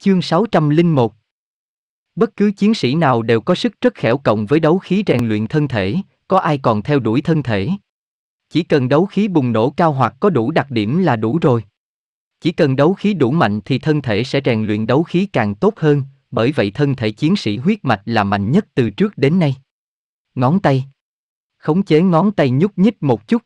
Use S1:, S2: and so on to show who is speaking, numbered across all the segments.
S1: Chương 601 Bất cứ chiến sĩ nào đều có sức rất khéo cộng với đấu khí rèn luyện thân thể, có ai còn theo đuổi thân thể. Chỉ cần đấu khí bùng nổ cao hoặc có đủ đặc điểm là đủ rồi. Chỉ cần đấu khí đủ mạnh thì thân thể sẽ rèn luyện đấu khí càng tốt hơn, bởi vậy thân thể chiến sĩ huyết mạch là mạnh nhất từ trước đến nay. Ngón tay Khống chế ngón tay nhúc nhích một chút.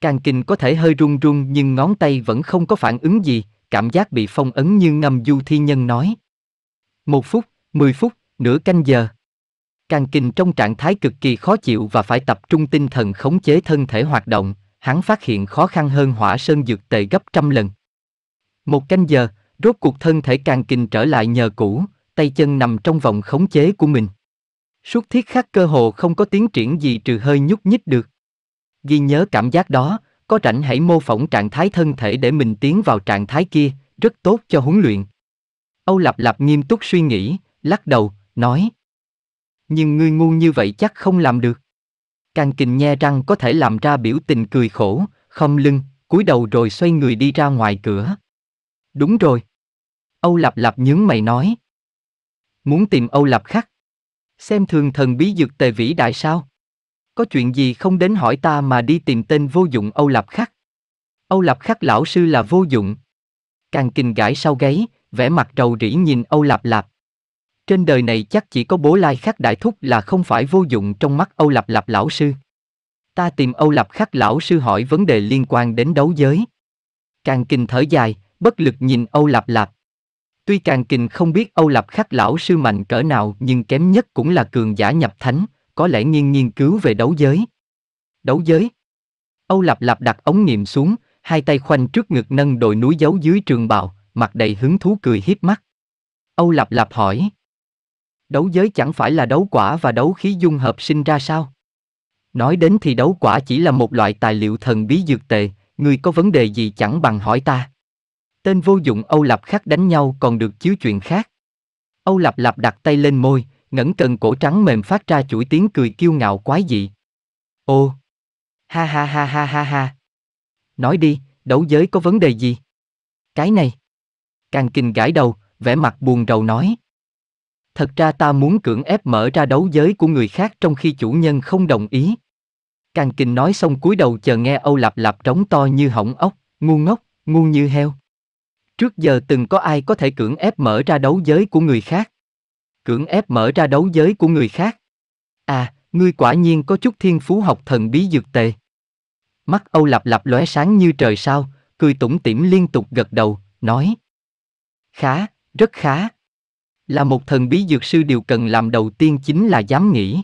S1: Càng kinh có thể hơi run run nhưng ngón tay vẫn không có phản ứng gì, cảm giác bị phong ấn như ngâm du thi nhân nói. Một phút, mười phút, nửa canh giờ. Càng kinh trong trạng thái cực kỳ khó chịu và phải tập trung tinh thần khống chế thân thể hoạt động, hắn phát hiện khó khăn hơn hỏa sơn dược tệ gấp trăm lần. Một canh giờ, rốt cuộc thân thể càng kinh trở lại nhờ cũ, tay chân nằm trong vòng khống chế của mình. Suốt thiết khắc cơ hồ không có tiến triển gì trừ hơi nhúc nhích được. Ghi nhớ cảm giác đó, có rảnh hãy mô phỏng trạng thái thân thể để mình tiến vào trạng thái kia, rất tốt cho huấn luyện. Âu Lạp Lạp nghiêm túc suy nghĩ, lắc đầu, nói. Nhưng ngươi ngu như vậy chắc không làm được. Càng kình nhe răng có thể làm ra biểu tình cười khổ, không lưng, cúi đầu rồi xoay người đi ra ngoài cửa. Đúng rồi. Âu Lạp Lạp nhướng mày nói. Muốn tìm Âu Lạp Khắc? Xem thường thần bí dược tề vĩ đại sao? Có chuyện gì không đến hỏi ta mà đi tìm tên vô dụng Âu Lạp Khắc. Âu Lạp Khắc lão sư là vô dụng. Càng kinh gãi sau gáy, vẻ mặt rầu rĩ nhìn Âu Lạp Lạp. Trên đời này chắc chỉ có bố lai khắc đại thúc là không phải vô dụng trong mắt Âu Lạp Lạp lão sư. Ta tìm Âu Lạp khắc lão sư hỏi vấn đề liên quan đến đấu giới. Càng kinh thở dài, bất lực nhìn Âu Lạp Lạp. Tuy càng kinh không biết Âu Lạp khắc lão sư mạnh cỡ nào nhưng kém nhất cũng là cường giả nhập thánh, có lẽ nghiên nghiên cứu về đấu giới. Đấu giới? Âu Lạp Lạp đặt ống nghiệm xuống, hai tay khoanh trước ngực nâng đồi núi giấu dưới trường bào, mặt đầy hứng thú cười hiếp mắt. Âu Lạp Lạp hỏi. Đấu giới chẳng phải là đấu quả và đấu khí dung hợp sinh ra sao? Nói đến thì đấu quả chỉ là một loại tài liệu thần bí dược tề, người có vấn đề gì chẳng bằng hỏi ta. Tên vô dụng Âu Lập khắc đánh nhau còn được chiếu chuyện khác. Âu Lập lập đặt tay lên môi, ngẩng cần cổ trắng mềm phát ra chuỗi tiếng cười kiêu ngạo quái dị. Ô! Ha ha ha ha ha ha! Nói đi, đấu giới có vấn đề gì? Cái này! Càng kinh gãi đầu, vẻ mặt buồn rầu nói. Thật ra ta muốn cưỡng ép mở ra đấu giới của người khác trong khi chủ nhân không đồng ý. Càng kinh nói xong cúi đầu chờ nghe Âu Lạp Lạp trống to như hỏng ốc, ngu ngốc, ngu như heo. Trước giờ từng có ai có thể cưỡng ép mở ra đấu giới của người khác cưỡng ép mở ra đấu giới của người khác. À, ngươi quả nhiên có chút thiên phú học thần bí dược tề. Mắt Âu Lạp Lạp lóe sáng như trời sao, cười tủm tỉm liên tục gật đầu, nói. Khá, rất khá. Là một thần bí dược sư điều cần làm đầu tiên chính là dám nghĩ.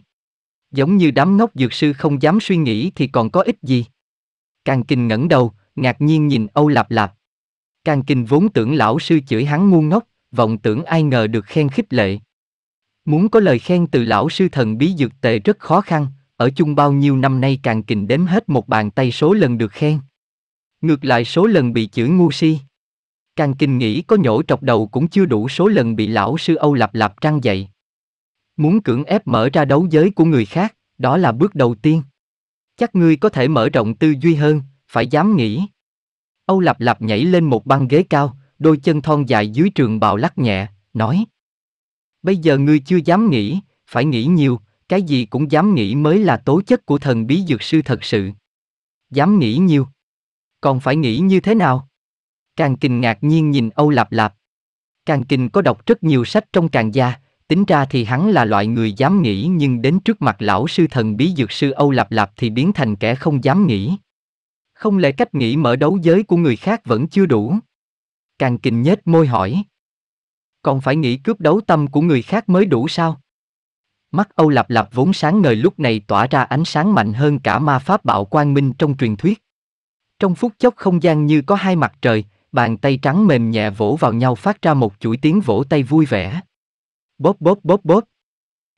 S1: Giống như đám ngốc dược sư không dám suy nghĩ thì còn có ích gì. Càng kinh ngẩng đầu, ngạc nhiên nhìn Âu Lạp Lạp. Càng kinh vốn tưởng lão sư chửi hắn ngu ngốc, vọng tưởng ai ngờ được khen khích lệ. Muốn có lời khen từ lão sư thần bí dược tề rất khó khăn, ở chung bao nhiêu năm nay càng kình đếm hết một bàn tay số lần được khen. Ngược lại số lần bị chửi ngu si. Càng kinh nghĩ có nhổ trọc đầu cũng chưa đủ số lần bị lão sư Âu Lạp Lạp trăng dậy. Muốn cưỡng ép mở ra đấu giới của người khác, đó là bước đầu tiên. Chắc ngươi có thể mở rộng tư duy hơn, phải dám nghĩ. Âu Lạp Lạp nhảy lên một băng ghế cao, đôi chân thon dài dưới trường bào lắc nhẹ, nói. Bây giờ ngươi chưa dám nghĩ, phải nghĩ nhiều, cái gì cũng dám nghĩ mới là tố chất của thần bí dược sư thật sự. Dám nghĩ nhiều. Còn phải nghĩ như thế nào? Càng kinh ngạc nhiên nhìn Âu Lạp Lạp. Càng kinh có đọc rất nhiều sách trong càng gia, tính ra thì hắn là loại người dám nghĩ nhưng đến trước mặt lão sư thần bí dược sư Âu Lạp Lạp thì biến thành kẻ không dám nghĩ. Không lẽ cách nghĩ mở đấu giới của người khác vẫn chưa đủ? Càng kinh nhếch môi hỏi. Còn phải nghĩ cướp đấu tâm của người khác mới đủ sao? Mắt Âu Lạp Lạp vốn sáng ngời lúc này tỏa ra ánh sáng mạnh hơn cả ma pháp bạo quang minh trong truyền thuyết. Trong phút chốc không gian như có hai mặt trời, bàn tay trắng mềm nhẹ vỗ vào nhau phát ra một chuỗi tiếng vỗ tay vui vẻ. Bóp bóp bóp bóp.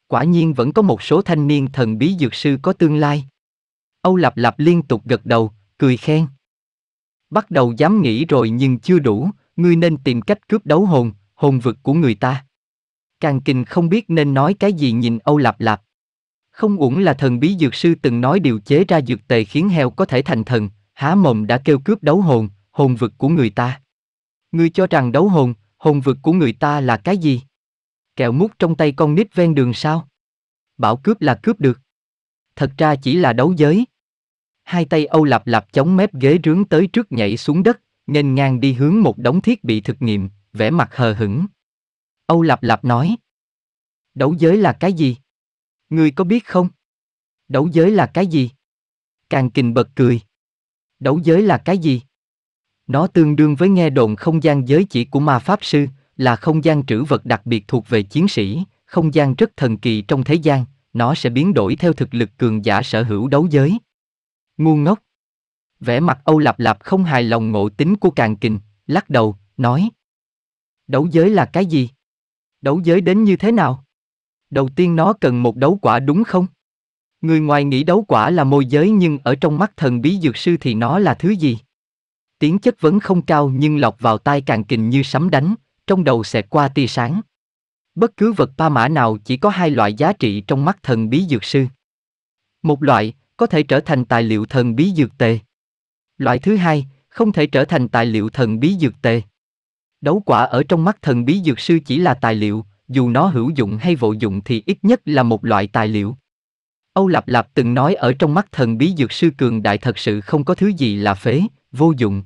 S1: Quả nhiên vẫn có một số thanh niên thần bí dược sư có tương lai. Âu Lạp Lạp liên tục gật đầu, cười khen. Bắt đầu dám nghĩ rồi nhưng chưa đủ, ngươi nên tìm cách cướp đấu hồn, hồn vực của người ta. Càng kinh không biết nên nói cái gì nhìn Âu Lạp Lạp. Không uổng là thần bí dược sư từng nói điều chế ra dược tề khiến heo có thể thành thần, há mồm đã kêu cướp đấu hồn, hồn vực của người ta. Ngươi cho rằng đấu hồn, hồn vực của người ta là cái gì? Kẹo mút trong tay con nít ven đường sao? Bảo cướp là cướp được. Thật ra chỉ là đấu giới. Hai tay Âu Lạp Lạp chống mép ghế rướng tới trước nhảy xuống đất, nghênh ngang đi hướng một đống thiết bị thực nghiệm, vẻ mặt hờ hững. Âu Lạp Lạp nói. Đấu giới là cái gì? Ngươi có biết không? Đấu giới là cái gì? Càng kình bật cười. Đấu giới là cái gì? Nó tương đương với nghe đồn không gian giới chỉ của ma pháp sư, là không gian trữ vật đặc biệt thuộc về chiến sĩ, không gian rất thần kỳ trong thế gian, nó sẽ biến đổi theo thực lực cường giả sở hữu đấu giới. Ngu ngốc. Vẻ mặt Âu Lạp Lạp không hài lòng ngộ tính của Càng Kình, lắc đầu, nói. Đấu giới là cái gì? Đấu giới đến như thế nào? Đầu tiên nó cần một đấu quả đúng không? Người ngoài nghĩ đấu quả là môi giới nhưng ở trong mắt thần bí dược sư thì nó là thứ gì? Tiếng chất vấn không cao nhưng lọc vào tai càng kình như sấm đánh, trong đầu xẹt qua tia sáng. Bất cứ vật pa mã nào chỉ có hai loại giá trị trong mắt thần bí dược sư. Một loại, có thể trở thành tài liệu thần bí dược tề. Loại thứ hai, không thể trở thành tài liệu thần bí dược tề. Đấu quả ở trong mắt thần bí dược sư chỉ là tài liệu, dù nó hữu dụng hay vô dụng thì ít nhất là một loại tài liệu. Âu Lạp Lạp từng nói ở trong mắt thần bí dược sư cường đại thật sự không có thứ gì là phế, vô dụng.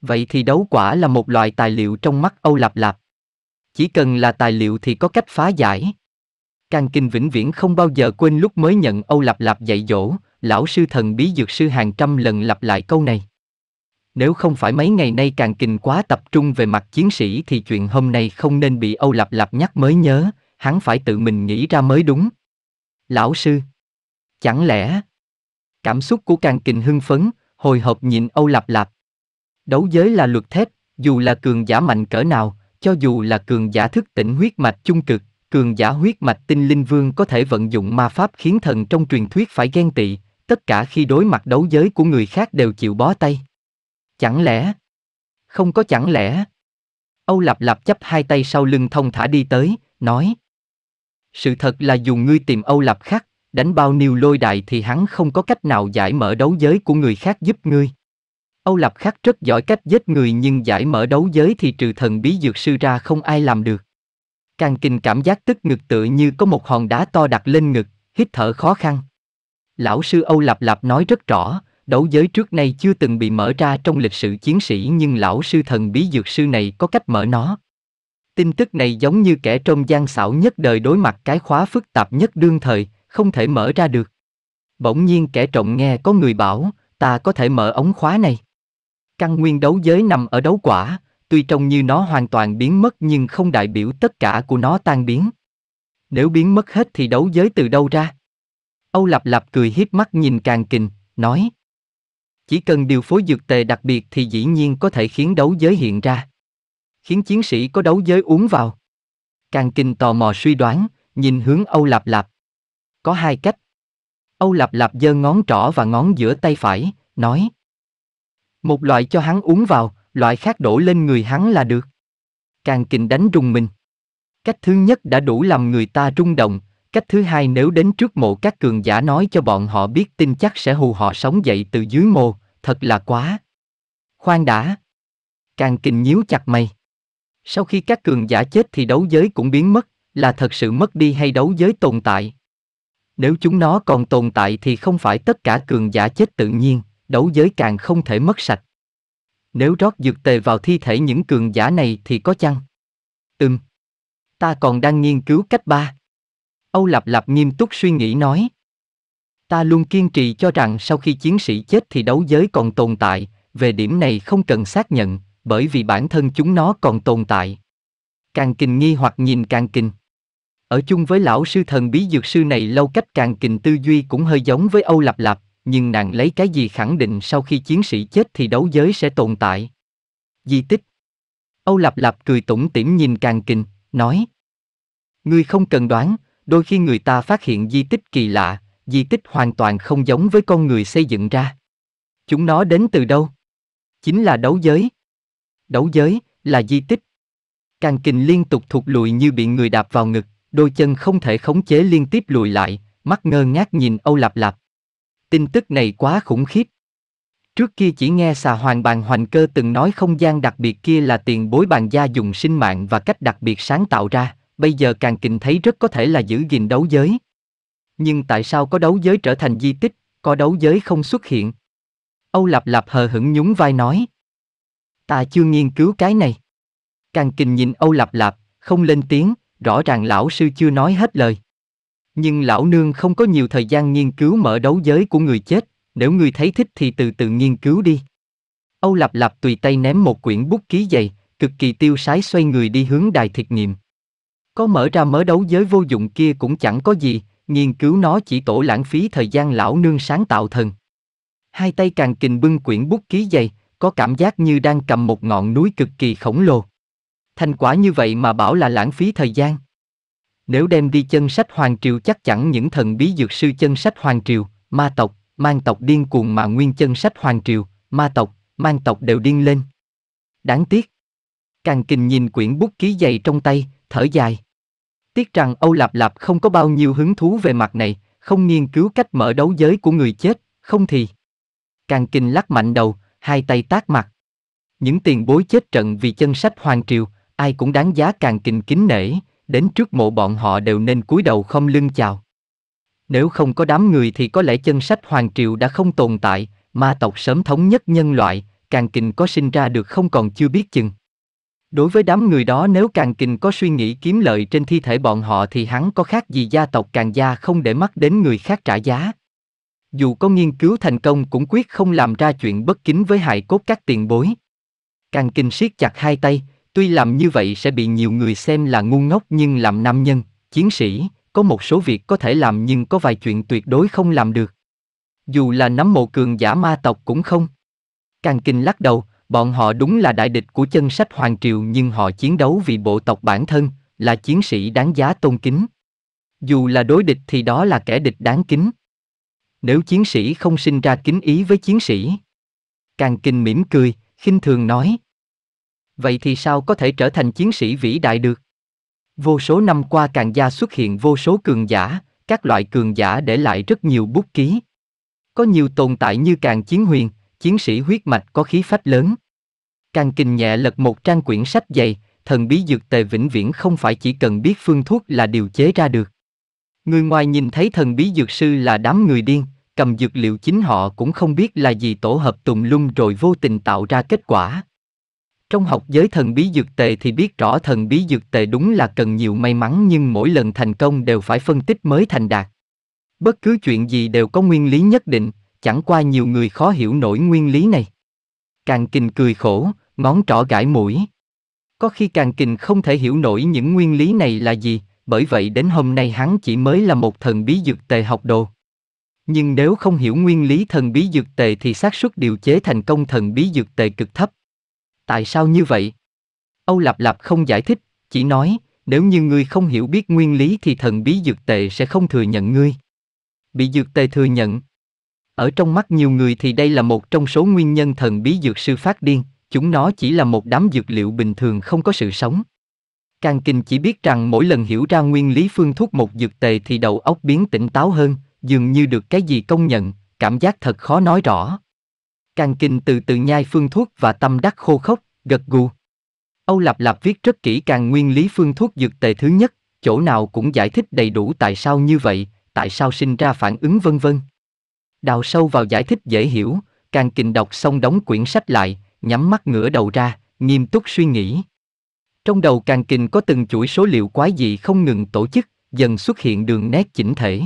S1: Vậy thì đấu quả là một loại tài liệu trong mắt Âu Lạp Lạp. Chỉ cần là tài liệu thì có cách phá giải. Càng kinh vĩnh viễn không bao giờ quên lúc mới nhận Âu Lạp Lạp dạy dỗ, lão sư thần bí dược sư hàng trăm lần lặp lại câu này nếu không phải mấy ngày nay càng kình quá tập trung về mặt chiến sĩ thì chuyện hôm nay không nên bị Âu Lạp Lạp nhắc mới nhớ, hắn phải tự mình nghĩ ra mới đúng. Lão sư, chẳng lẽ... Cảm xúc của càng kình hưng phấn, hồi hộp nhìn Âu Lạp Lạp. Đấu giới là luật thép, dù là cường giả mạnh cỡ nào, cho dù là cường giả thức tỉnh huyết mạch chung cực, cường giả huyết mạch tinh linh vương có thể vận dụng ma pháp khiến thần trong truyền thuyết phải ghen tị, tất cả khi đối mặt đấu giới của người khác đều chịu bó tay. Chẳng lẽ? Không có chẳng lẽ. Âu Lạp Lạp chấp hai tay sau lưng thông thả đi tới, nói. Sự thật là dù ngươi tìm Âu Lạp khắc, đánh bao nhiêu lôi đại thì hắn không có cách nào giải mở đấu giới của người khác giúp ngươi. Âu Lạp khắc rất giỏi cách giết người nhưng giải mở đấu giới thì trừ thần bí dược sư ra không ai làm được. Càng kinh cảm giác tức ngực tựa như có một hòn đá to đặt lên ngực, hít thở khó khăn. Lão sư Âu Lạp Lạp nói rất rõ, Đấu giới trước nay chưa từng bị mở ra trong lịch sử chiến sĩ nhưng lão sư thần bí dược sư này có cách mở nó. Tin tức này giống như kẻ trong gian xảo nhất đời đối mặt cái khóa phức tạp nhất đương thời, không thể mở ra được. Bỗng nhiên kẻ trọng nghe có người bảo, ta có thể mở ống khóa này. Căn nguyên đấu giới nằm ở đấu quả, tuy trông như nó hoàn toàn biến mất nhưng không đại biểu tất cả của nó tan biến. Nếu biến mất hết thì đấu giới từ đâu ra? Âu Lạp Lạp cười hiếp mắt nhìn càng kình, nói, chỉ cần điều phối dược tề đặc biệt thì dĩ nhiên có thể khiến đấu giới hiện ra. Khiến chiến sĩ có đấu giới uống vào. Càng kinh tò mò suy đoán, nhìn hướng Âu Lạp Lạp. Có hai cách. Âu Lạp Lạp giơ ngón trỏ và ngón giữa tay phải, nói. Một loại cho hắn uống vào, loại khác đổ lên người hắn là được. Càng kinh đánh rung mình. Cách thứ nhất đã đủ làm người ta rung động, Cách thứ hai nếu đến trước mộ các cường giả nói cho bọn họ biết tin chắc sẽ hù họ sống dậy từ dưới mồ, thật là quá. Khoan đã. Càng kinh nhíu chặt mày. Sau khi các cường giả chết thì đấu giới cũng biến mất, là thật sự mất đi hay đấu giới tồn tại? Nếu chúng nó còn tồn tại thì không phải tất cả cường giả chết tự nhiên, đấu giới càng không thể mất sạch. Nếu rót dược tề vào thi thể những cường giả này thì có chăng? Ừm. Ta còn đang nghiên cứu cách ba Âu Lạp Lạp nghiêm túc suy nghĩ nói. Ta luôn kiên trì cho rằng sau khi chiến sĩ chết thì đấu giới còn tồn tại, về điểm này không cần xác nhận, bởi vì bản thân chúng nó còn tồn tại. Càng kình nghi hoặc nhìn càng kình. Ở chung với lão sư thần bí dược sư này lâu cách càng kình tư duy cũng hơi giống với Âu Lạp Lạp, nhưng nàng lấy cái gì khẳng định sau khi chiến sĩ chết thì đấu giới sẽ tồn tại. Di tích Âu Lạp Lạp cười tủm tỉm nhìn càng kình, nói Ngươi không cần đoán, đôi khi người ta phát hiện di tích kỳ lạ di tích hoàn toàn không giống với con người xây dựng ra chúng nó đến từ đâu chính là đấu giới đấu giới là di tích càng kình liên tục thụt lùi như bị người đạp vào ngực đôi chân không thể khống chế liên tiếp lùi lại mắt ngơ ngác nhìn âu lạp lạp tin tức này quá khủng khiếp trước kia chỉ nghe xà hoàng bàn hoành cơ từng nói không gian đặc biệt kia là tiền bối bàn gia dùng sinh mạng và cách đặc biệt sáng tạo ra bây giờ càng kình thấy rất có thể là giữ gìn đấu giới. Nhưng tại sao có đấu giới trở thành di tích, có đấu giới không xuất hiện? Âu Lạp Lạp hờ hững nhún vai nói. Ta chưa nghiên cứu cái này. Càng kình nhìn Âu Lạp Lạp, không lên tiếng, rõ ràng lão sư chưa nói hết lời. Nhưng lão nương không có nhiều thời gian nghiên cứu mở đấu giới của người chết, nếu người thấy thích thì từ từ nghiên cứu đi. Âu Lạp Lạp tùy tay ném một quyển bút ký dày, cực kỳ tiêu sái xoay người đi hướng đài thực nghiệm. Có mở ra mớ đấu giới vô dụng kia cũng chẳng có gì, nghiên cứu nó chỉ tổ lãng phí thời gian lão nương sáng tạo thần. Hai tay càng kình bưng quyển bút ký dày, có cảm giác như đang cầm một ngọn núi cực kỳ khổng lồ. Thành quả như vậy mà bảo là lãng phí thời gian. Nếu đem đi chân sách Hoàng Triều chắc chắn những thần bí dược sư chân sách Hoàng Triều, ma tộc, mang tộc điên cuồng mà nguyên chân sách Hoàng Triều, ma tộc, mang tộc đều điên lên. Đáng tiếc. Càng kình nhìn quyển bút ký dày trong tay, thở dài. Tiếc rằng Âu Lạp Lạp không có bao nhiêu hứng thú về mặt này, không nghiên cứu cách mở đấu giới của người chết, không thì. Càng kinh lắc mạnh đầu, hai tay tác mặt. Những tiền bối chết trận vì chân sách hoàng triều, ai cũng đáng giá càng kinh kính nể, đến trước mộ bọn họ đều nên cúi đầu không lưng chào. Nếu không có đám người thì có lẽ chân sách hoàng triều đã không tồn tại, ma tộc sớm thống nhất nhân loại, càng kinh có sinh ra được không còn chưa biết chừng. Đối với đám người đó nếu càng kình có suy nghĩ kiếm lợi trên thi thể bọn họ thì hắn có khác gì gia tộc càng gia không để mắt đến người khác trả giá. Dù có nghiên cứu thành công cũng quyết không làm ra chuyện bất kính với hại cốt các tiền bối. Càng kinh siết chặt hai tay, tuy làm như vậy sẽ bị nhiều người xem là ngu ngốc nhưng làm nam nhân, chiến sĩ, có một số việc có thể làm nhưng có vài chuyện tuyệt đối không làm được. Dù là nắm mộ cường giả ma tộc cũng không. Càng kinh lắc đầu, Bọn họ đúng là đại địch của chân sách Hoàng Triều nhưng họ chiến đấu vì bộ tộc bản thân, là chiến sĩ đáng giá tôn kính. Dù là đối địch thì đó là kẻ địch đáng kính. Nếu chiến sĩ không sinh ra kính ý với chiến sĩ. Càng kinh mỉm cười, khinh thường nói. Vậy thì sao có thể trở thành chiến sĩ vĩ đại được? Vô số năm qua càng gia xuất hiện vô số cường giả, các loại cường giả để lại rất nhiều bút ký. Có nhiều tồn tại như càng chiến huyền, chiến sĩ huyết mạch có khí phách lớn. Càng kinh nhẹ lật một trang quyển sách dày, thần bí dược tề vĩnh viễn không phải chỉ cần biết phương thuốc là điều chế ra được. Người ngoài nhìn thấy thần bí dược sư là đám người điên, cầm dược liệu chính họ cũng không biết là gì tổ hợp tùng lung rồi vô tình tạo ra kết quả. Trong học giới thần bí dược tề thì biết rõ thần bí dược tề đúng là cần nhiều may mắn nhưng mỗi lần thành công đều phải phân tích mới thành đạt. Bất cứ chuyện gì đều có nguyên lý nhất định, chẳng qua nhiều người khó hiểu nổi nguyên lý này. Càng kình cười khổ, ngón trỏ gãi mũi. Có khi càng kình không thể hiểu nổi những nguyên lý này là gì, bởi vậy đến hôm nay hắn chỉ mới là một thần bí dược tề học đồ. Nhưng nếu không hiểu nguyên lý thần bí dược tề thì xác suất điều chế thành công thần bí dược tề cực thấp. Tại sao như vậy? Âu Lạp Lạp không giải thích, chỉ nói, nếu như ngươi không hiểu biết nguyên lý thì thần bí dược tề sẽ không thừa nhận ngươi. Bị dược tề thừa nhận, ở trong mắt nhiều người thì đây là một trong số nguyên nhân thần bí dược sư phát điên, chúng nó chỉ là một đám dược liệu bình thường không có sự sống. Càng Kinh chỉ biết rằng mỗi lần hiểu ra nguyên lý phương thuốc một dược tề thì đầu óc biến tỉnh táo hơn, dường như được cái gì công nhận, cảm giác thật khó nói rõ. Càng Kinh từ từ nhai phương thuốc và tâm đắc khô khốc, gật gù. Âu Lạp Lạp viết rất kỹ càng nguyên lý phương thuốc dược tề thứ nhất, chỗ nào cũng giải thích đầy đủ tại sao như vậy, tại sao sinh ra phản ứng vân vân. Đào sâu vào giải thích dễ hiểu, càng kình đọc xong đóng quyển sách lại, nhắm mắt ngửa đầu ra, nghiêm túc suy nghĩ. Trong đầu càng kình có từng chuỗi số liệu quái dị không ngừng tổ chức, dần xuất hiện đường nét chỉnh thể.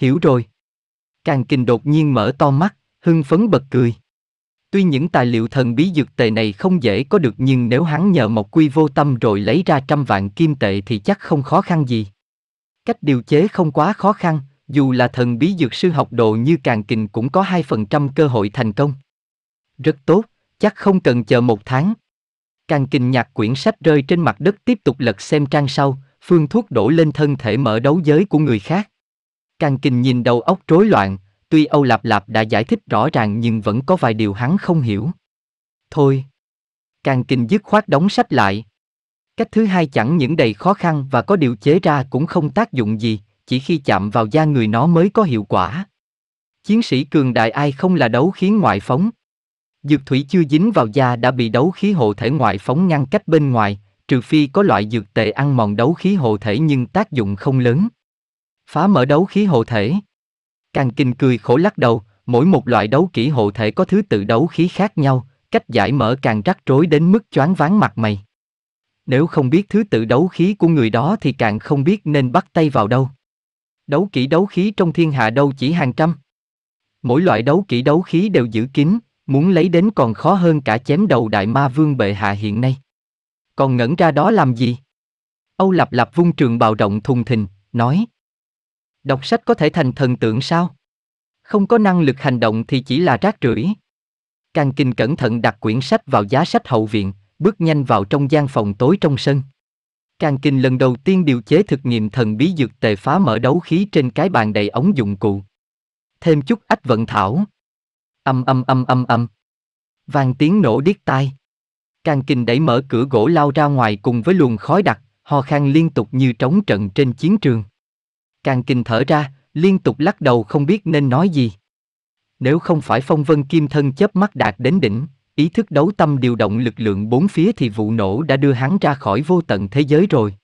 S1: Hiểu rồi. Càng kình đột nhiên mở to mắt, hưng phấn bật cười. Tuy những tài liệu thần bí dược tề này không dễ có được nhưng nếu hắn nhờ Mộc Quy vô tâm rồi lấy ra trăm vạn kim tệ thì chắc không khó khăn gì. Cách điều chế không quá khó khăn, dù là thần bí dược sư học đồ như Càng Kình cũng có 2% cơ hội thành công. Rất tốt, chắc không cần chờ một tháng. Càng Kình nhặt quyển sách rơi trên mặt đất tiếp tục lật xem trang sau, phương thuốc đổ lên thân thể mở đấu giới của người khác. Càng Kình nhìn đầu óc rối loạn, tuy Âu Lạp Lạp đã giải thích rõ ràng nhưng vẫn có vài điều hắn không hiểu. Thôi. Càng Kình dứt khoát đóng sách lại. Cách thứ hai chẳng những đầy khó khăn và có điều chế ra cũng không tác dụng gì, chỉ khi chạm vào da người nó mới có hiệu quả. Chiến sĩ cường đại ai không là đấu khí ngoại phóng. Dược thủy chưa dính vào da đã bị đấu khí hộ thể ngoại phóng ngăn cách bên ngoài, trừ phi có loại dược tệ ăn mòn đấu khí hộ thể nhưng tác dụng không lớn. Phá mở đấu khí hộ thể. Càng kinh cười khổ lắc đầu, mỗi một loại đấu kỹ hộ thể có thứ tự đấu khí khác nhau, cách giải mở càng rắc rối đến mức choáng váng mặt mày. Nếu không biết thứ tự đấu khí của người đó thì càng không biết nên bắt tay vào đâu. Đấu kỹ đấu khí trong thiên hạ đâu chỉ hàng trăm. Mỗi loại đấu kỹ đấu khí đều giữ kín, muốn lấy đến còn khó hơn cả chém đầu đại ma vương bệ hạ hiện nay. Còn ngẩn ra đó làm gì? Âu Lạp Lạp vung trường bào rộng thùng thình, nói. Đọc sách có thể thành thần tượng sao? Không có năng lực hành động thì chỉ là rác rưởi. Càng kinh cẩn thận đặt quyển sách vào giá sách hậu viện, bước nhanh vào trong gian phòng tối trong sân. Càng kinh lần đầu tiên điều chế thực nghiệm thần bí dược tề phá mở đấu khí trên cái bàn đầy ống dụng cụ. Thêm chút ách vận thảo. Âm âm âm âm âm. Vang tiếng nổ điếc tai. Càng kinh đẩy mở cửa gỗ lao ra ngoài cùng với luồng khói đặc, ho khan liên tục như trống trận trên chiến trường. Càng kinh thở ra, liên tục lắc đầu không biết nên nói gì. Nếu không phải phong vân kim thân chớp mắt đạt đến đỉnh, ý thức đấu tâm điều động lực lượng bốn phía thì vụ nổ đã đưa hắn ra khỏi vô tận thế giới rồi.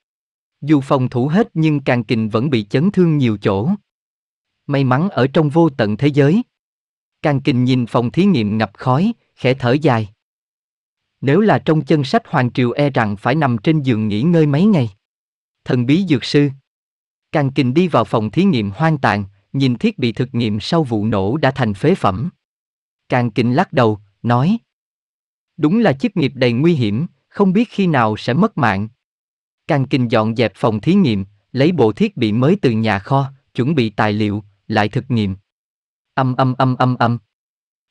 S1: Dù phòng thủ hết nhưng càng kình vẫn bị chấn thương nhiều chỗ. May mắn ở trong vô tận thế giới. Càng kình nhìn phòng thí nghiệm ngập khói, khẽ thở dài. Nếu là trong chân sách Hoàng Triều e rằng phải nằm trên giường nghỉ ngơi mấy ngày. Thần bí dược sư. Càng kình đi vào phòng thí nghiệm hoang tàn, nhìn thiết bị thực nghiệm sau vụ nổ đã thành phế phẩm. Càng kình lắc đầu, nói, Đúng là chức nghiệp đầy nguy hiểm, không biết khi nào sẽ mất mạng. Càng kinh dọn dẹp phòng thí nghiệm, lấy bộ thiết bị mới từ nhà kho, chuẩn bị tài liệu, lại thực nghiệm. Âm âm âm âm âm.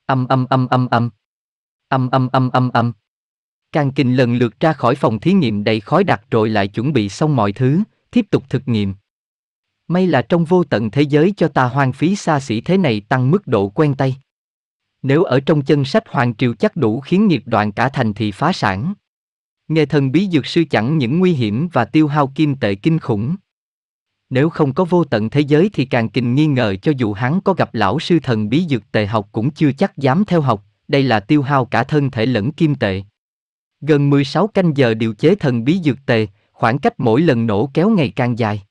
S1: Âm âm âm âm âm. Âm âm âm âm âm. Càng kinh lần lượt ra khỏi phòng thí nghiệm đầy khói đặc rồi lại chuẩn bị xong mọi thứ, tiếp tục thực nghiệm. May là trong vô tận thế giới cho ta hoang phí xa xỉ thế này tăng mức độ quen tay nếu ở trong chân sách hoàng triều chắc đủ khiến nghiệp đoàn cả thành thì phá sản. nghe thần bí dược sư chẳng những nguy hiểm và tiêu hao kim tệ kinh khủng. Nếu không có vô tận thế giới thì càng kinh nghi ngờ cho dù hắn có gặp lão sư thần bí dược tệ học cũng chưa chắc dám theo học, đây là tiêu hao cả thân thể lẫn kim tệ. Gần 16 canh giờ điều chế thần bí dược tề, khoảng cách mỗi lần nổ kéo ngày càng dài.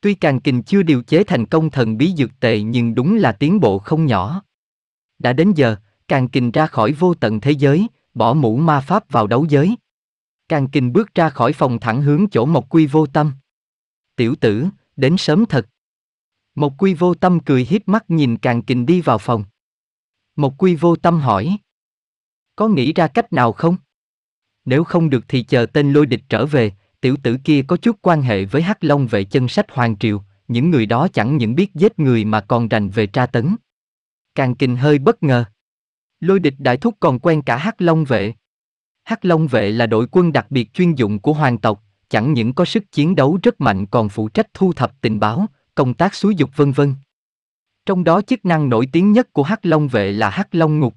S1: Tuy càng kinh chưa điều chế thành công thần bí dược tệ nhưng đúng là tiến bộ không nhỏ đã đến giờ, Càng Kình ra khỏi vô tận thế giới, bỏ mũ ma pháp vào đấu giới. Càng Kình bước ra khỏi phòng thẳng hướng chỗ Mộc Quy vô tâm. Tiểu tử, đến sớm thật. Mộc Quy vô tâm cười hiếp mắt nhìn Càng Kình đi vào phòng. Mộc Quy vô tâm hỏi. Có nghĩ ra cách nào không? Nếu không được thì chờ tên lôi địch trở về, tiểu tử kia có chút quan hệ với Hắc Long vệ chân sách Hoàng Triều, những người đó chẳng những biết giết người mà còn rành về tra tấn. Càng kinh hơi bất ngờ. Lôi địch đại thúc còn quen cả Hắc Long vệ. Hắc Long vệ là đội quân đặc biệt chuyên dụng của hoàng tộc, chẳng những có sức chiến đấu rất mạnh còn phụ trách thu thập tình báo, công tác xúi dục vân vân. Trong đó chức năng nổi tiếng nhất của Hắc Long vệ là Hắc Long ngục.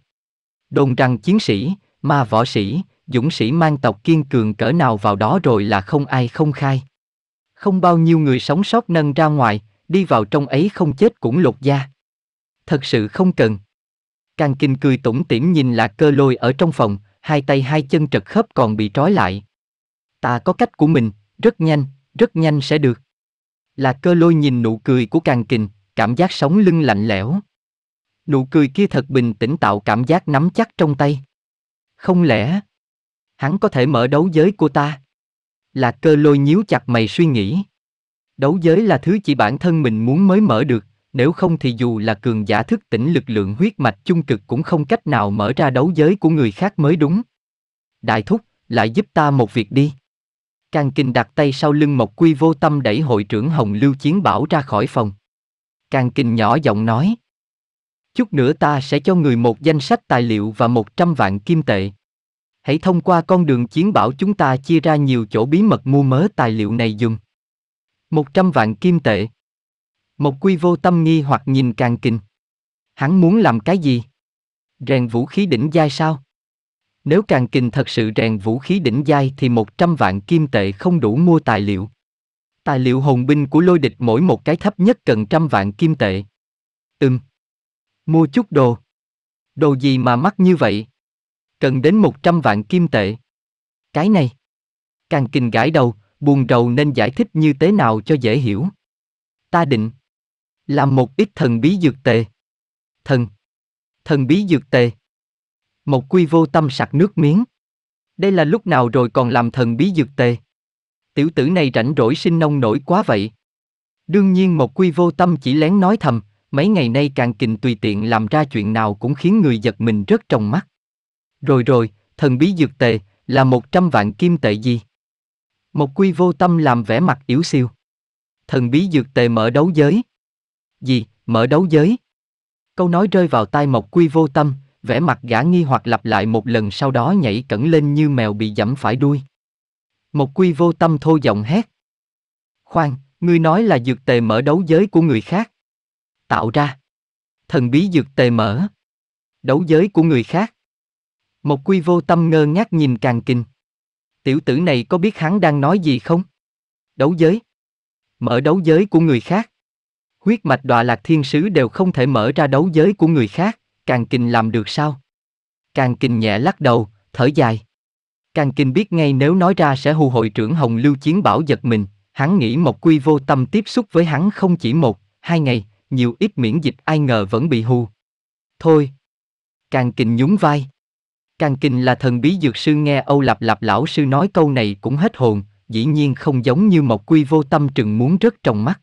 S1: Đồn rằng chiến sĩ, ma võ sĩ, dũng sĩ mang tộc kiên cường cỡ nào vào đó rồi là không ai không khai. Không bao nhiêu người sống sót nâng ra ngoài, đi vào trong ấy không chết cũng lột da thật sự không cần. Càng kinh cười tủm tỉm nhìn lạc cơ lôi ở trong phòng, hai tay hai chân trật khớp còn bị trói lại. Ta có cách của mình, rất nhanh, rất nhanh sẽ được. Lạc cơ lôi nhìn nụ cười của càng Kinh, cảm giác sống lưng lạnh lẽo. Nụ cười kia thật bình tĩnh tạo cảm giác nắm chắc trong tay. Không lẽ hắn có thể mở đấu giới của ta? Lạc cơ lôi nhíu chặt mày suy nghĩ. Đấu giới là thứ chỉ bản thân mình muốn mới mở được, nếu không thì dù là cường giả thức tỉnh lực lượng huyết mạch chung cực cũng không cách nào mở ra đấu giới của người khác mới đúng. Đại thúc, lại giúp ta một việc đi. Càng kinh đặt tay sau lưng Mộc Quy vô tâm đẩy hội trưởng Hồng Lưu Chiến Bảo ra khỏi phòng. Càng kinh nhỏ giọng nói. Chút nữa ta sẽ cho người một danh sách tài liệu và 100 vạn kim tệ. Hãy thông qua con đường chiến bảo chúng ta chia ra nhiều chỗ bí mật mua mớ tài liệu này dùng. 100 vạn kim tệ. Một quy vô tâm nghi hoặc nhìn càng kình Hắn muốn làm cái gì? Rèn vũ khí đỉnh giai sao? Nếu càng kình thật sự rèn vũ khí đỉnh giai thì 100 vạn kim tệ không đủ mua tài liệu. Tài liệu hồn binh của lôi địch mỗi một cái thấp nhất cần trăm vạn kim tệ. Ừm. Mua chút đồ. Đồ gì mà mắc như vậy? Cần đến 100 vạn kim tệ. Cái này. Càng kình gãi đầu, buồn rầu nên giải thích như thế nào cho dễ hiểu. Ta định làm một ít thần bí dược tề Thần. Thần bí dược tề Một quy vô tâm sặc nước miếng. Đây là lúc nào rồi còn làm thần bí dược tề. Tiểu tử này rảnh rỗi sinh nông nổi quá vậy. Đương nhiên một quy vô tâm chỉ lén nói thầm, mấy ngày nay càng kình tùy tiện làm ra chuyện nào cũng khiến người giật mình rất trong mắt. Rồi rồi, thần bí dược tề, là một trăm vạn kim tệ gì? Một quy vô tâm làm vẻ mặt yếu siêu. Thần bí dược tề mở đấu giới gì, mở đấu giới. Câu nói rơi vào tai Mộc Quy vô tâm, vẻ mặt gã nghi hoặc lặp lại một lần sau đó nhảy cẩn lên như mèo bị dẫm phải đuôi. Mộc Quy vô tâm thô giọng hét. Khoan, ngươi nói là dược tề mở đấu giới của người khác. Tạo ra. Thần bí dược tề mở. Đấu giới của người khác. Mộc Quy vô tâm ngơ ngác nhìn càng kinh. Tiểu tử này có biết hắn đang nói gì không? Đấu giới. Mở đấu giới của người khác. Huyết mạch đọa lạc thiên sứ đều không thể mở ra đấu giới của người khác, càng kinh làm được sao? Càng kinh nhẹ lắc đầu, thở dài. Càng kinh biết ngay nếu nói ra sẽ hù hội trưởng Hồng Lưu Chiến Bảo giật mình, hắn nghĩ Mộc Quy vô tâm tiếp xúc với hắn không chỉ một, hai ngày, nhiều ít miễn dịch ai ngờ vẫn bị hù. Thôi. Càng kinh nhún vai. Càng kinh là thần bí dược sư nghe Âu Lạp Lạp lão sư nói câu này cũng hết hồn, dĩ nhiên không giống như Mộc Quy vô tâm trừng muốn rất trong mắt.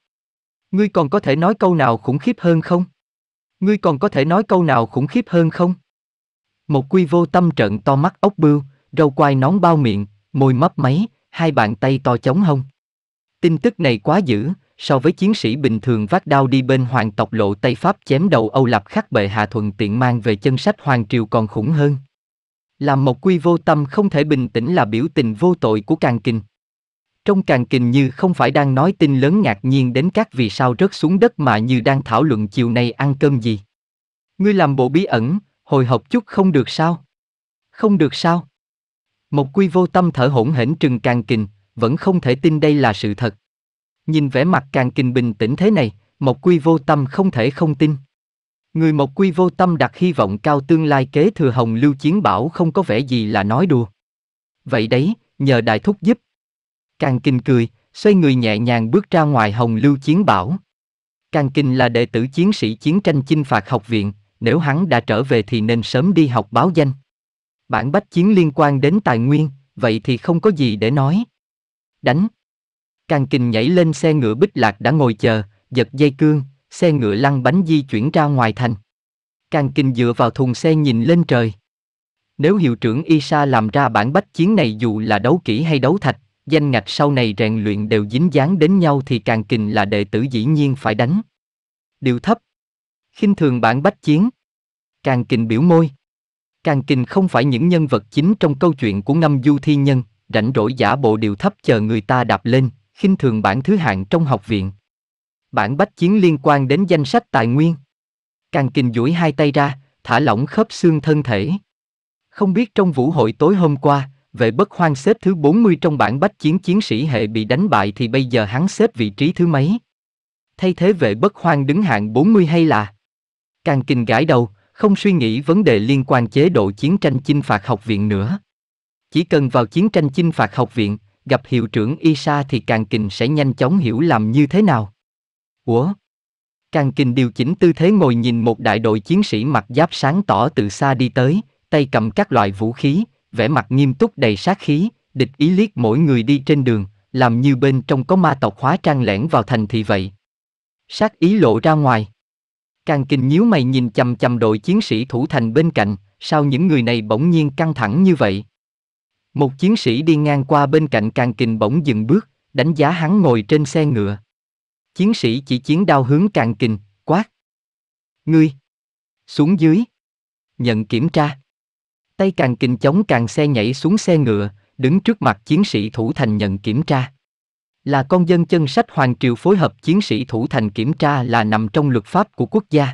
S1: Ngươi còn có thể nói câu nào khủng khiếp hơn không? Ngươi còn có thể nói câu nào khủng khiếp hơn không? Một quy vô tâm trận to mắt ốc bươu, râu quai nón bao miệng, môi mấp máy, hai bàn tay to chống hông. Tin tức này quá dữ, so với chiến sĩ bình thường vác đao đi bên hoàng tộc lộ Tây Pháp chém đầu Âu Lập khắc bệ hạ thuận tiện mang về chân sách hoàng triều còn khủng hơn. Làm một quy vô tâm không thể bình tĩnh là biểu tình vô tội của càng kinh. Trong càng kình như không phải đang nói tin lớn ngạc nhiên đến các vì sao rớt xuống đất mà như đang thảo luận chiều nay ăn cơm gì. Ngươi làm bộ bí ẩn, hồi hộp chút không được sao? Không được sao? Một quy vô tâm thở hổn hển trừng càng kình, vẫn không thể tin đây là sự thật. Nhìn vẻ mặt càng kình bình tĩnh thế này, một quy vô tâm không thể không tin. Người một quy vô tâm đặt hy vọng cao tương lai kế thừa hồng lưu chiến bảo không có vẻ gì là nói đùa. Vậy đấy, nhờ đại thúc giúp, Càng Kinh cười, xoay người nhẹ nhàng bước ra ngoài hồng lưu chiến bảo. Càng Kinh là đệ tử chiến sĩ chiến tranh chinh phạt học viện, nếu hắn đã trở về thì nên sớm đi học báo danh. Bản bách chiến liên quan đến tài nguyên, vậy thì không có gì để nói. Đánh. Càng Kinh nhảy lên xe ngựa bích lạc đã ngồi chờ, giật dây cương, xe ngựa lăn bánh di chuyển ra ngoài thành. Càng Kinh dựa vào thùng xe nhìn lên trời. Nếu hiệu trưởng Isa làm ra bản bách chiến này dù là đấu kỹ hay đấu thạch, danh ngạch sau này rèn luyện đều dính dáng đến nhau thì càng kình là đệ tử dĩ nhiên phải đánh. Điều thấp. khinh thường bản bách chiến. Càng kình biểu môi. Càng kình không phải những nhân vật chính trong câu chuyện của năm du thi nhân, rảnh rỗi giả bộ điều thấp chờ người ta đạp lên, khinh thường bản thứ hạng trong học viện. Bản bách chiến liên quan đến danh sách tài nguyên. Càng kình duỗi hai tay ra, thả lỏng khớp xương thân thể. Không biết trong vũ hội tối hôm qua, về bất hoang xếp thứ 40 trong bảng bách chiến chiến sĩ hệ bị đánh bại thì bây giờ hắn xếp vị trí thứ mấy? Thay thế vệ bất hoang đứng hạng 40 hay là? Càng kinh gãi đầu, không suy nghĩ vấn đề liên quan chế độ chiến tranh chinh phạt học viện nữa. Chỉ cần vào chiến tranh chinh phạt học viện, gặp hiệu trưởng Isa thì Càng Kình sẽ nhanh chóng hiểu làm như thế nào. Ủa? Càng Kình điều chỉnh tư thế ngồi nhìn một đại đội chiến sĩ mặc giáp sáng tỏ từ xa đi tới, tay cầm các loại vũ khí, vẻ mặt nghiêm túc đầy sát khí, địch ý liếc mỗi người đi trên đường, làm như bên trong có ma tộc hóa trang lẻn vào thành thì vậy. Sát ý lộ ra ngoài. Càng kinh nhíu mày nhìn chầm chầm đội chiến sĩ thủ thành bên cạnh, sao những người này bỗng nhiên căng thẳng như vậy? Một chiến sĩ đi ngang qua bên cạnh càng kình bỗng dừng bước, đánh giá hắn ngồi trên xe ngựa. Chiến sĩ chỉ chiến đao hướng càng kình, quát. Ngươi! Xuống dưới! Nhận kiểm tra! tay càng kinh chống càng xe nhảy xuống xe ngựa, đứng trước mặt chiến sĩ thủ thành nhận kiểm tra. Là con dân chân sách Hoàng Triều phối hợp chiến sĩ thủ thành kiểm tra là nằm trong luật pháp của quốc gia.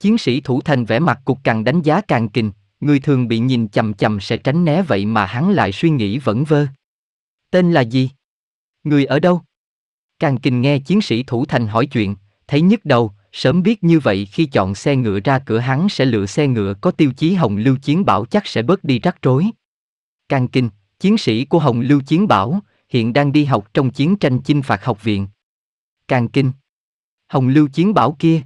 S1: Chiến sĩ thủ thành vẻ mặt cục càng đánh giá càng kình, người thường bị nhìn chầm chầm sẽ tránh né vậy mà hắn lại suy nghĩ vẫn vơ. Tên là gì? Người ở đâu? Càng kình nghe chiến sĩ thủ thành hỏi chuyện, thấy nhức đầu, Sớm biết như vậy khi chọn xe ngựa ra cửa hắn sẽ lựa xe ngựa có tiêu chí Hồng Lưu Chiến Bảo chắc sẽ bớt đi rắc rối. Can Kinh, chiến sĩ của Hồng Lưu Chiến Bảo, hiện đang đi học trong chiến tranh chinh phạt học viện. Can Kinh Hồng Lưu Chiến Bảo kia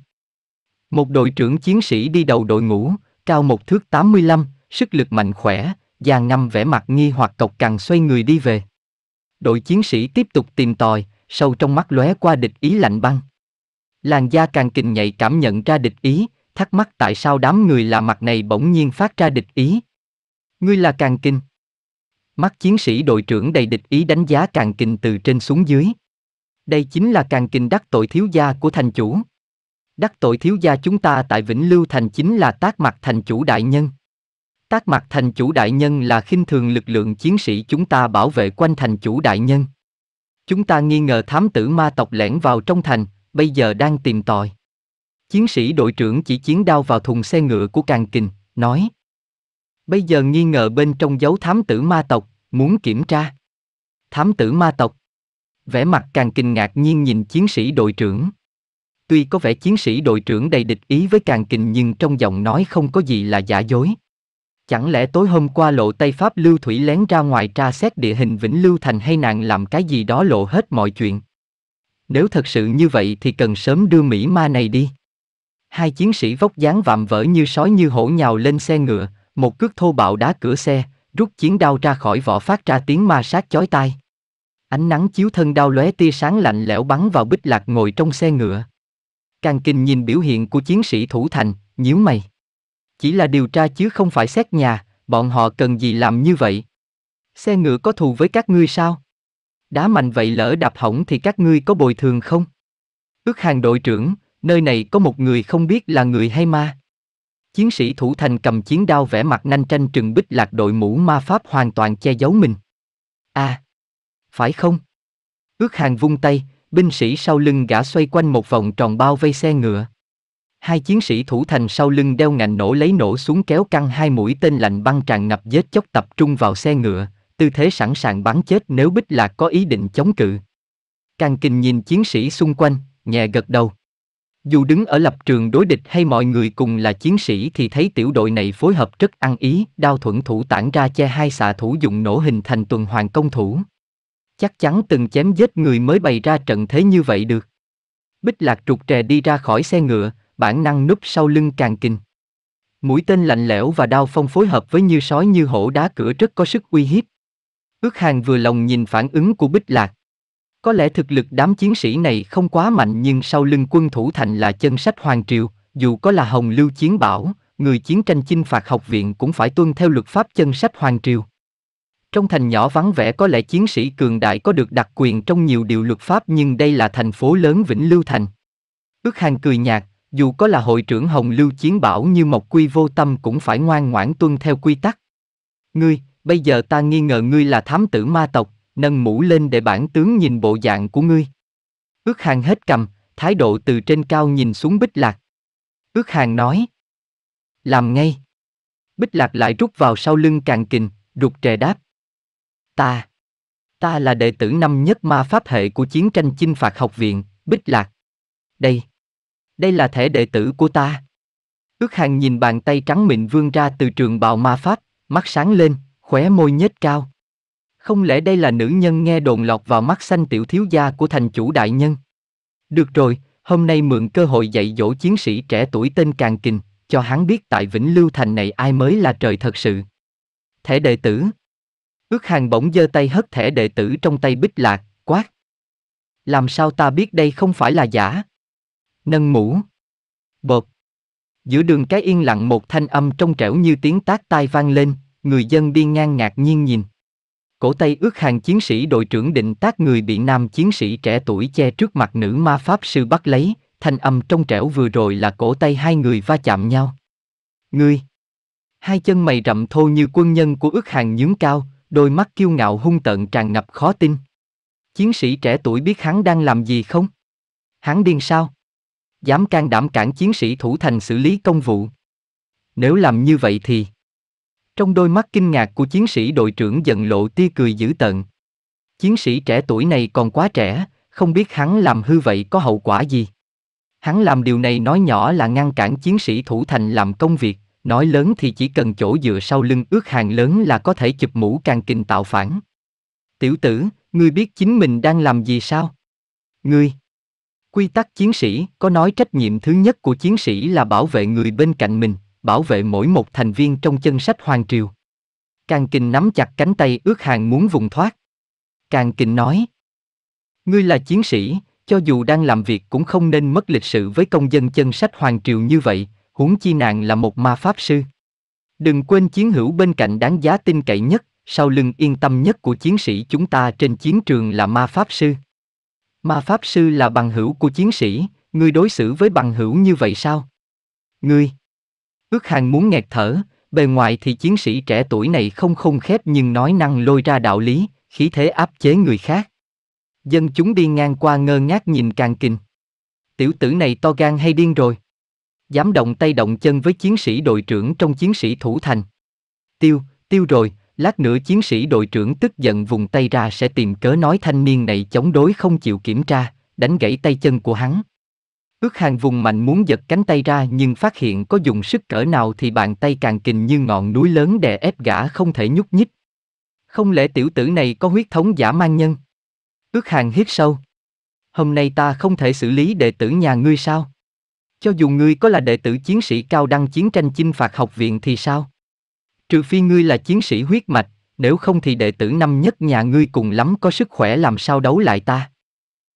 S1: Một đội trưởng chiến sĩ đi đầu đội ngũ, cao một thước 85, sức lực mạnh khỏe, già ngâm vẻ mặt nghi hoặc cộc cằn xoay người đi về. Đội chiến sĩ tiếp tục tìm tòi, sâu trong mắt lóe qua địch ý lạnh băng làn da càng kình nhạy cảm nhận ra địch ý, thắc mắc tại sao đám người lạ mặt này bỗng nhiên phát ra địch ý. Ngươi là càng kinh. Mắt chiến sĩ đội trưởng đầy địch ý đánh giá càng Kình từ trên xuống dưới. Đây chính là càng Kình đắc tội thiếu gia của thành chủ. Đắc tội thiếu gia chúng ta tại Vĩnh Lưu Thành chính là tác mặt thành chủ đại nhân. Tác mặt thành chủ đại nhân là khinh thường lực lượng chiến sĩ chúng ta bảo vệ quanh thành chủ đại nhân. Chúng ta nghi ngờ thám tử ma tộc lẻn vào trong thành, bây giờ đang tìm tòi. Chiến sĩ đội trưởng chỉ chiến đao vào thùng xe ngựa của Càng Kình, nói. Bây giờ nghi ngờ bên trong giấu thám tử ma tộc, muốn kiểm tra. Thám tử ma tộc. Vẻ mặt Càng Kình ngạc nhiên nhìn chiến sĩ đội trưởng. Tuy có vẻ chiến sĩ đội trưởng đầy địch ý với Càng Kình nhưng trong giọng nói không có gì là giả dối. Chẳng lẽ tối hôm qua lộ Tây Pháp Lưu Thủy lén ra ngoài tra xét địa hình Vĩnh Lưu Thành hay nàng làm cái gì đó lộ hết mọi chuyện? nếu thật sự như vậy thì cần sớm đưa Mỹ ma này đi. Hai chiến sĩ vóc dáng vạm vỡ như sói như hổ nhào lên xe ngựa, một cước thô bạo đá cửa xe, rút chiến đao ra khỏi vỏ phát ra tiếng ma sát chói tai. Ánh nắng chiếu thân đao lóe tia sáng lạnh lẽo bắn vào bích lạc ngồi trong xe ngựa. Càng kinh nhìn biểu hiện của chiến sĩ thủ thành, nhíu mày. Chỉ là điều tra chứ không phải xét nhà, bọn họ cần gì làm như vậy. Xe ngựa có thù với các ngươi sao? đá mạnh vậy lỡ đạp hỏng thì các ngươi có bồi thường không? Ước hàng đội trưởng, nơi này có một người không biết là người hay ma. Chiến sĩ thủ thành cầm chiến đao vẽ mặt nanh tranh trừng bích lạc đội mũ ma pháp hoàn toàn che giấu mình. À, phải không? Ước hàng vung tay, binh sĩ sau lưng gã xoay quanh một vòng tròn bao vây xe ngựa. Hai chiến sĩ thủ thành sau lưng đeo ngạnh nổ lấy nổ xuống kéo căng hai mũi tên lạnh băng tràn ngập vết chóc tập trung vào xe ngựa, tư thế sẵn sàng bắn chết nếu Bích Lạc có ý định chống cự. Càng Kình nhìn chiến sĩ xung quanh, nhẹ gật đầu. Dù đứng ở lập trường đối địch hay mọi người cùng là chiến sĩ thì thấy tiểu đội này phối hợp rất ăn ý, đao thuẫn thủ tản ra che hai xạ thủ dụng nổ hình thành tuần hoàn công thủ. Chắc chắn từng chém giết người mới bày ra trận thế như vậy được. Bích lạc trục trè đi ra khỏi xe ngựa, bản năng núp sau lưng càng kinh. Mũi tên lạnh lẽo và đao phong phối hợp với như sói như hổ đá cửa rất có sức uy hiếp. Ước hàng vừa lòng nhìn phản ứng của Bích Lạc. Có lẽ thực lực đám chiến sĩ này không quá mạnh nhưng sau lưng quân thủ thành là chân sách hoàng triều, dù có là hồng lưu chiến bảo, người chiến tranh chinh phạt học viện cũng phải tuân theo luật pháp chân sách hoàng triều. Trong thành nhỏ vắng vẻ có lẽ chiến sĩ cường đại có được đặc quyền trong nhiều điều luật pháp nhưng đây là thành phố lớn Vĩnh Lưu Thành. Ước hàng cười nhạt, dù có là hội trưởng Hồng Lưu Chiến Bảo như Mộc Quy vô tâm cũng phải ngoan ngoãn tuân theo quy tắc. Ngươi, bây giờ ta nghi ngờ ngươi là thám tử ma tộc, nâng mũ lên để bản tướng nhìn bộ dạng của ngươi. Ước hàng hết cầm, thái độ từ trên cao nhìn xuống bích lạc. Ước hàng nói. Làm ngay. Bích lạc lại rút vào sau lưng càng kình, rụt trề đáp. Ta. Ta là đệ tử năm nhất ma pháp hệ của chiến tranh chinh phạt học viện, bích lạc. Đây. Đây là thẻ đệ tử của ta. Ước hàng nhìn bàn tay trắng mịn vươn ra từ trường bào ma pháp, mắt sáng lên, khóe môi nhếch cao. Không lẽ đây là nữ nhân nghe đồn lọt vào mắt xanh tiểu thiếu gia của thành chủ đại nhân? Được rồi, hôm nay mượn cơ hội dạy dỗ chiến sĩ trẻ tuổi tên Càng Kình, cho hắn biết tại Vĩnh Lưu Thành này ai mới là trời thật sự. Thẻ đệ tử Ước hàng bỗng giơ tay hất thẻ đệ tử trong tay bích lạc, quát. Làm sao ta biết đây không phải là giả? Nâng mũ. Bột. Giữa đường cái yên lặng một thanh âm trong trẻo như tiếng tác tai vang lên, người dân đi ngang ngạc nhiên nhìn. Cổ tay ước hàng chiến sĩ đội trưởng định tác người bị nam chiến sĩ trẻ tuổi che trước mặt nữ ma pháp sư bắt lấy, thanh âm trong trẻo vừa rồi là cổ tay hai người va chạm nhau. Ngươi! Hai chân mày rậm thô như quân nhân của ước hàng nhướng cao, đôi mắt kiêu ngạo hung tợn tràn ngập khó tin. Chiến sĩ trẻ tuổi biết hắn đang làm gì không? Hắn điên sao? Dám can đảm cản chiến sĩ thủ thành xử lý công vụ. Nếu làm như vậy thì trong đôi mắt kinh ngạc của chiến sĩ đội trưởng dần lộ tia cười dữ tợn. Chiến sĩ trẻ tuổi này còn quá trẻ, không biết hắn làm hư vậy có hậu quả gì. Hắn làm điều này nói nhỏ là ngăn cản chiến sĩ thủ thành làm công việc, nói lớn thì chỉ cần chỗ dựa sau lưng ước hàng lớn là có thể chụp mũ càng kình tạo phản. Tiểu tử, ngươi biết chính mình đang làm gì sao? Ngươi. Quy tắc chiến sĩ có nói trách nhiệm thứ nhất của chiến sĩ là bảo vệ người bên cạnh mình, bảo vệ mỗi một thành viên trong chân sách hoàng triều. Càng kinh nắm chặt cánh tay ước hàng muốn vùng thoát. Càng kinh nói, ngươi là chiến sĩ, cho dù đang làm việc cũng không nên mất lịch sự với công dân chân sách hoàng triều như vậy, huống chi nàng là một ma pháp sư. Đừng quên chiến hữu bên cạnh đáng giá tin cậy nhất, sau lưng yên tâm nhất của chiến sĩ chúng ta trên chiến trường là ma pháp sư. Ma pháp sư là bằng hữu của chiến sĩ, ngươi đối xử với bằng hữu như vậy sao? Ngươi Ước hàng muốn nghẹt thở, bề ngoài thì chiến sĩ trẻ tuổi này không khôn khép nhưng nói năng lôi ra đạo lý, khí thế áp chế người khác. Dân chúng đi ngang qua ngơ ngác nhìn càng kinh. Tiểu tử này to gan hay điên rồi? Dám động tay động chân với chiến sĩ đội trưởng trong chiến sĩ thủ thành. Tiêu, tiêu rồi, lát nữa chiến sĩ đội trưởng tức giận vùng tay ra sẽ tìm cớ nói thanh niên này chống đối không chịu kiểm tra, đánh gãy tay chân của hắn. Ước hàng vùng mạnh muốn giật cánh tay ra nhưng phát hiện có dùng sức cỡ nào thì bàn tay càng kình như ngọn núi lớn đè ép gã không thể nhúc nhích. Không lẽ tiểu tử này có huyết thống giả mang nhân? Ước hàng hít sâu. Hôm nay ta không thể xử lý đệ tử nhà ngươi sao? Cho dù ngươi có là đệ tử chiến sĩ cao đăng chiến tranh chinh phạt học viện thì sao? Trừ phi ngươi là chiến sĩ huyết mạch, nếu không thì đệ tử năm nhất nhà ngươi cùng lắm có sức khỏe làm sao đấu lại ta.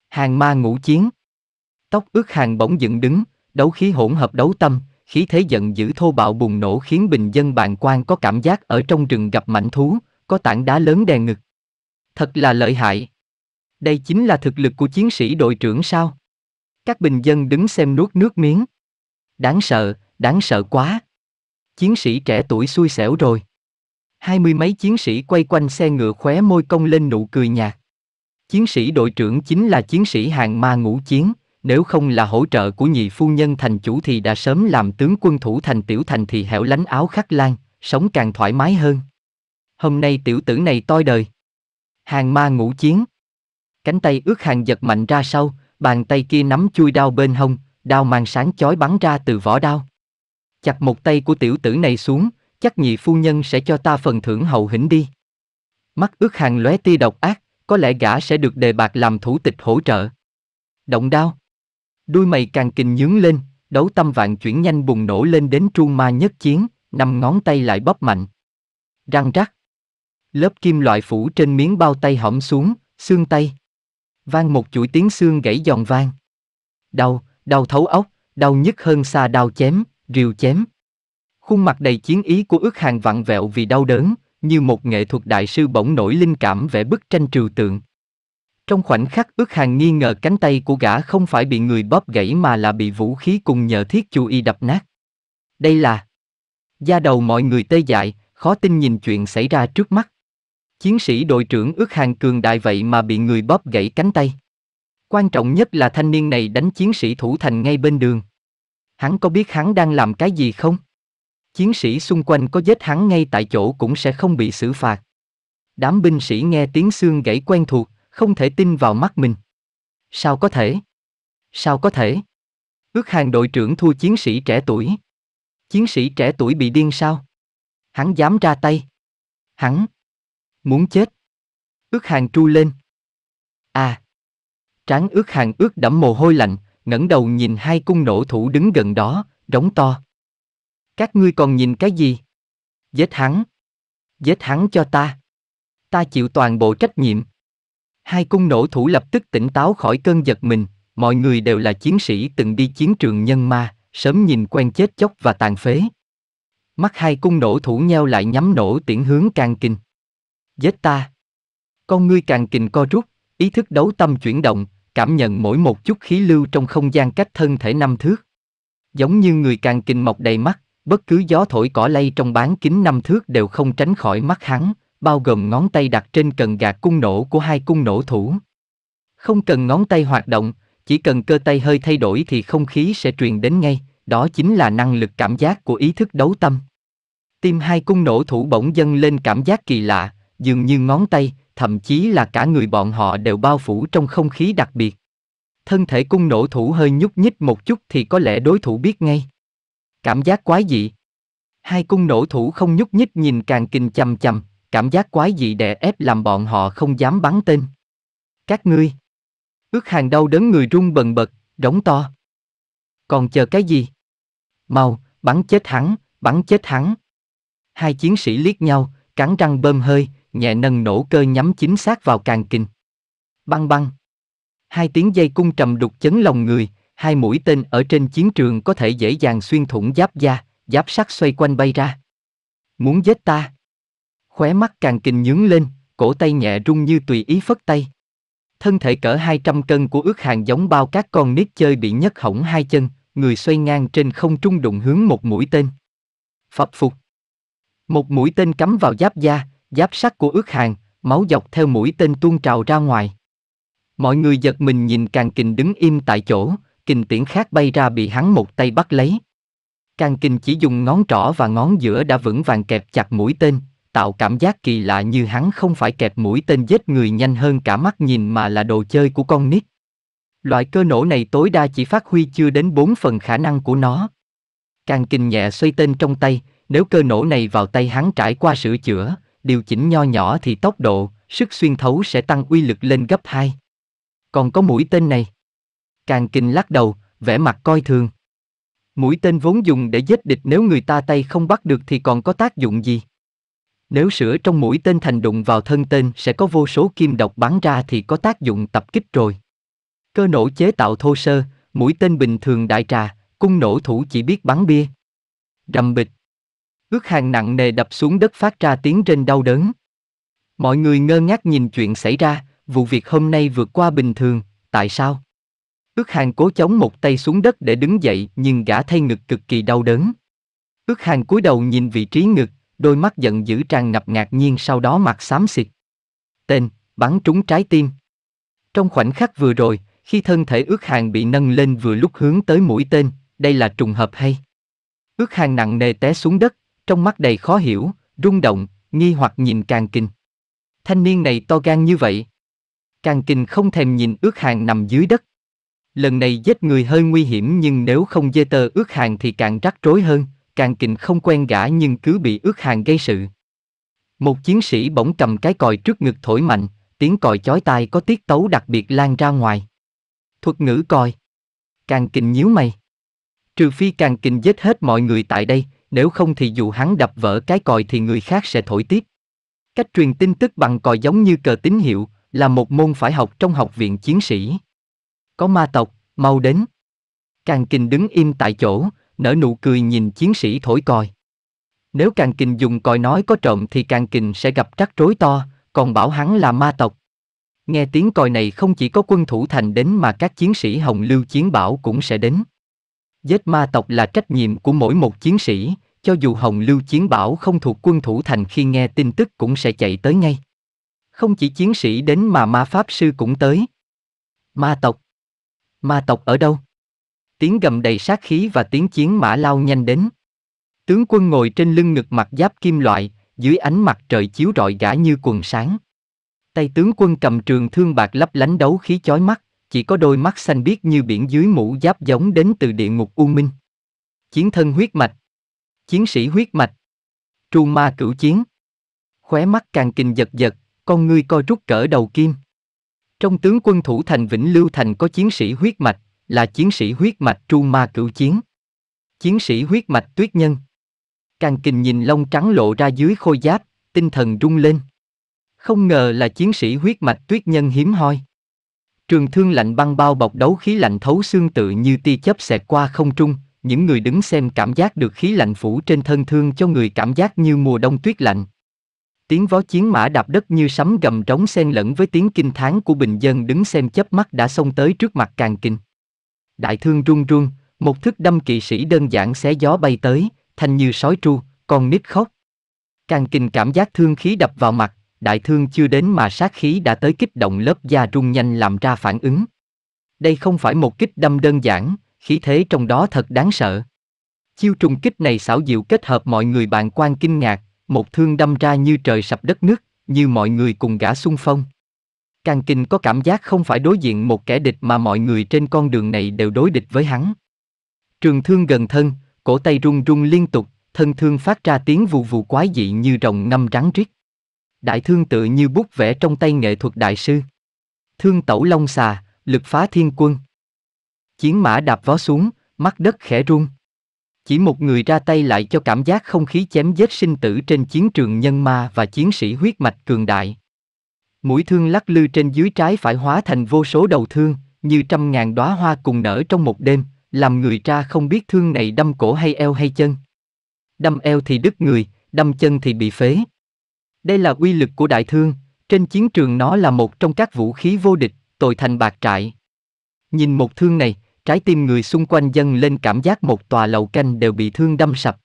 S1: Hàng ma ngũ chiến Tóc ướt hàng bỗng dựng đứng, đấu khí hỗn hợp đấu tâm, khí thế giận dữ thô bạo bùng nổ khiến bình dân bạn quan có cảm giác ở trong rừng gặp mảnh thú, có tảng đá lớn đè ngực. Thật là lợi hại. Đây chính là thực lực của chiến sĩ đội trưởng sao? Các bình dân đứng xem nuốt nước miếng. Đáng sợ, đáng sợ quá. Chiến sĩ trẻ tuổi xui xẻo rồi. Hai mươi mấy chiến sĩ quay quanh xe ngựa khóe môi cong lên nụ cười nhạt. Chiến sĩ đội trưởng chính là chiến sĩ hàng ma ngũ chiến, nếu không là hỗ trợ của nhị phu nhân thành chủ thì đã sớm làm tướng quân thủ thành tiểu thành thì hẻo lánh áo khắc lan, sống càng thoải mái hơn. Hôm nay tiểu tử này toi đời. Hàng ma ngũ chiến. Cánh tay ướt hàng giật mạnh ra sau, bàn tay kia nắm chui đao bên hông, đao mang sáng chói bắn ra từ vỏ đao. Chặt một tay của tiểu tử này xuống, chắc nhị phu nhân sẽ cho ta phần thưởng hậu hĩnh đi. Mắt ướt hàng lóe tia độc ác, có lẽ gã sẽ được đề bạc làm thủ tịch hỗ trợ. Động đao. Đuôi mày càng kình nhướng lên, đấu tâm vạn chuyển nhanh bùng nổ lên đến truông ma nhất chiến, năm ngón tay lại bóp mạnh. Răng rắc. Lớp kim loại phủ trên miếng bao tay hõm xuống, xương tay. Vang một chuỗi tiếng xương gãy giòn vang. Đau, đau thấu ốc, đau nhức hơn xa đau chém, rìu chém. Khuôn mặt đầy chiến ý của ước hàng vặn vẹo vì đau đớn, như một nghệ thuật đại sư bỗng nổi linh cảm vẽ bức tranh trừu tượng. Trong khoảnh khắc ước hàng nghi ngờ cánh tay của gã không phải bị người bóp gãy mà là bị vũ khí cùng nhờ thiết chú y đập nát. Đây là... Da đầu mọi người tê dại, khó tin nhìn chuyện xảy ra trước mắt. Chiến sĩ đội trưởng ước hàng cường đại vậy mà bị người bóp gãy cánh tay. Quan trọng nhất là thanh niên này đánh chiến sĩ thủ thành ngay bên đường. Hắn có biết hắn đang làm cái gì không? Chiến sĩ xung quanh có giết hắn ngay tại chỗ cũng sẽ không bị xử phạt. Đám binh sĩ nghe tiếng xương gãy quen thuộc, không thể tin vào mắt mình. Sao có thể? Sao có thể? Ước hàng đội trưởng thua chiến sĩ trẻ tuổi. Chiến sĩ trẻ tuổi bị điên sao? Hắn dám ra tay. Hắn. Muốn chết. Ước hàng tru lên. À. Tráng ước hàng ướt đẫm mồ hôi lạnh, ngẩng đầu nhìn hai cung nổ thủ đứng gần đó, đóng to. Các ngươi còn nhìn cái gì? Giết hắn. Giết hắn cho ta. Ta chịu toàn bộ trách nhiệm. Hai cung nổ thủ lập tức tỉnh táo khỏi cơn giật mình, mọi người đều là chiến sĩ từng đi chiến trường nhân ma, sớm nhìn quen chết chóc và tàn phế. Mắt hai cung nổ thủ nheo lại nhắm nổ tiễn hướng càng kinh. Giết ta! Con ngươi càng kinh co rút, ý thức đấu tâm chuyển động, cảm nhận mỗi một chút khí lưu trong không gian cách thân thể năm thước. Giống như người càng kinh mọc đầy mắt, bất cứ gió thổi cỏ lay trong bán kính năm thước đều không tránh khỏi mắt hắn, bao gồm ngón tay đặt trên cần gạt cung nổ của hai cung nổ thủ. Không cần ngón tay hoạt động, chỉ cần cơ tay hơi thay đổi thì không khí sẽ truyền đến ngay, đó chính là năng lực cảm giác của ý thức đấu tâm. Tim hai cung nổ thủ bỗng dâng lên cảm giác kỳ lạ, dường như ngón tay, thậm chí là cả người bọn họ đều bao phủ trong không khí đặc biệt. Thân thể cung nổ thủ hơi nhúc nhích một chút thì có lẽ đối thủ biết ngay. Cảm giác quái dị. Hai cung nổ thủ không nhúc nhích nhìn càng kinh chằm chằm, cảm giác quái dị đè ép làm bọn họ không dám bắn tên. Các ngươi. Ước hàng đau đớn người run bần bật, rống to. Còn chờ cái gì? Mau, bắn chết hắn, bắn chết hắn. Hai chiến sĩ liếc nhau, cắn răng bơm hơi, nhẹ nâng nổ cơ nhắm chính xác vào càng kinh. Băng băng. Hai tiếng dây cung trầm đục chấn lòng người, hai mũi tên ở trên chiến trường có thể dễ dàng xuyên thủng giáp da, giáp sắt xoay quanh bay ra. Muốn giết ta? Khóe mắt càng kình nhướng lên, cổ tay nhẹ rung như tùy ý phất tay. Thân thể cỡ 200 cân của ước hàng giống bao các con nít chơi bị nhấc hỏng hai chân, người xoay ngang trên không trung đụng hướng một mũi tên. Phập phục. Một mũi tên cắm vào giáp da, giáp sắt của ước hàng, máu dọc theo mũi tên tuôn trào ra ngoài. Mọi người giật mình nhìn càng kình đứng im tại chỗ, kình tiễn khác bay ra bị hắn một tay bắt lấy. Càng kình chỉ dùng ngón trỏ và ngón giữa đã vững vàng kẹp chặt mũi tên, tạo cảm giác kỳ lạ như hắn không phải kẹp mũi tên giết người nhanh hơn cả mắt nhìn mà là đồ chơi của con nít. Loại cơ nổ này tối đa chỉ phát huy chưa đến 4 phần khả năng của nó. Càng kinh nhẹ xoay tên trong tay, nếu cơ nổ này vào tay hắn trải qua sửa chữa, điều chỉnh nho nhỏ thì tốc độ, sức xuyên thấu sẽ tăng uy lực lên gấp 2. Còn có mũi tên này. Càng kinh lắc đầu, vẻ mặt coi thường. Mũi tên vốn dùng để giết địch nếu người ta tay không bắt được thì còn có tác dụng gì? Nếu sữa trong mũi tên thành đụng vào thân tên sẽ có vô số kim độc bắn ra thì có tác dụng tập kích rồi. Cơ nổ chế tạo thô sơ, mũi tên bình thường đại trà, cung nổ thủ chỉ biết bắn bia. Rầm bịch. Ước hàng nặng nề đập xuống đất phát ra tiếng trên đau đớn. Mọi người ngơ ngác nhìn chuyện xảy ra, vụ việc hôm nay vượt qua bình thường, tại sao? Ước hàng cố chống một tay xuống đất để đứng dậy nhưng gã thay ngực cực kỳ đau đớn. Ước hàng cúi đầu nhìn vị trí ngực, đôi mắt giận dữ tràn ngập ngạc nhiên sau đó mặt xám xịt. Tên, bắn trúng trái tim. Trong khoảnh khắc vừa rồi, khi thân thể ước hàng bị nâng lên vừa lúc hướng tới mũi tên, đây là trùng hợp hay? Ước hàng nặng nề té xuống đất, trong mắt đầy khó hiểu, rung động, nghi hoặc nhìn càng kinh. Thanh niên này to gan như vậy. Càng kinh không thèm nhìn ước hàng nằm dưới đất. Lần này giết người hơi nguy hiểm nhưng nếu không dê tờ ước hàng thì càng rắc rối hơn, càng kình không quen gã nhưng cứ bị ước hàng gây sự. Một chiến sĩ bỗng cầm cái còi trước ngực thổi mạnh, tiếng còi chói tai có tiết tấu đặc biệt lan ra ngoài. Thuật ngữ còi. Càng kình nhíu mày. Trừ phi càng kình giết hết mọi người tại đây, nếu không thì dù hắn đập vỡ cái còi thì người khác sẽ thổi tiếp. Cách truyền tin tức bằng còi giống như cờ tín hiệu, là một môn phải học trong học viện chiến sĩ. Có ma tộc, mau đến. Càng kình đứng im tại chỗ, nở nụ cười nhìn chiến sĩ thổi còi. Nếu càng kình dùng còi nói có trộm thì càng kình sẽ gặp trắc rối to, còn bảo hắn là ma tộc. Nghe tiếng còi này không chỉ có quân thủ thành đến mà các chiến sĩ hồng lưu chiến bảo cũng sẽ đến. Giết ma tộc là trách nhiệm của mỗi một chiến sĩ, cho dù hồng lưu chiến bảo không thuộc quân thủ thành khi nghe tin tức cũng sẽ chạy tới ngay. Không chỉ chiến sĩ đến mà ma pháp sư cũng tới. Ma tộc. Ma tộc ở đâu? tiếng gầm đầy sát khí và tiếng chiến mã lao nhanh đến. Tướng quân ngồi trên lưng ngực mặt giáp kim loại, dưới ánh mặt trời chiếu rọi gã như quần sáng. Tay tướng quân cầm trường thương bạc lấp lánh đấu khí chói mắt, chỉ có đôi mắt xanh biếc như biển dưới mũ giáp giống đến từ địa ngục U Minh. Chiến thân huyết mạch. Chiến sĩ huyết mạch. Tru ma cửu chiến. Khóe mắt càng kinh giật giật, con ngươi co rút cỡ đầu kim. Trong tướng quân thủ thành Vĩnh Lưu Thành có chiến sĩ huyết mạch, là chiến sĩ huyết mạch Tru Ma Cửu Chiến. Chiến sĩ huyết mạch Tuyết Nhân. Càng kình nhìn lông trắng lộ ra dưới khôi giáp, tinh thần rung lên. Không ngờ là chiến sĩ huyết mạch Tuyết Nhân hiếm hoi. Trường thương lạnh băng bao bọc đấu khí lạnh thấu xương tự như tia chớp xẹt qua không trung, những người đứng xem cảm giác được khí lạnh phủ trên thân thương cho người cảm giác như mùa đông tuyết lạnh. Tiếng vó chiến mã đạp đất như sấm gầm trống xen lẫn với tiếng kinh thán của bình dân đứng xem chớp mắt đã xông tới trước mặt càng kinh đại thương run run, một thức đâm kỵ sĩ đơn giản xé gió bay tới, thanh như sói tru, con nít khóc. Càng kinh cảm giác thương khí đập vào mặt, đại thương chưa đến mà sát khí đã tới kích động lớp da rung nhanh làm ra phản ứng. Đây không phải một kích đâm đơn giản, khí thế trong đó thật đáng sợ. Chiêu trùng kích này xảo diệu kết hợp mọi người bạn quan kinh ngạc, một thương đâm ra như trời sập đất nước, như mọi người cùng gã xung phong. Càng kinh có cảm giác không phải đối diện một kẻ địch mà mọi người trên con đường này đều đối địch với hắn. Trường thương gần thân, cổ tay run run liên tục, thân thương phát ra tiếng vù vù quái dị như rồng năm rắn rít. Đại thương tự như bút vẽ trong tay nghệ thuật đại sư. Thương tẩu long xà, lực phá thiên quân. Chiến mã đạp vó xuống, mắt đất khẽ run. Chỉ một người ra tay lại cho cảm giác không khí chém giết sinh tử trên chiến trường nhân ma và chiến sĩ huyết mạch cường đại mũi thương lắc lư trên dưới trái phải hóa thành vô số đầu thương, như trăm ngàn đóa hoa cùng nở trong một đêm, làm người ra không biết thương này đâm cổ hay eo hay chân. Đâm eo thì đứt người, đâm chân thì bị phế. Đây là uy lực của đại thương, trên chiến trường nó là một trong các vũ khí vô địch, tồi thành bạc trại. Nhìn một thương này, trái tim người xung quanh dâng lên cảm giác một tòa lầu canh đều bị thương đâm sập.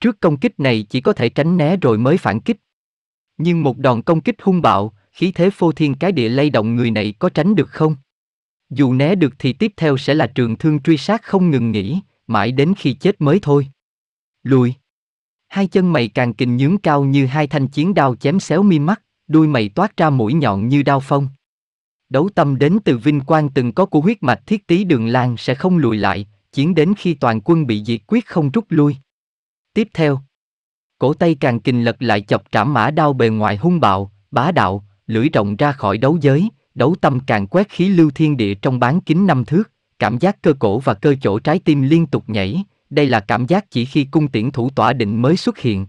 S1: Trước công kích này chỉ có thể tránh né rồi mới phản kích. Nhưng một đòn công kích hung bạo, khí thế phô thiên cái địa lay động người này có tránh được không? Dù né được thì tiếp theo sẽ là trường thương truy sát không ngừng nghỉ, mãi đến khi chết mới thôi. Lùi. Hai chân mày càng kình nhướng cao như hai thanh chiến đao chém xéo mi mắt, đuôi mày toát ra mũi nhọn như đao phong. Đấu tâm đến từ vinh quang từng có của huyết mạch thiết tí đường lan sẽ không lùi lại, chiến đến khi toàn quân bị diệt quyết không rút lui. Tiếp theo, cổ tay càng kình lật lại chọc trảm mã đao bề ngoài hung bạo, bá đạo, lưỡi rộng ra khỏi đấu giới, đấu tâm càng quét khí lưu thiên địa trong bán kính năm thước, cảm giác cơ cổ và cơ chỗ trái tim liên tục nhảy, đây là cảm giác chỉ khi cung tiễn thủ tỏa định mới xuất hiện.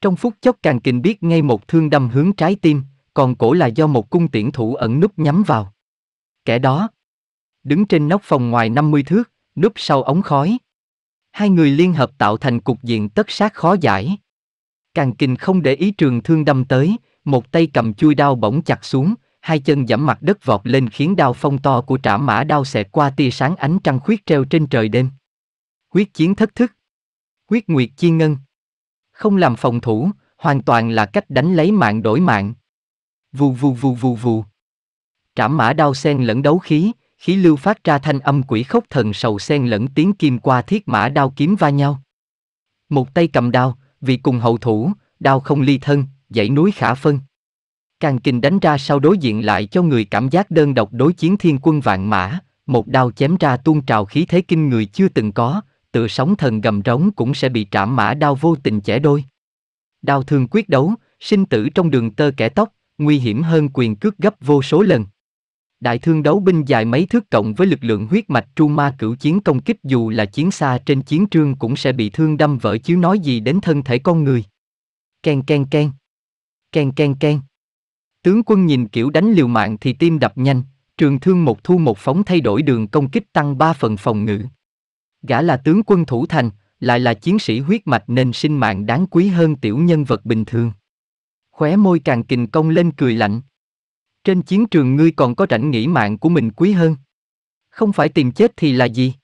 S1: Trong phút chốc càng kinh biết ngay một thương đâm hướng trái tim, còn cổ là do một cung tiễn thủ ẩn núp nhắm vào. Kẻ đó, đứng trên nóc phòng ngoài 50 thước, núp sau ống khói. Hai người liên hợp tạo thành cục diện tất sát khó giải. Càng kinh không để ý trường thương đâm tới, một tay cầm chui đao bỗng chặt xuống, hai chân giẫm mặt đất vọt lên khiến đao phong to của trả mã đao xẹt qua tia sáng ánh trăng khuyết treo trên trời đêm. Quyết chiến thất thức. Quyết nguyệt chi ngân. Không làm phòng thủ, hoàn toàn là cách đánh lấy mạng đổi mạng. Vù vù vù vù vù. Trảm mã đao sen lẫn đấu khí, khí lưu phát ra thanh âm quỷ khốc thần sầu sen lẫn tiếng kim qua thiết mã đao kiếm va nhau. Một tay cầm đao, vì cùng hậu thủ, đao không ly thân, dãy núi khả phân. Càng kinh đánh ra sau đối diện lại cho người cảm giác đơn độc đối chiến thiên quân vạn mã, một đao chém ra tuôn trào khí thế kinh người chưa từng có, tựa sóng thần gầm rống cũng sẽ bị trảm mã đao vô tình chẻ đôi. Đao thương quyết đấu, sinh tử trong đường tơ kẻ tóc, nguy hiểm hơn quyền cước gấp vô số lần. Đại thương đấu binh dài mấy thước cộng với lực lượng huyết mạch tru ma cửu chiến công kích dù là chiến xa trên chiến trường cũng sẽ bị thương đâm vỡ chứ nói gì đến thân thể con người. Ken ken ken. Ken ken ken. Tướng quân nhìn kiểu đánh liều mạng thì tim đập nhanh, trường thương một thu một phóng thay đổi đường công kích tăng ba phần phòng ngự. Gã là tướng quân thủ thành, lại là chiến sĩ huyết mạch nên sinh mạng đáng quý hơn tiểu nhân vật bình thường. Khóe môi càng kình công lên cười lạnh. Trên chiến trường ngươi còn có rảnh nghĩ mạng của mình quý hơn. Không phải tìm chết thì là gì?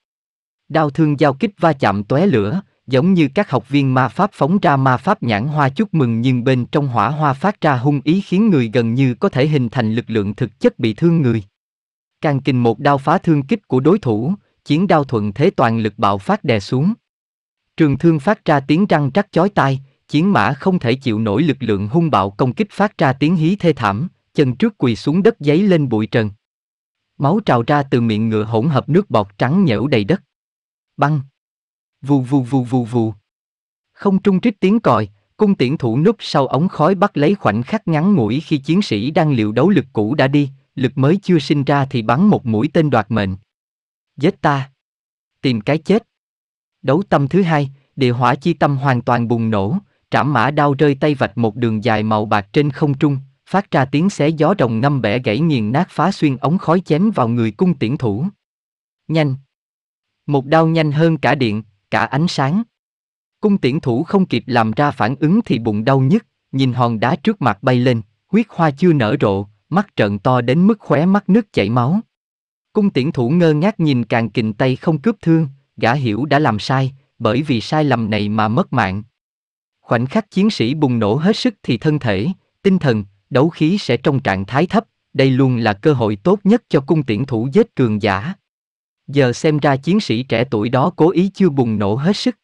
S1: Đao thương giao kích va chạm tóe lửa, giống như các học viên ma pháp phóng ra ma pháp nhãn hoa chúc mừng nhưng bên trong hỏa hoa phát ra hung ý khiến người gần như có thể hình thành lực lượng thực chất bị thương người. Càng kinh một đao phá thương kích của đối thủ, chiến đao thuận thế toàn lực bạo phát đè xuống. Trường thương phát ra tiếng răng rắc chói tai, chiến mã không thể chịu nổi lực lượng hung bạo công kích phát ra tiếng hí thê thảm, chân trước quỳ xuống đất giấy lên bụi trần. Máu trào ra từ miệng ngựa hỗn hợp nước bọt trắng nhễu đầy đất. Băng, Vù vù vù vù vù. Không trung trích tiếng còi, cung tiễn thủ núp sau ống khói bắt lấy khoảnh khắc ngắn ngủi khi chiến sĩ đang liệu đấu lực cũ đã đi, lực mới chưa sinh ra thì bắn một mũi tên đoạt mệnh. Giết ta. Tìm cái chết. Đấu tâm thứ hai, địa hỏa chi tâm hoàn toàn bùng nổ, trảm mã đao rơi tay vạch một đường dài màu bạc trên không trung, phát ra tiếng xé gió rồng ngâm bẻ gãy nghiền nát phá xuyên ống khói chém vào người cung tiễn thủ. Nhanh! Một đao nhanh hơn cả điện, cả ánh sáng. Cung tiễn thủ không kịp làm ra phản ứng thì bụng đau nhất, nhìn hòn đá trước mặt bay lên, huyết hoa chưa nở rộ, mắt trợn to đến mức khóe mắt nước chảy máu. Cung tiễn thủ ngơ ngác nhìn càng kình tay không cướp thương, gã hiểu đã làm sai, bởi vì sai lầm này mà mất mạng. Khoảnh khắc chiến sĩ bùng nổ hết sức thì thân thể, tinh thần, đấu khí sẽ trong trạng thái thấp, đây luôn là cơ hội tốt nhất cho cung tiễn thủ giết cường giả, giờ xem ra chiến sĩ trẻ tuổi đó cố ý chưa bùng nổ hết sức.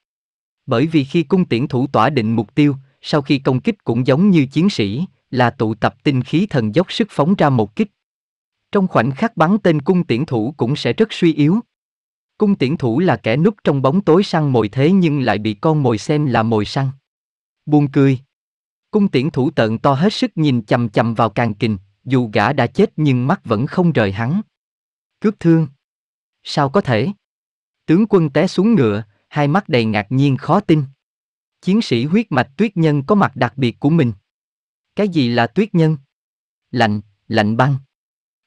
S1: Bởi vì khi cung tiễn thủ tỏa định mục tiêu, sau khi công kích cũng giống như chiến sĩ, là tụ tập tinh khí thần dốc sức phóng ra một kích. Trong khoảnh khắc bắn tên cung tiễn thủ cũng sẽ rất suy yếu. Cung tiễn thủ là kẻ núp trong bóng tối săn mồi thế nhưng lại bị con mồi xem là mồi săn. Buồn cười. Cung tiễn thủ tận to hết sức nhìn chầm chầm vào càng kình, dù gã đã chết nhưng mắt vẫn không rời hắn. Cướp thương. Sao có thể? Tướng quân té xuống ngựa, hai mắt đầy ngạc nhiên khó tin. Chiến sĩ huyết mạch tuyết nhân có mặt đặc biệt của mình. Cái gì là tuyết nhân? Lạnh, lạnh băng.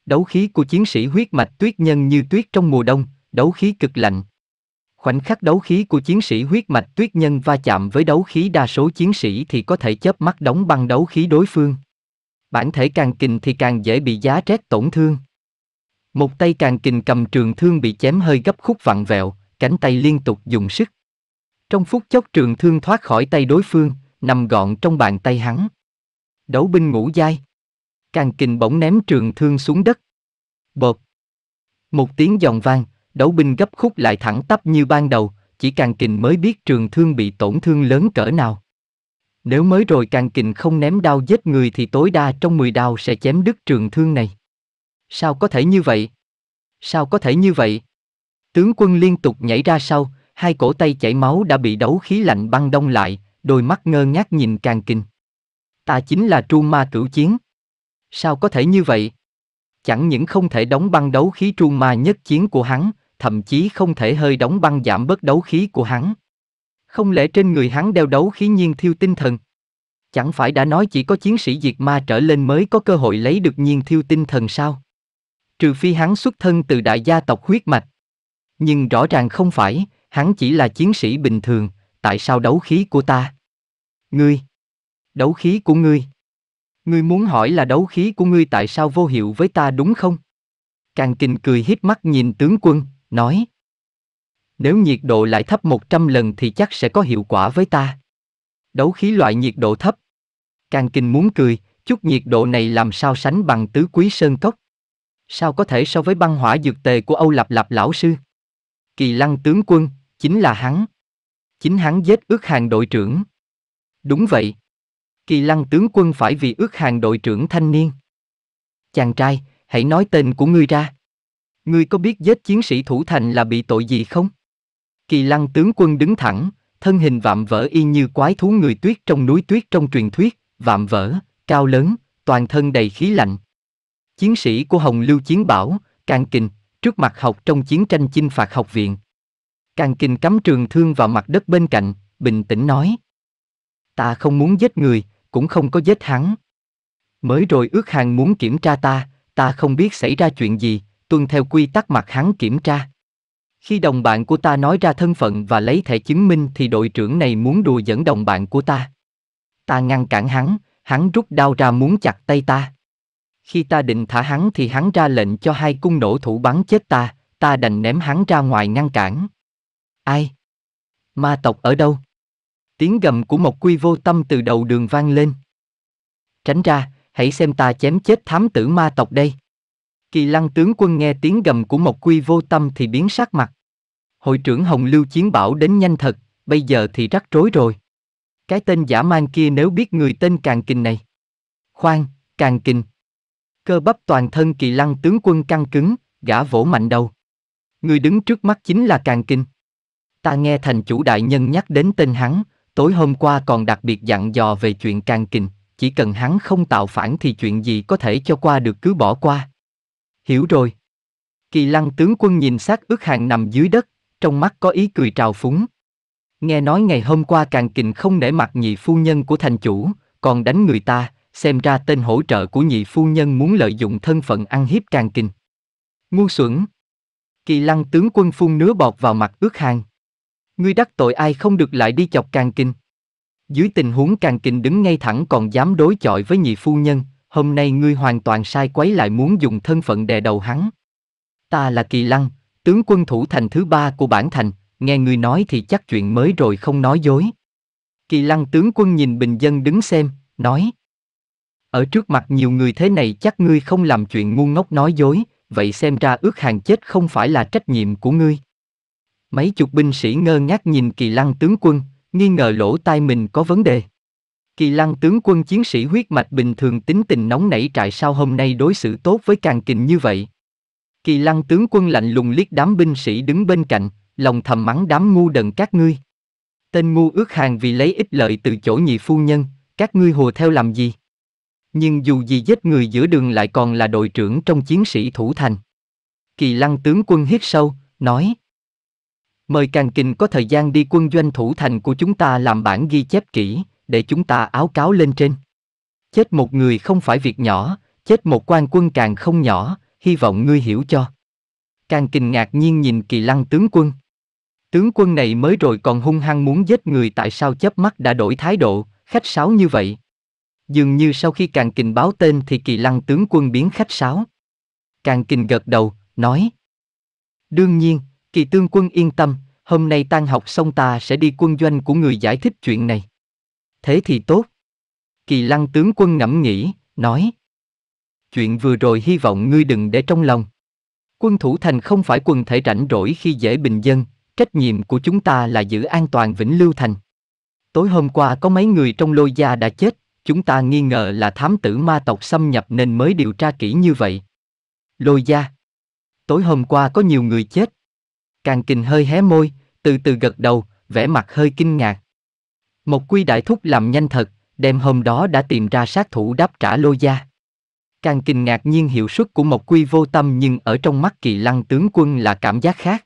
S1: Đấu khí của chiến sĩ huyết mạch tuyết nhân như tuyết trong mùa đông, đấu khí cực lạnh. Khoảnh khắc đấu khí của chiến sĩ huyết mạch tuyết nhân va chạm với đấu khí đa số chiến sĩ thì có thể chớp mắt đóng băng đấu khí đối phương. Bản thể càng kình thì càng dễ bị giá rét tổn thương. Một tay càng kình cầm trường thương bị chém hơi gấp khúc vặn vẹo, cánh tay liên tục dùng sức. Trong phút chốc trường thương thoát khỏi tay đối phương, nằm gọn trong bàn tay hắn. Đấu binh ngủ dai. Càng kình bỗng ném trường thương xuống đất. Bột. Một tiếng giòn vang, đấu binh gấp khúc lại thẳng tắp như ban đầu, chỉ càng kình mới biết trường thương bị tổn thương lớn cỡ nào. Nếu mới rồi càng kình không ném đao giết người thì tối đa trong 10 đao sẽ chém đứt trường thương này. Sao có thể như vậy? Sao có thể như vậy? Tướng quân liên tục nhảy ra sau, hai cổ tay chảy máu đã bị đấu khí lạnh băng đông lại, đôi mắt ngơ ngác nhìn càng kinh. Ta chính là tru ma cửu chiến. Sao có thể như vậy? Chẳng những không thể đóng băng đấu khí tru ma nhất chiến của hắn, thậm chí không thể hơi đóng băng giảm bớt đấu khí của hắn. Không lẽ trên người hắn đeo đấu khí nhiên thiêu tinh thần? Chẳng phải đã nói chỉ có chiến sĩ diệt ma trở lên mới có cơ hội lấy được nhiên thiêu tinh thần sao? trừ phi hắn xuất thân từ đại gia tộc huyết mạch. Nhưng rõ ràng không phải, hắn chỉ là chiến sĩ bình thường, tại sao đấu khí của ta? Ngươi! Đấu khí của ngươi! Ngươi muốn hỏi là đấu khí của ngươi tại sao vô hiệu với ta đúng không? Càng kinh cười hít mắt nhìn tướng quân, nói. Nếu nhiệt độ lại thấp 100 lần thì chắc sẽ có hiệu quả với ta. Đấu khí loại nhiệt độ thấp. Càng kinh muốn cười, chút nhiệt độ này làm sao sánh bằng tứ quý sơn cốc. Sao có thể so với băng hỏa dược tề của Âu Lạp Lạp lão sư? Kỳ lăng tướng quân, chính là hắn. Chính hắn giết ước hàng đội trưởng. Đúng vậy. Kỳ lăng tướng quân phải vì ước hàng đội trưởng thanh niên. Chàng trai, hãy nói tên của ngươi ra. Ngươi có biết giết chiến sĩ thủ thành là bị tội gì không? Kỳ lăng tướng quân đứng thẳng, thân hình vạm vỡ y như quái thú người tuyết trong núi tuyết trong truyền thuyết, vạm vỡ, cao lớn, toàn thân đầy khí lạnh. Chiến sĩ của Hồng Lưu Chiến bảo, Càng Kình, trước mặt học trong chiến tranh chinh phạt học viện. Càng Kình cắm trường thương vào mặt đất bên cạnh, bình tĩnh nói. Ta không muốn giết người, cũng không có giết hắn. Mới rồi ước hàng muốn kiểm tra ta, ta không biết xảy ra chuyện gì, tuân theo quy tắc mặt hắn kiểm tra. Khi đồng bạn của ta nói ra thân phận và lấy thẻ chứng minh thì đội trưởng này muốn đùa dẫn đồng bạn của ta. Ta ngăn cản hắn, hắn rút đao ra muốn chặt tay ta. Khi ta định thả hắn thì hắn ra lệnh cho hai cung nổ thủ bắn chết ta, ta đành ném hắn ra ngoài ngăn cản. Ai? Ma tộc ở đâu? Tiếng gầm của một quy vô tâm từ đầu đường vang lên. Tránh ra, hãy xem ta chém chết thám tử ma tộc đây. Kỳ lăng tướng quân nghe tiếng gầm của một quy vô tâm thì biến sắc mặt. Hội trưởng Hồng Lưu Chiến bảo đến nhanh thật, bây giờ thì rắc rối rồi. Cái tên giả man kia nếu biết người tên Càng Kình này. Khoan, Càng Kình cơ bắp toàn thân kỳ lăng tướng quân căng cứng, gã vỗ mạnh đầu. Người đứng trước mắt chính là Càng Kinh. Ta nghe thành chủ đại nhân nhắc đến tên hắn, tối hôm qua còn đặc biệt dặn dò về chuyện Càng Kinh, chỉ cần hắn không tạo phản thì chuyện gì có thể cho qua được cứ bỏ qua. Hiểu rồi. Kỳ lăng tướng quân nhìn xác ước hàng nằm dưới đất, trong mắt có ý cười trào phúng. Nghe nói ngày hôm qua Càng Kinh không nể mặt nhị phu nhân của thành chủ, còn đánh người ta, xem ra tên hỗ trợ của nhị phu nhân muốn lợi dụng thân phận ăn hiếp càng kinh. Ngu xuẩn. Kỳ lăng tướng quân phun nứa bọt vào mặt ước hàng. Ngươi đắc tội ai không được lại đi chọc càng kinh. Dưới tình huống càng kinh đứng ngay thẳng còn dám đối chọi với nhị phu nhân, hôm nay ngươi hoàn toàn sai quấy lại muốn dùng thân phận đè đầu hắn. Ta là kỳ lăng, tướng quân thủ thành thứ ba của bản thành, nghe ngươi nói thì chắc chuyện mới rồi không nói dối. Kỳ lăng tướng quân nhìn bình dân đứng xem, nói, ở trước mặt nhiều người thế này chắc ngươi không làm chuyện ngu ngốc nói dối, vậy xem ra ước hàng chết không phải là trách nhiệm của ngươi. Mấy chục binh sĩ ngơ ngác nhìn kỳ lăng tướng quân, nghi ngờ lỗ tai mình có vấn đề. Kỳ lăng tướng quân chiến sĩ huyết mạch bình thường tính tình nóng nảy trại sao hôm nay đối xử tốt với càng kình như vậy. Kỳ lăng tướng quân lạnh lùng liếc đám binh sĩ đứng bên cạnh, lòng thầm mắng đám ngu đần các ngươi. Tên ngu ước hàng vì lấy ích lợi từ chỗ nhị phu nhân, các ngươi hồ theo làm gì? Nhưng dù gì giết người giữa đường lại còn là đội trưởng trong chiến sĩ thủ thành. Kỳ lăng tướng quân hít sâu, nói. Mời Càng kinh có thời gian đi quân doanh thủ thành của chúng ta làm bản ghi chép kỹ, để chúng ta áo cáo lên trên. Chết một người không phải việc nhỏ, chết một quan quân càng không nhỏ, hy vọng ngươi hiểu cho. Càng kinh ngạc nhiên nhìn kỳ lăng tướng quân. Tướng quân này mới rồi còn hung hăng muốn giết người tại sao chớp mắt đã đổi thái độ, khách sáo như vậy. Dường như sau khi Càng Kình báo tên thì kỳ lăng tướng quân biến khách sáo. Càng Kình gật đầu, nói. Đương nhiên, kỳ tương quân yên tâm, hôm nay tan học xong ta sẽ đi quân doanh của người giải thích chuyện này. Thế thì tốt. Kỳ lăng tướng quân ngẫm nghĩ, nói. Chuyện vừa rồi hy vọng ngươi đừng để trong lòng. Quân thủ thành không phải quần thể rảnh rỗi khi dễ bình dân, trách nhiệm của chúng ta là giữ an toàn Vĩnh Lưu Thành. Tối hôm qua có mấy người trong lôi gia đã chết, chúng ta nghi ngờ là thám tử ma tộc xâm nhập nên mới điều tra kỹ như vậy. Lôi gia. Tối hôm qua có nhiều người chết. Càng kinh hơi hé môi, từ từ gật đầu, vẻ mặt hơi kinh ngạc. Một quy đại thúc làm nhanh thật, đêm hôm đó đã tìm ra sát thủ đáp trả lôi gia. Càng kinh ngạc nhiên hiệu suất của một quy vô tâm nhưng ở trong mắt kỳ lăng tướng quân là cảm giác khác.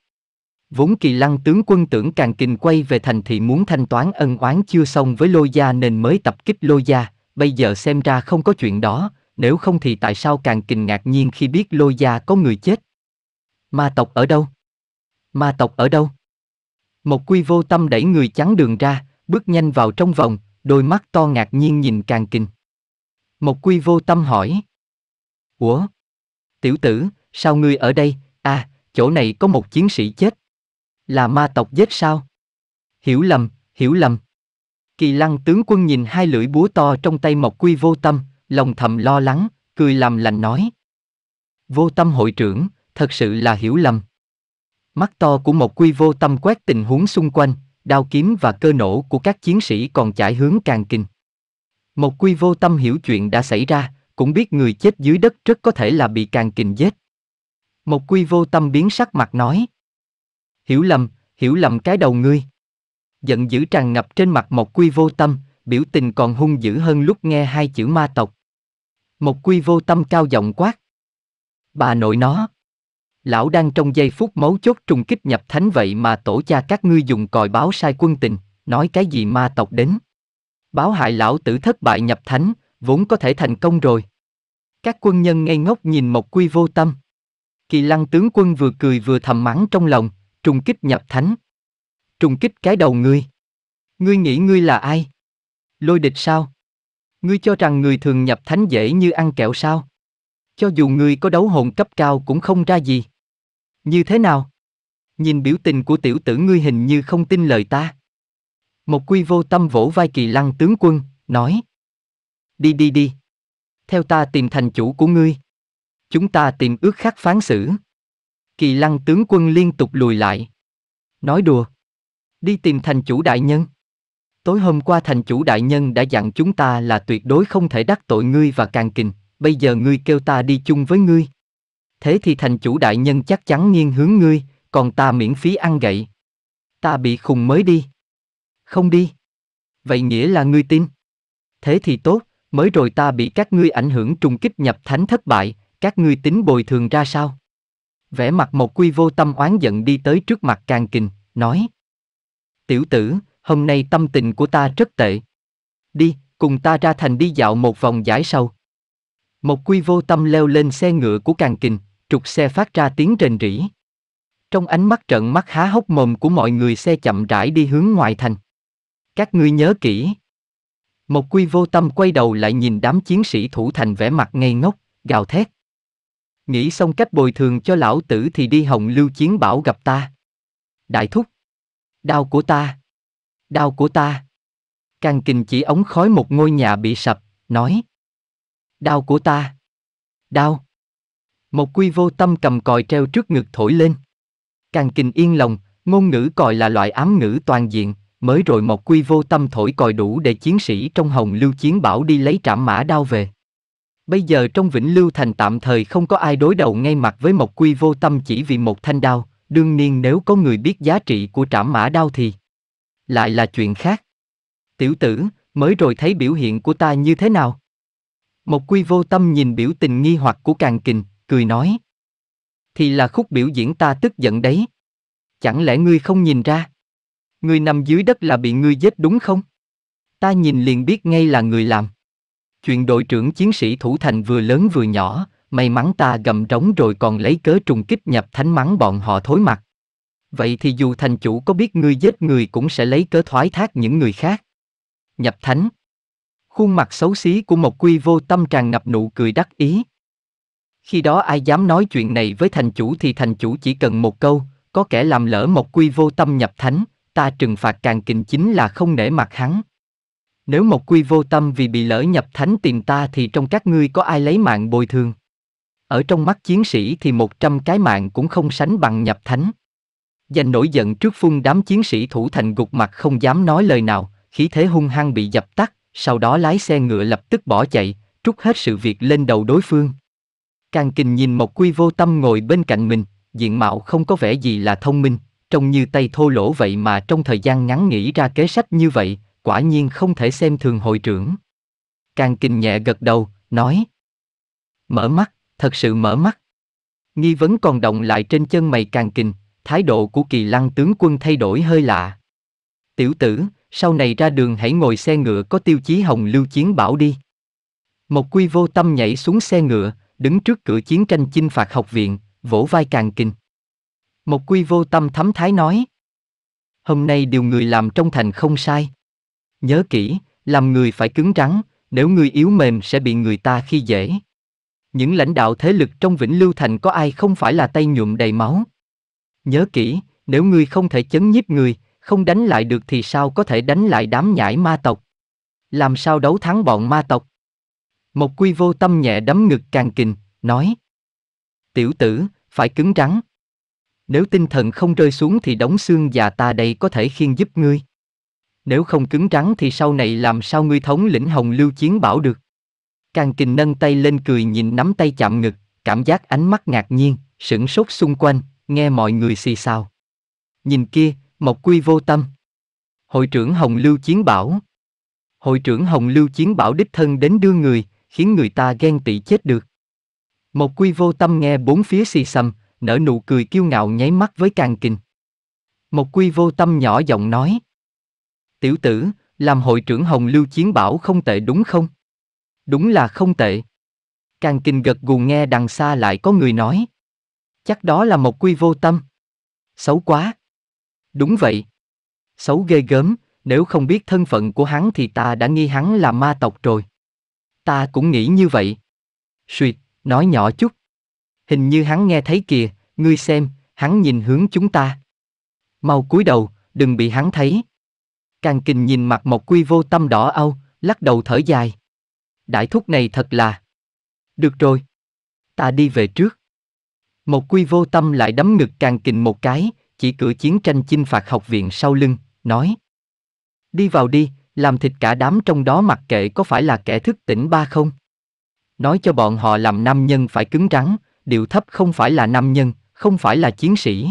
S1: Vốn kỳ lăng tướng quân tưởng càng kinh quay về thành thị muốn thanh toán ân oán chưa xong với lôi gia nên mới tập kích lôi gia, bây giờ xem ra không có chuyện đó, nếu không thì tại sao càng kình ngạc nhiên khi biết lôi gia có người chết? Ma tộc ở đâu? Ma tộc ở đâu? Một quy vô tâm đẩy người chắn đường ra, bước nhanh vào trong vòng, đôi mắt to ngạc nhiên nhìn càng kình. Một quy vô tâm hỏi. Ủa? Tiểu tử, sao ngươi ở đây? À, chỗ này có một chiến sĩ chết. Là ma tộc giết sao? Hiểu lầm, hiểu lầm. Kỳ lăng tướng quân nhìn hai lưỡi búa to trong tay Mộc Quy vô tâm, lòng thầm lo lắng, cười làm lành nói. Vô tâm hội trưởng, thật sự là hiểu lầm. Mắt to của Mộc Quy vô tâm quét tình huống xung quanh, đao kiếm và cơ nổ của các chiến sĩ còn chải hướng càng kinh. Mộc Quy vô tâm hiểu chuyện đã xảy ra, cũng biết người chết dưới đất rất có thể là bị càng kình giết. Mộc Quy vô tâm biến sắc mặt nói. Hiểu lầm, hiểu lầm cái đầu ngươi giận dữ tràn ngập trên mặt Mộc Quy vô tâm, biểu tình còn hung dữ hơn lúc nghe hai chữ ma tộc. Mộc Quy vô tâm cao giọng quát. Bà nội nó. Lão đang trong giây phút máu chốt trùng kích nhập thánh vậy mà tổ cha các ngươi dùng còi báo sai quân tình, nói cái gì ma tộc đến. Báo hại lão tử thất bại nhập thánh, vốn có thể thành công rồi. Các quân nhân ngây ngốc nhìn Mộc Quy vô tâm. Kỳ lăng tướng quân vừa cười vừa thầm mắng trong lòng, trùng kích nhập thánh, trùng kích cái đầu ngươi. Ngươi nghĩ ngươi là ai? Lôi địch sao? Ngươi cho rằng người thường nhập thánh dễ như ăn kẹo sao? Cho dù ngươi có đấu hồn cấp cao cũng không ra gì. Như thế nào? Nhìn biểu tình của tiểu tử ngươi hình như không tin lời ta. Một quy vô tâm vỗ vai kỳ lăng tướng quân, nói. Đi đi đi. Theo ta tìm thành chủ của ngươi. Chúng ta tìm ước khắc phán xử. Kỳ lăng tướng quân liên tục lùi lại. Nói đùa. Đi tìm thành chủ đại nhân. Tối hôm qua thành chủ đại nhân đã dặn chúng ta là tuyệt đối không thể đắc tội ngươi và càng kình, bây giờ ngươi kêu ta đi chung với ngươi. Thế thì thành chủ đại nhân chắc chắn nghiêng hướng ngươi, còn ta miễn phí ăn gậy. Ta bị khùng mới đi. Không đi. Vậy nghĩa là ngươi tin. Thế thì tốt, mới rồi ta bị các ngươi ảnh hưởng trùng kích nhập thánh thất bại, các ngươi tính bồi thường ra sao? Vẻ mặt một quy vô tâm oán giận đi tới trước mặt càng kình, nói, tiểu tử, hôm nay tâm tình của ta rất tệ. Đi, cùng ta ra thành đi dạo một vòng giải sâu. Một quy vô tâm leo lên xe ngựa của càng kình, trục xe phát ra tiếng rền rỉ. Trong ánh mắt trợn mắt há hốc mồm của mọi người xe chậm rãi đi hướng ngoài thành. Các ngươi nhớ kỹ. Một quy vô tâm quay đầu lại nhìn đám chiến sĩ thủ thành vẻ mặt ngây ngốc, gào thét. Nghĩ xong cách bồi thường cho lão tử thì đi hồng lưu chiến bảo gặp ta. Đại thúc, Đau của ta! Đau của ta! Càng kình chỉ ống khói một ngôi nhà bị sập, nói. Đau của ta! Đau! Một quy vô tâm cầm còi treo trước ngực thổi lên. Càng kình yên lòng, ngôn ngữ còi là loại ám ngữ toàn diện, mới rồi một quy vô tâm thổi còi đủ để chiến sĩ trong hồng lưu chiến bảo đi lấy trảm mã đao về. Bây giờ trong Vĩnh Lưu Thành tạm thời không có ai đối đầu ngay mặt với một Quy vô tâm chỉ vì một thanh đao, Đương nhiên nếu có người biết giá trị của trảm mã đao thì lại là chuyện khác. Tiểu tử, mới rồi thấy biểu hiện của ta như thế nào? Một quy vô tâm nhìn biểu tình nghi hoặc của càng kình, cười nói. Thì là khúc biểu diễn ta tức giận đấy. Chẳng lẽ ngươi không nhìn ra? Ngươi nằm dưới đất là bị ngươi giết đúng không? Ta nhìn liền biết ngay là người làm. Chuyện đội trưởng chiến sĩ thủ thành vừa lớn vừa nhỏ, may mắn ta gầm rống rồi còn lấy cớ trùng kích nhập thánh mắng bọn họ thối mặt. Vậy thì dù thành chủ có biết ngươi giết người cũng sẽ lấy cớ thoái thác những người khác. Nhập thánh. Khuôn mặt xấu xí của một Quy vô tâm tràn ngập nụ cười đắc ý. Khi đó ai dám nói chuyện này với thành chủ thì thành chủ chỉ cần một câu, có kẻ làm lỡ một Quy vô tâm nhập thánh, ta trừng phạt càng kinh chính là không nể mặt hắn. Nếu một Quy vô tâm vì bị lỡ nhập thánh tìm ta thì trong các ngươi có ai lấy mạng bồi thường? ở trong mắt chiến sĩ thì một trăm cái mạng cũng không sánh bằng nhập thánh. dành nổi giận trước phun đám chiến sĩ thủ thành gục mặt không dám nói lời nào, khí thế hung hăng bị dập tắt, sau đó lái xe ngựa lập tức bỏ chạy, trút hết sự việc lên đầu đối phương. Càng kinh nhìn một Quy vô tâm ngồi bên cạnh mình, diện mạo không có vẻ gì là thông minh, trông như tay thô lỗ vậy mà trong thời gian ngắn nghĩ ra kế sách như vậy, quả nhiên không thể xem thường hội trưởng. Càng kinh nhẹ gật đầu, nói. Mở mắt, thật sự mở mắt. Nghi vấn còn động lại trên chân mày càng kình, thái độ của kỳ lăng tướng quân thay đổi hơi lạ. Tiểu tử, sau này ra đường hãy ngồi xe ngựa có tiêu chí hồng lưu chiến bảo đi. Một quy vô tâm nhảy xuống xe ngựa, đứng trước cửa chiến tranh chinh phạt học viện, vỗ vai càng kình Một quy vô tâm thấm thái nói. Hôm nay điều người làm trong thành không sai. Nhớ kỹ, làm người phải cứng rắn, nếu người yếu mềm sẽ bị người ta khi dễ những lãnh đạo thế lực trong Vĩnh Lưu Thành có ai không phải là tay nhuộm đầy máu. Nhớ kỹ, nếu ngươi không thể chấn nhiếp người, không đánh lại được thì sao có thể đánh lại đám nhãi ma tộc? Làm sao đấu thắng bọn ma tộc? Một quy vô tâm nhẹ đấm ngực càng kình, nói. Tiểu tử, phải cứng rắn. Nếu tinh thần không rơi xuống thì đóng xương già ta đây có thể khiên giúp ngươi. Nếu không cứng rắn thì sau này làm sao ngươi thống lĩnh hồng lưu chiến bảo được. Càng kình nâng tay lên cười nhìn nắm tay chạm ngực, cảm giác ánh mắt ngạc nhiên, sửng sốt xung quanh, nghe mọi người xì xào. Nhìn kia, Mộc Quy vô tâm. Hội trưởng Hồng Lưu Chiến Bảo. Hội trưởng Hồng Lưu Chiến Bảo đích thân đến đưa người, khiến người ta ghen tị chết được. Mộc Quy vô tâm nghe bốn phía xì xầm, nở nụ cười kiêu ngạo nháy mắt với càng kình. Mộc Quy vô tâm nhỏ giọng nói. Tiểu tử, làm hội trưởng Hồng Lưu Chiến Bảo không tệ đúng không? Đúng là không tệ. Càng kinh gật gù nghe đằng xa lại có người nói. Chắc đó là một quy vô tâm. Xấu quá. Đúng vậy. Xấu ghê gớm, nếu không biết thân phận của hắn thì ta đã nghi hắn là ma tộc rồi. Ta cũng nghĩ như vậy. Suyệt, nói nhỏ chút. Hình như hắn nghe thấy kìa, ngươi xem, hắn nhìn hướng chúng ta. Mau cúi đầu, đừng bị hắn thấy. Càng kình nhìn mặt một quy vô tâm đỏ âu, lắc đầu thở dài đại thúc này thật là... Được rồi. Ta đi về trước. Một quy vô tâm lại đấm ngực càng kình một cái, chỉ cửa chiến tranh chinh phạt học viện sau lưng, nói. Đi vào đi, làm thịt cả đám trong đó mặc kệ có phải là kẻ thức tỉnh ba không? Nói cho bọn họ làm nam nhân phải cứng rắn, điệu thấp không phải là nam nhân, không phải là chiến sĩ.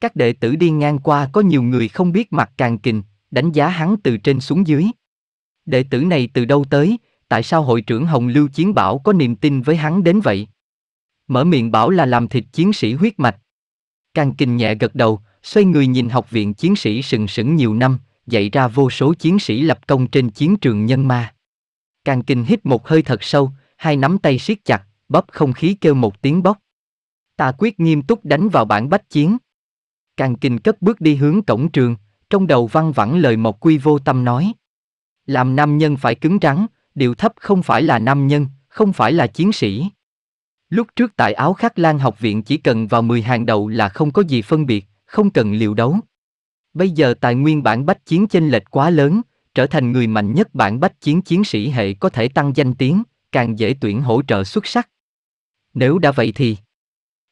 S1: Các đệ tử đi ngang qua có nhiều người không biết mặt càng kình, đánh giá hắn từ trên xuống dưới. Đệ tử này từ đâu tới, tại sao hội trưởng Hồng Lưu Chiến Bảo có niềm tin với hắn đến vậy? Mở miệng bảo là làm thịt chiến sĩ huyết mạch. Càng kinh nhẹ gật đầu, xoay người nhìn học viện chiến sĩ sừng sững nhiều năm, dạy ra vô số chiến sĩ lập công trên chiến trường nhân ma. Càng kinh hít một hơi thật sâu, hai nắm tay siết chặt, bóp không khí kêu một tiếng bóc. Ta quyết nghiêm túc đánh vào bản bách chiến. Càng kinh cất bước đi hướng cổng trường, trong đầu văng vẳng lời một quy vô tâm nói. Làm nam nhân phải cứng rắn, điều thấp không phải là nam nhân, không phải là chiến sĩ. Lúc trước tại áo khắc lan học viện chỉ cần vào 10 hàng đầu là không có gì phân biệt, không cần liều đấu. Bây giờ tài nguyên bản bách chiến chênh lệch quá lớn, trở thành người mạnh nhất bản bách chiến chiến sĩ hệ có thể tăng danh tiếng, càng dễ tuyển hỗ trợ xuất sắc. Nếu đã vậy thì,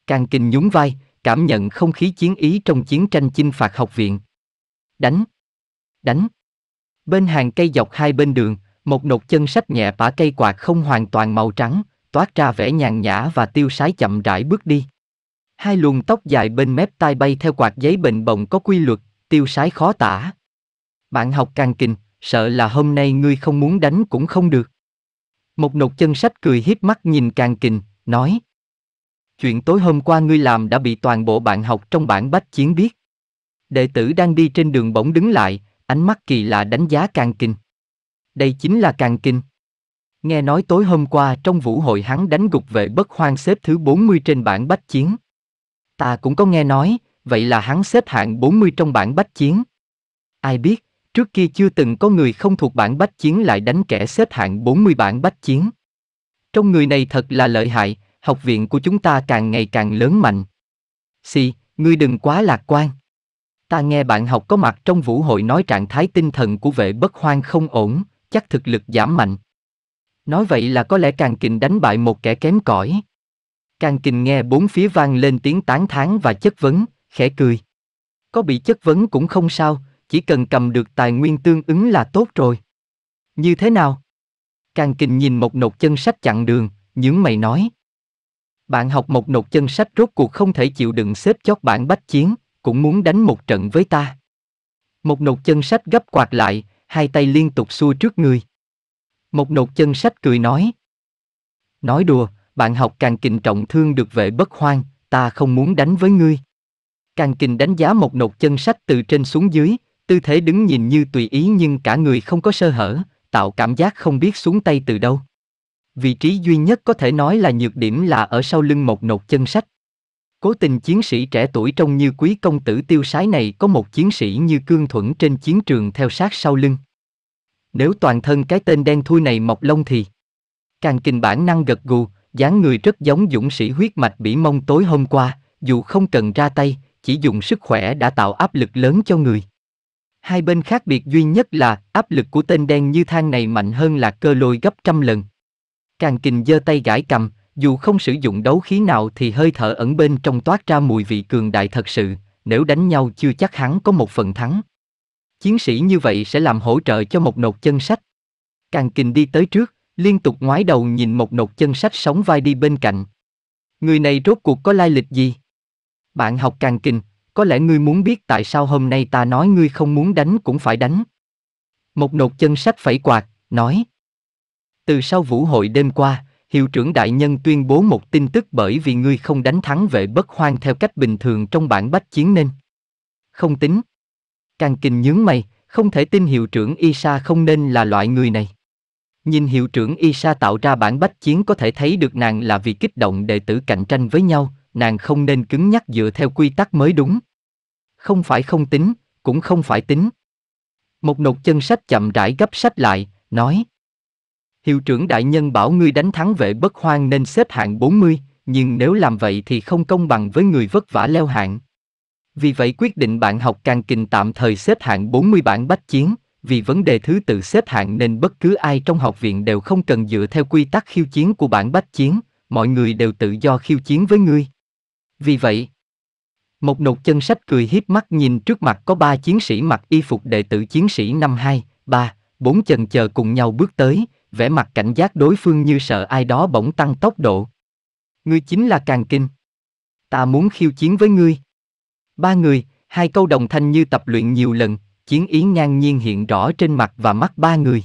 S1: càng kinh nhún vai, cảm nhận không khí chiến ý trong chiến tranh chinh phạt học viện. Đánh! Đánh! Bên hàng cây dọc hai bên đường, một nột chân sách nhẹ bả cây quạt không hoàn toàn màu trắng, toát ra vẻ nhàn nhã và tiêu sái chậm rãi bước đi. Hai luồng tóc dài bên mép tai bay theo quạt giấy bệnh bồng có quy luật, tiêu sái khó tả. Bạn học càng kinh, sợ là hôm nay ngươi không muốn đánh cũng không được. Một nột chân sách cười hiếp mắt nhìn càng kinh, nói. Chuyện tối hôm qua ngươi làm đã bị toàn bộ bạn học trong bản bách chiến biết. Đệ tử đang đi trên đường bỗng đứng lại, ánh mắt kỳ lạ đánh giá càng kinh. Đây chính là càng kinh. Nghe nói tối hôm qua trong vũ hội hắn đánh gục vệ bất hoang xếp thứ 40 trên bảng bách chiến. Ta cũng có nghe nói, vậy là hắn xếp hạng 40 trong bảng bách chiến. Ai biết, trước kia chưa từng có người không thuộc bảng bách chiến lại đánh kẻ xếp hạng 40 bảng bách chiến. Trong người này thật là lợi hại, học viện của chúng ta càng ngày càng lớn mạnh. si, ngươi đừng quá lạc quan. Ta nghe bạn học có mặt trong vũ hội nói trạng thái tinh thần của vệ bất hoang không ổn, chắc thực lực giảm mạnh. Nói vậy là có lẽ Càng Kình đánh bại một kẻ kém cỏi. Càng Kình nghe bốn phía vang lên tiếng tán thán và chất vấn, khẽ cười. Có bị chất vấn cũng không sao, chỉ cần cầm được tài nguyên tương ứng là tốt rồi. Như thế nào? Càng Kình nhìn một nột chân sách chặn đường, những mày nói. Bạn học một nột chân sách rốt cuộc không thể chịu đựng xếp chót bản bách chiến, cũng muốn đánh một trận với ta. Một nột chân sách gấp quạt lại, hai tay liên tục xua trước người. Một nột chân sách cười nói. Nói đùa, bạn học càng kình trọng thương được vệ bất hoang, ta không muốn đánh với ngươi. Càng kình đánh giá một nột chân sách từ trên xuống dưới, tư thế đứng nhìn như tùy ý nhưng cả người không có sơ hở, tạo cảm giác không biết xuống tay từ đâu. Vị trí duy nhất có thể nói là nhược điểm là ở sau lưng một nột chân sách. Cố tình chiến sĩ trẻ tuổi trông như quý công tử tiêu sái này có một chiến sĩ như cương thuẫn trên chiến trường theo sát sau lưng. Nếu toàn thân cái tên đen thui này mọc lông thì... Càng kinh bản năng gật gù, dáng người rất giống dũng sĩ huyết mạch bị mông tối hôm qua, dù không cần ra tay, chỉ dùng sức khỏe đã tạo áp lực lớn cho người. Hai bên khác biệt duy nhất là áp lực của tên đen như thang này mạnh hơn là cơ lôi gấp trăm lần. Càng kình giơ tay gãi cầm, dù không sử dụng đấu khí nào thì hơi thở ẩn bên trong toát ra mùi vị cường đại thật sự, nếu đánh nhau chưa chắc hắn có một phần thắng. Chiến sĩ như vậy sẽ làm hỗ trợ cho một nột chân sách. Càng kình đi tới trước, liên tục ngoái đầu nhìn một nột chân sách sóng vai đi bên cạnh. Người này rốt cuộc có lai lịch gì? Bạn học càng kình, có lẽ ngươi muốn biết tại sao hôm nay ta nói ngươi không muốn đánh cũng phải đánh. Một nột chân sách phẩy quạt, nói. Từ sau vũ hội đêm qua, hiệu trưởng đại nhân tuyên bố một tin tức bởi vì ngươi không đánh thắng vệ bất hoang theo cách bình thường trong bản bách chiến nên. Không tính. Càng kinh nhướng mày, không thể tin hiệu trưởng Isa không nên là loại người này. Nhìn hiệu trưởng Isa tạo ra bản bách chiến có thể thấy được nàng là vì kích động đệ tử cạnh tranh với nhau, nàng không nên cứng nhắc dựa theo quy tắc mới đúng. Không phải không tính, cũng không phải tính. Một nột chân sách chậm rãi gấp sách lại, nói, hiệu trưởng đại nhân bảo ngươi đánh thắng vệ bất hoang nên xếp hạng 40, nhưng nếu làm vậy thì không công bằng với người vất vả leo hạng. Vì vậy quyết định bạn học càng kình tạm thời xếp hạng 40 bản bách chiến, vì vấn đề thứ tự xếp hạng nên bất cứ ai trong học viện đều không cần dựa theo quy tắc khiêu chiến của bản bách chiến, mọi người đều tự do khiêu chiến với ngươi. Vì vậy, một nột chân sách cười hiếp mắt nhìn trước mặt có ba chiến sĩ mặc y phục đệ tử chiến sĩ năm hai, ba, bốn chần chờ cùng nhau bước tới, vẻ mặt cảnh giác đối phương như sợ ai đó bỗng tăng tốc độ. Ngươi chính là Càng Kinh. Ta muốn khiêu chiến với ngươi. Ba người, hai câu đồng thanh như tập luyện nhiều lần, chiến ý ngang nhiên hiện rõ trên mặt và mắt ba người.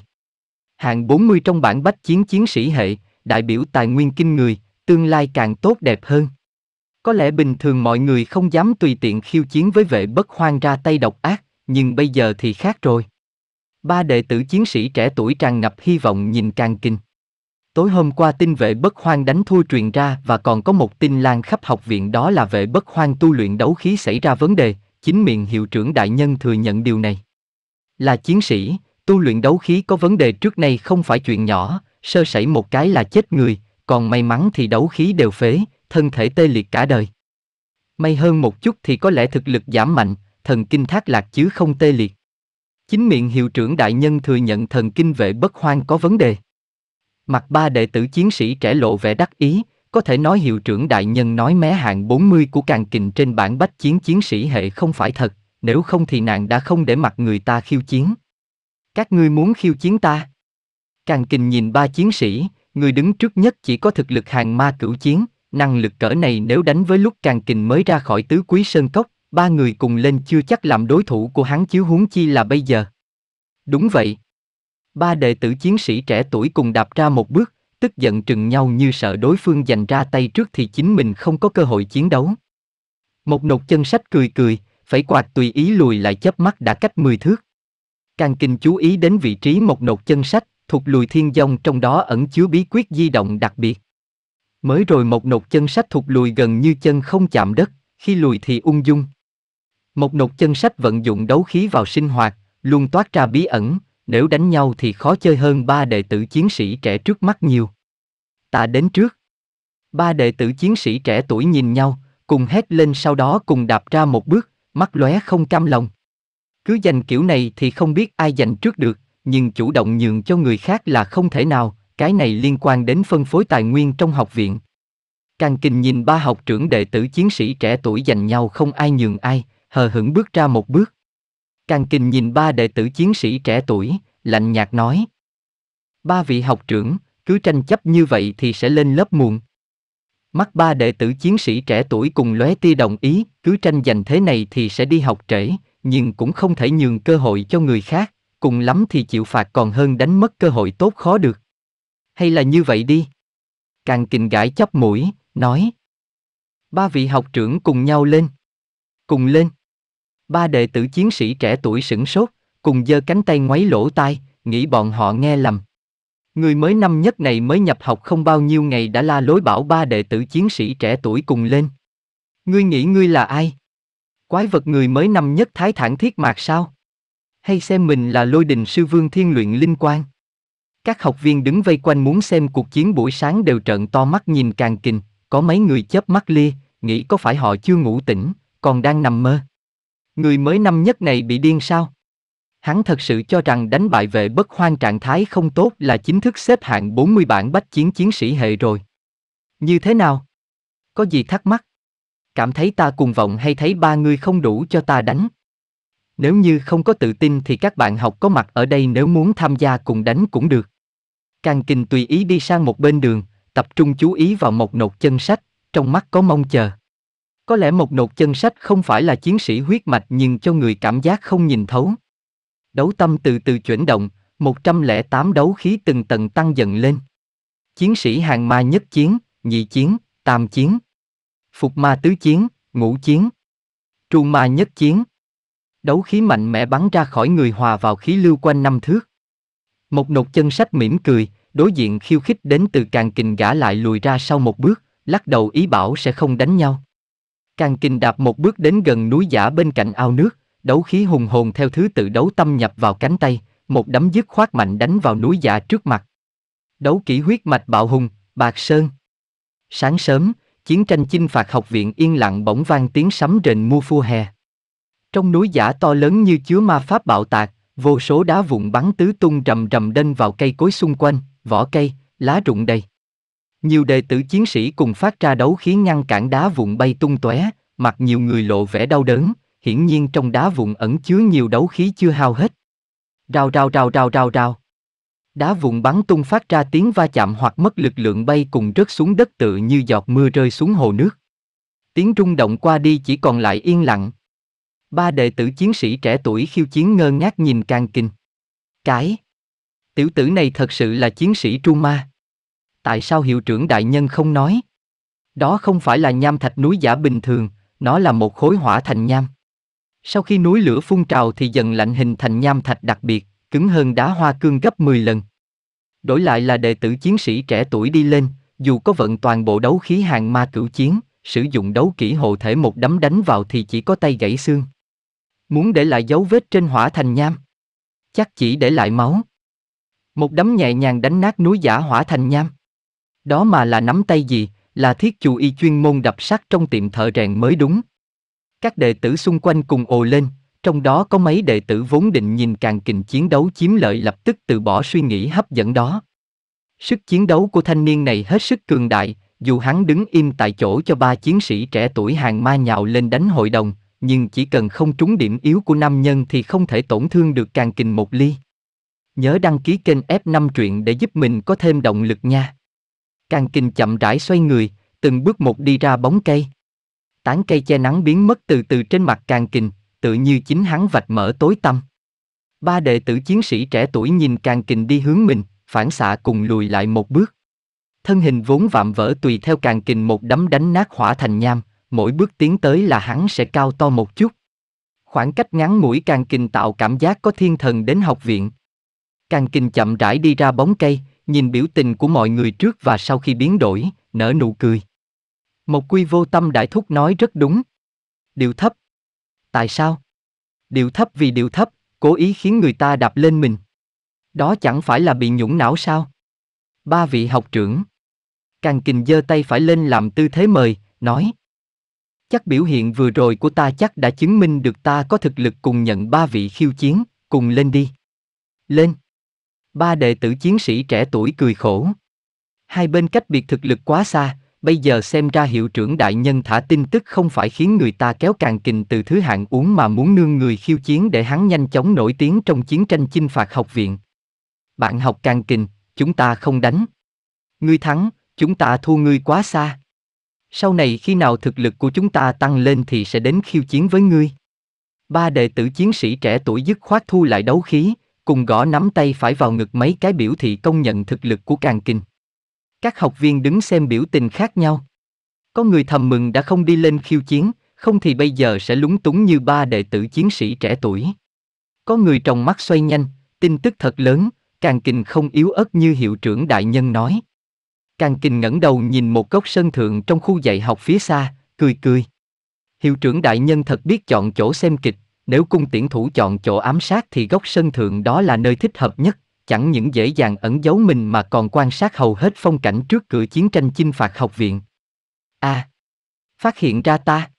S1: Hạng 40 trong bản bách chiến chiến sĩ hệ, đại biểu tài nguyên kinh người, tương lai càng tốt đẹp hơn. Có lẽ bình thường mọi người không dám tùy tiện khiêu chiến với vệ bất hoang ra tay độc ác, nhưng bây giờ thì khác rồi ba đệ tử chiến sĩ trẻ tuổi tràn ngập hy vọng nhìn càng kinh. Tối hôm qua tin vệ bất hoang đánh thua truyền ra và còn có một tin lan khắp học viện đó là vệ bất hoang tu luyện đấu khí xảy ra vấn đề, chính miệng hiệu trưởng đại nhân thừa nhận điều này. Là chiến sĩ, tu luyện đấu khí có vấn đề trước nay không phải chuyện nhỏ, sơ sẩy một cái là chết người, còn may mắn thì đấu khí đều phế, thân thể tê liệt cả đời. May hơn một chút thì có lẽ thực lực giảm mạnh, thần kinh thác lạc chứ không tê liệt. Chính miệng hiệu trưởng đại nhân thừa nhận thần kinh vệ bất hoang có vấn đề. Mặt ba đệ tử chiến sĩ trẻ lộ vẻ đắc ý, có thể nói hiệu trưởng đại nhân nói mé hạng 40 của càng kình trên bản bách chiến chiến sĩ hệ không phải thật, nếu không thì nàng đã không để mặt người ta khiêu chiến. Các ngươi muốn khiêu chiến ta? Càng kình nhìn ba chiến sĩ, người đứng trước nhất chỉ có thực lực hàng ma cửu chiến, năng lực cỡ này nếu đánh với lúc càng kình mới ra khỏi tứ quý sơn cốc, ba người cùng lên chưa chắc làm đối thủ của hắn chiếu huống chi là bây giờ. Đúng vậy. Ba đệ tử chiến sĩ trẻ tuổi cùng đạp ra một bước, tức giận trừng nhau như sợ đối phương giành ra tay trước thì chính mình không có cơ hội chiến đấu. Một nột chân sách cười cười, phải quạt tùy ý lùi lại chớp mắt đã cách mười thước. Càng kinh chú ý đến vị trí một nột chân sách, thuộc lùi thiên dông trong đó ẩn chứa bí quyết di động đặc biệt. Mới rồi một nột chân sách thuộc lùi gần như chân không chạm đất, khi lùi thì ung dung. Một nột chân sách vận dụng đấu khí vào sinh hoạt, luôn toát ra bí ẩn, nếu đánh nhau thì khó chơi hơn ba đệ tử chiến sĩ trẻ trước mắt nhiều. Ta đến trước. Ba đệ tử chiến sĩ trẻ tuổi nhìn nhau, cùng hét lên sau đó cùng đạp ra một bước, mắt lóe không cam lòng. Cứ giành kiểu này thì không biết ai giành trước được, nhưng chủ động nhường cho người khác là không thể nào, cái này liên quan đến phân phối tài nguyên trong học viện. Càng kinh nhìn ba học trưởng đệ tử chiến sĩ trẻ tuổi giành nhau không ai nhường ai, hờ hững bước ra một bước. Càng kinh nhìn ba đệ tử chiến sĩ trẻ tuổi, lạnh nhạt nói. Ba vị học trưởng, cứ tranh chấp như vậy thì sẽ lên lớp muộn. Mắt ba đệ tử chiến sĩ trẻ tuổi cùng lóe tia đồng ý, cứ tranh giành thế này thì sẽ đi học trễ, nhưng cũng không thể nhường cơ hội cho người khác, cùng lắm thì chịu phạt còn hơn đánh mất cơ hội tốt khó được. Hay là như vậy đi. Càng kinh gãi chấp mũi, nói. Ba vị học trưởng cùng nhau lên. Cùng lên. Ba đệ tử chiến sĩ trẻ tuổi sửng sốt, cùng giơ cánh tay ngoáy lỗ tai, nghĩ bọn họ nghe lầm. Người mới năm nhất này mới nhập học không bao nhiêu ngày đã la lối bảo ba đệ tử chiến sĩ trẻ tuổi cùng lên. Ngươi nghĩ ngươi là ai? Quái vật người mới năm nhất thái thản thiết mạc sao? Hay xem mình là lôi đình sư vương thiên luyện linh quan? Các học viên đứng vây quanh muốn xem cuộc chiến buổi sáng đều trợn to mắt nhìn càng kình, có mấy người chớp mắt lia, nghĩ có phải họ chưa ngủ tỉnh, còn đang nằm mơ. Người mới năm nhất này bị điên sao? Hắn thật sự cho rằng đánh bại vệ bất hoang trạng thái không tốt là chính thức xếp hạng 40 bảng bách chiến chiến sĩ hệ rồi. Như thế nào? Có gì thắc mắc? Cảm thấy ta cuồng vọng hay thấy ba người không đủ cho ta đánh? Nếu như không có tự tin thì các bạn học có mặt ở đây nếu muốn tham gia cùng đánh cũng được. Càng kinh tùy ý đi sang một bên đường, tập trung chú ý vào một nột chân sách, trong mắt có mong chờ. Có lẽ một nột chân sách không phải là chiến sĩ huyết mạch nhưng cho người cảm giác không nhìn thấu. Đấu tâm từ từ chuyển động, 108 đấu khí từng tầng tăng dần lên. Chiến sĩ hàng ma nhất chiến, nhị chiến, tam chiến. Phục ma tứ chiến, ngũ chiến. Tru ma nhất chiến. Đấu khí mạnh mẽ bắn ra khỏi người hòa vào khí lưu quanh năm thước. Một nột chân sách mỉm cười, đối diện khiêu khích đến từ càng kình gã lại lùi ra sau một bước, lắc đầu ý bảo sẽ không đánh nhau. Càng kinh đạp một bước đến gần núi giả bên cạnh ao nước, đấu khí hùng hồn theo thứ tự đấu tâm nhập vào cánh tay, một đấm dứt khoát mạnh đánh vào núi giả trước mặt. Đấu kỹ huyết mạch bạo hùng, bạc sơn. Sáng sớm, chiến tranh chinh phạt học viện yên lặng bỗng vang tiếng sấm rền mua phu hè. Trong núi giả to lớn như chứa ma pháp bạo tạc, vô số đá vụn bắn tứ tung rầm rầm đên vào cây cối xung quanh, vỏ cây, lá rụng đầy. Nhiều đệ tử chiến sĩ cùng phát ra đấu khí ngăn cản đá vụn bay tung tóe, mặt nhiều người lộ vẻ đau đớn, hiển nhiên trong đá vụn ẩn chứa nhiều đấu khí chưa hao hết. Rào rào rào rào rào rào. Đá vụn bắn tung phát ra tiếng va chạm hoặc mất lực lượng bay cùng rớt xuống đất tự như giọt mưa rơi xuống hồ nước. Tiếng rung động qua đi chỉ còn lại yên lặng. Ba đệ tử chiến sĩ trẻ tuổi khiêu chiến ngơ ngác nhìn càng kinh. Cái. Tiểu tử này thật sự là chiến sĩ trung ma tại sao hiệu trưởng đại nhân không nói? Đó không phải là nham thạch núi giả bình thường, nó là một khối hỏa thành nham. Sau khi núi lửa phun trào thì dần lạnh hình thành nham thạch đặc biệt, cứng hơn đá hoa cương gấp 10 lần. Đổi lại là đệ tử chiến sĩ trẻ tuổi đi lên, dù có vận toàn bộ đấu khí hàng ma cửu chiến, sử dụng đấu kỹ hộ thể một đấm đánh vào thì chỉ có tay gãy xương. Muốn để lại dấu vết trên hỏa thành nham? Chắc chỉ để lại máu. Một đấm nhẹ nhàng đánh nát núi giả hỏa thành nham. Đó mà là nắm tay gì, là thiết chủ y chuyên môn đập sắt trong tiệm thợ rèn mới đúng. Các đệ tử xung quanh cùng ồ lên, trong đó có mấy đệ tử vốn định nhìn càng kình chiến đấu chiếm lợi lập tức từ bỏ suy nghĩ hấp dẫn đó. Sức chiến đấu của thanh niên này hết sức cường đại, dù hắn đứng im tại chỗ cho ba chiến sĩ trẻ tuổi hàng ma nhào lên đánh hội đồng, nhưng chỉ cần không trúng điểm yếu của nam nhân thì không thể tổn thương được càng kình một ly. Nhớ đăng ký kênh F5 truyện để giúp mình có thêm động lực nha. Càng kinh chậm rãi xoay người, từng bước một đi ra bóng cây. Tán cây che nắng biến mất từ từ trên mặt càng kình, tự như chính hắn vạch mở tối tâm. Ba đệ tử chiến sĩ trẻ tuổi nhìn càng kình đi hướng mình, phản xạ cùng lùi lại một bước. Thân hình vốn vạm vỡ tùy theo càng kình một đấm đánh nát hỏa thành nham, mỗi bước tiến tới là hắn sẽ cao to một chút. Khoảng cách ngắn mũi càng kình tạo cảm giác có thiên thần đến học viện. Càng kình chậm rãi đi ra bóng cây, nhìn biểu tình của mọi người trước và sau khi biến đổi, nở nụ cười. Một quy vô tâm đại thúc nói rất đúng. điều thấp. Tại sao? điều thấp vì điều thấp, cố ý khiến người ta đạp lên mình. Đó chẳng phải là bị nhũng não sao? Ba vị học trưởng. Càng kình giơ tay phải lên làm tư thế mời, nói. Chắc biểu hiện vừa rồi của ta chắc đã chứng minh được ta có thực lực cùng nhận ba vị khiêu chiến, cùng lên đi. Lên ba đệ tử chiến sĩ trẻ tuổi cười khổ. Hai bên cách biệt thực lực quá xa, bây giờ xem ra hiệu trưởng đại nhân thả tin tức không phải khiến người ta kéo càng kình từ thứ hạng uống mà muốn nương người khiêu chiến để hắn nhanh chóng nổi tiếng trong chiến tranh chinh phạt học viện. Bạn học càng kình, chúng ta không đánh. Ngươi thắng, chúng ta thua ngươi quá xa. Sau này khi nào thực lực của chúng ta tăng lên thì sẽ đến khiêu chiến với ngươi. Ba đệ tử chiến sĩ trẻ tuổi dứt khoát thu lại đấu khí, cùng gõ nắm tay phải vào ngực mấy cái biểu thị công nhận thực lực của càng kinh. Các học viên đứng xem biểu tình khác nhau. Có người thầm mừng đã không đi lên khiêu chiến, không thì bây giờ sẽ lúng túng như ba đệ tử chiến sĩ trẻ tuổi. Có người tròng mắt xoay nhanh, tin tức thật lớn, càng kinh không yếu ớt như hiệu trưởng đại nhân nói. Càng kinh ngẩng đầu nhìn một góc sân thượng trong khu dạy học phía xa, cười cười. Hiệu trưởng đại nhân thật biết chọn chỗ xem kịch, nếu cung tiễn thủ chọn chỗ ám sát thì góc sân thượng đó là nơi thích hợp nhất, chẳng những dễ dàng ẩn giấu mình mà còn quan sát hầu hết phong cảnh trước cửa chiến tranh chinh phạt học viện. A. À, phát hiện ra ta.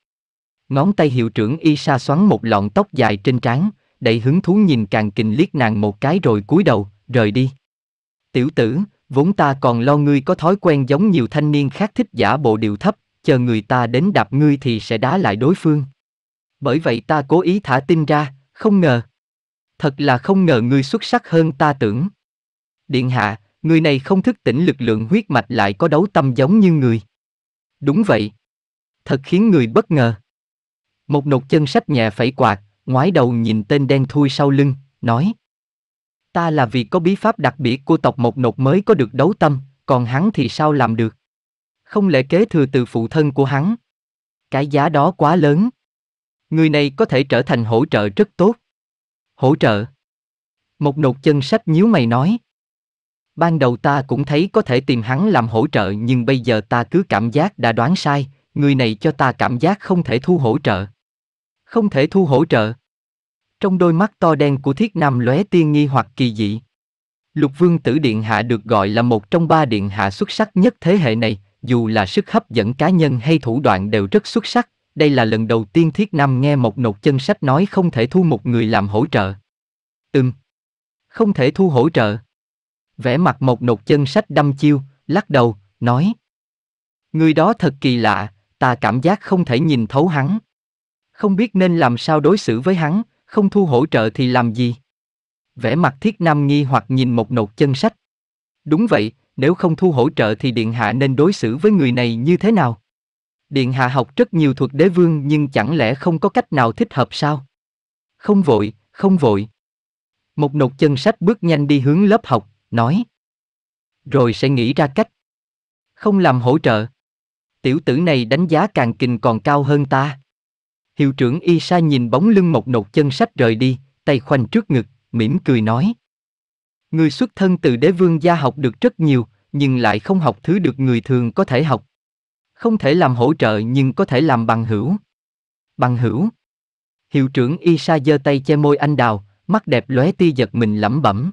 S1: Ngón tay hiệu trưởng y Isa xoắn một lọn tóc dài trên trán, đầy hứng thú nhìn càng kình liếc nàng một cái rồi cúi đầu, rời đi. Tiểu tử, vốn ta còn lo ngươi có thói quen giống nhiều thanh niên khác thích giả bộ điệu thấp, chờ người ta đến đạp ngươi thì sẽ đá lại đối phương. Bởi vậy ta cố ý thả tin ra, không ngờ. Thật là không ngờ ngươi xuất sắc hơn ta tưởng. Điện hạ, người này không thức tỉnh lực lượng huyết mạch lại có đấu tâm giống như người. Đúng vậy. Thật khiến người bất ngờ. Một nột chân sách nhẹ phẩy quạt, ngoái đầu nhìn tên đen thui sau lưng, nói. Ta là vì có bí pháp đặc biệt của tộc một nột mới có được đấu tâm, còn hắn thì sao làm được? Không lẽ kế thừa từ phụ thân của hắn? Cái giá đó quá lớn. Người này có thể trở thành hỗ trợ rất tốt. Hỗ trợ? Một nột chân sách nhíu mày nói. Ban đầu ta cũng thấy có thể tìm hắn làm hỗ trợ nhưng bây giờ ta cứ cảm giác đã đoán sai, người này cho ta cảm giác không thể thu hỗ trợ. Không thể thu hỗ trợ. Trong đôi mắt to đen của Thiết Nam lóe tiên nghi hoặc kỳ dị. Lục Vương Tử Điện Hạ được gọi là một trong ba điện hạ xuất sắc nhất thế hệ này, dù là sức hấp dẫn cá nhân hay thủ đoạn đều rất xuất sắc, đây là lần đầu tiên Thiết Nam nghe một nột chân sách nói không thể thu một người làm hỗ trợ. Ừm. Không thể thu hỗ trợ. Vẻ mặt một nột chân sách đăm chiêu, lắc đầu, nói. Người đó thật kỳ lạ, ta cảm giác không thể nhìn thấu hắn. Không biết nên làm sao đối xử với hắn, không thu hỗ trợ thì làm gì? Vẻ mặt Thiết Nam nghi hoặc nhìn một nột chân sách. Đúng vậy, nếu không thu hỗ trợ thì Điện Hạ nên đối xử với người này như thế nào? Điện hạ học rất nhiều thuật đế vương nhưng chẳng lẽ không có cách nào thích hợp sao? Không vội, không vội. Một nột chân sách bước nhanh đi hướng lớp học, nói. Rồi sẽ nghĩ ra cách. Không làm hỗ trợ. Tiểu tử này đánh giá càng kình còn cao hơn ta. Hiệu trưởng Y Sa nhìn bóng lưng một nột chân sách rời đi, tay khoanh trước ngực, mỉm cười nói. Người xuất thân từ đế vương gia học được rất nhiều, nhưng lại không học thứ được người thường có thể học. Không thể làm hỗ trợ nhưng có thể làm bằng hữu. Bằng hữu. Hiệu trưởng Isa giơ tay che môi anh đào, mắt đẹp lóe tia giật mình lẩm bẩm.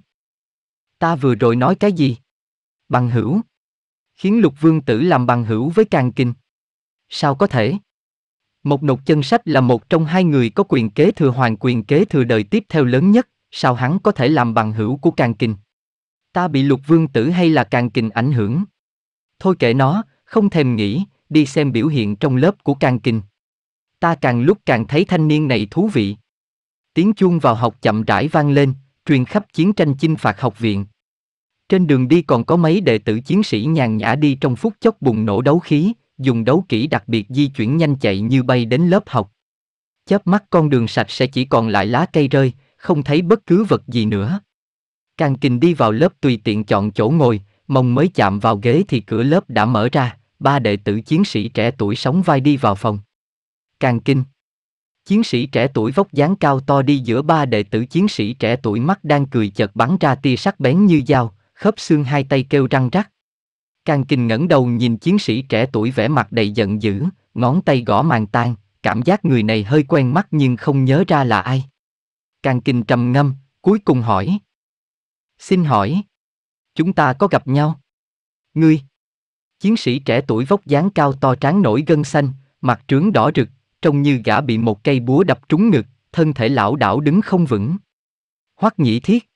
S1: Ta vừa rồi nói cái gì? Bằng hữu. Khiến lục vương tử làm bằng hữu với càng kinh. Sao có thể? Một nục chân sách là một trong hai người có quyền kế thừa hoàng quyền kế thừa đời tiếp theo lớn nhất, sao hắn có thể làm bằng hữu của càng kinh? Ta bị lục vương tử hay là càng kinh ảnh hưởng? Thôi kệ nó, không thèm nghĩ, đi xem biểu hiện trong lớp của Càng Kinh. Ta càng lúc càng thấy thanh niên này thú vị. Tiếng chuông vào học chậm rãi vang lên, truyền khắp chiến tranh chinh phạt học viện. Trên đường đi còn có mấy đệ tử chiến sĩ nhàn nhã đi trong phút chốc bùng nổ đấu khí, dùng đấu kỹ đặc biệt di chuyển nhanh chạy như bay đến lớp học. Chớp mắt con đường sạch sẽ chỉ còn lại lá cây rơi, không thấy bất cứ vật gì nữa. Càng kình đi vào lớp tùy tiện chọn chỗ ngồi, mông mới chạm vào ghế thì cửa lớp đã mở ra ba đệ tử chiến sĩ trẻ tuổi sống vai đi vào phòng. Càng kinh. Chiến sĩ trẻ tuổi vóc dáng cao to đi giữa ba đệ tử chiến sĩ trẻ tuổi mắt đang cười chợt bắn ra tia sắc bén như dao, khớp xương hai tay kêu răng rắc. Càng kinh ngẩng đầu nhìn chiến sĩ trẻ tuổi vẻ mặt đầy giận dữ, ngón tay gõ màn tan, cảm giác người này hơi quen mắt nhưng không nhớ ra là ai. Càng kinh trầm ngâm, cuối cùng hỏi. Xin hỏi, chúng ta có gặp nhau? Ngươi? Chiến sĩ trẻ tuổi vóc dáng cao to tráng nổi gân xanh, mặt trướng đỏ rực, trông như gã bị một cây búa đập trúng ngực, thân thể lão đảo đứng không vững. Hoắc Nhĩ Thiết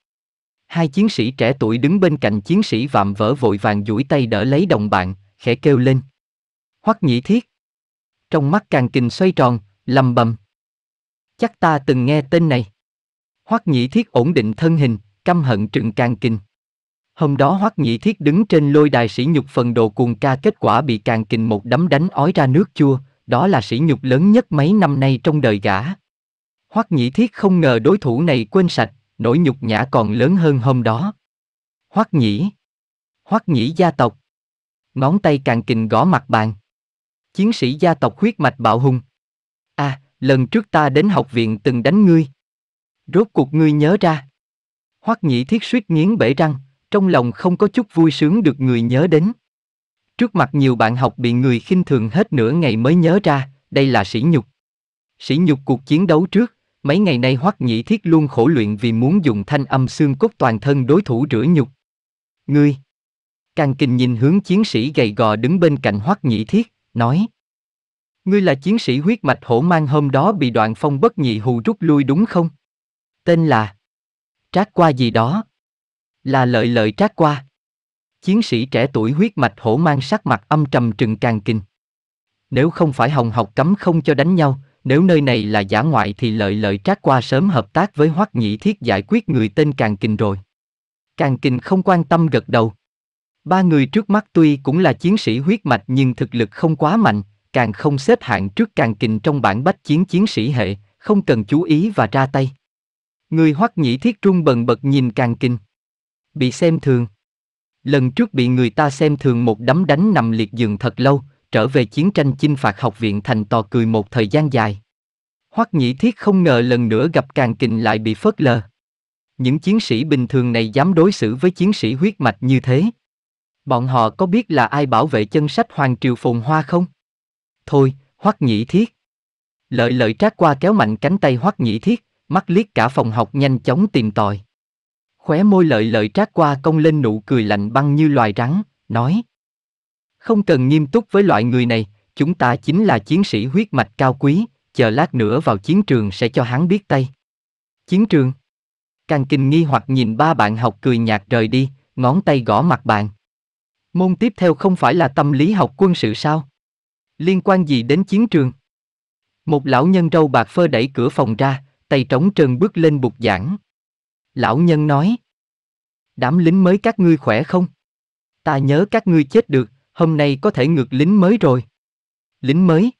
S1: Hai chiến sĩ trẻ tuổi đứng bên cạnh chiến sĩ vạm vỡ vội vàng duỗi tay đỡ lấy đồng bạn, khẽ kêu lên. Hoắc Nhĩ Thiết Trong mắt càng kình xoay tròn, lầm bầm. Chắc ta từng nghe tên này. Hoắc Nhĩ Thiết ổn định thân hình, căm hận trừng càng kình. Hôm đó Hoắc Nhĩ Thiết đứng trên lôi đài sỉ nhục phần đồ cuồng ca kết quả bị càng kình một đấm đánh ói ra nước chua, đó là sỉ nhục lớn nhất mấy năm nay trong đời gã. Hoắc Nhĩ Thiết không ngờ đối thủ này quên sạch, nỗi nhục nhã còn lớn hơn hôm đó. Hoắc Nhĩ Hoắc Nhĩ gia tộc Ngón tay càng kình gõ mặt bàn Chiến sĩ gia tộc huyết mạch bạo hùng À, lần trước ta đến học viện từng đánh ngươi Rốt cuộc ngươi nhớ ra Hoắc Nhĩ Thiết suýt nghiến bể răng trong lòng không có chút vui sướng được người nhớ đến. Trước mặt nhiều bạn học bị người khinh thường hết nửa ngày mới nhớ ra, đây là sỉ nhục. Sỉ nhục cuộc chiến đấu trước, mấy ngày nay Hoắc Nhĩ Thiết luôn khổ luyện vì muốn dùng thanh âm xương cốt toàn thân đối thủ rửa nhục. Ngươi! Càng kinh nhìn hướng chiến sĩ gầy gò đứng bên cạnh Hoắc Nhĩ Thiết, nói. Ngươi là chiến sĩ huyết mạch hổ mang hôm đó bị đoạn phong bất nhị hù rút lui đúng không? Tên là Trác qua gì đó, là lợi lợi trát qua. Chiến sĩ trẻ tuổi huyết mạch hổ mang sắc mặt âm trầm trừng càng kinh. Nếu không phải hồng học cấm không cho đánh nhau, nếu nơi này là giả ngoại thì lợi lợi trát qua sớm hợp tác với hoắc nhị thiết giải quyết người tên càng kinh rồi. Càng kinh không quan tâm gật đầu. Ba người trước mắt tuy cũng là chiến sĩ huyết mạch nhưng thực lực không quá mạnh, càng không xếp hạng trước càng kinh trong bảng bách chiến chiến sĩ hệ, không cần chú ý và ra tay. Người hoắc nhị thiết trung bần bật nhìn càng kinh bị xem thường. Lần trước bị người ta xem thường một đấm đánh nằm liệt giường thật lâu, trở về chiến tranh chinh phạt học viện thành tò cười một thời gian dài. Hoắc Nhĩ Thiết không ngờ lần nữa gặp càng kình lại bị phớt lờ. Những chiến sĩ bình thường này dám đối xử với chiến sĩ huyết mạch như thế. Bọn họ có biết là ai bảo vệ chân sách Hoàng Triều Phồn Hoa không? Thôi, Hoắc Nhĩ Thiết. Lợi lợi trát qua kéo mạnh cánh tay Hoắc Nhĩ Thiết, mắt liếc cả phòng học nhanh chóng tìm tòi. Khóe môi lợi lợi trát qua công lên nụ cười lạnh băng như loài rắn, nói. Không cần nghiêm túc với loại người này, chúng ta chính là chiến sĩ huyết mạch cao quý, chờ lát nữa vào chiến trường sẽ cho hắn biết tay. Chiến trường. Càng kinh nghi hoặc nhìn ba bạn học cười nhạt rời đi, ngón tay gõ mặt bạn. Môn tiếp theo không phải là tâm lý học quân sự sao? Liên quan gì đến chiến trường? Một lão nhân râu bạc phơ đẩy cửa phòng ra, tay trống trơn bước lên bục giảng. Lão nhân nói. Đám lính mới các ngươi khỏe không? Ta nhớ các ngươi chết được, hôm nay có thể ngược lính mới rồi. Lính mới?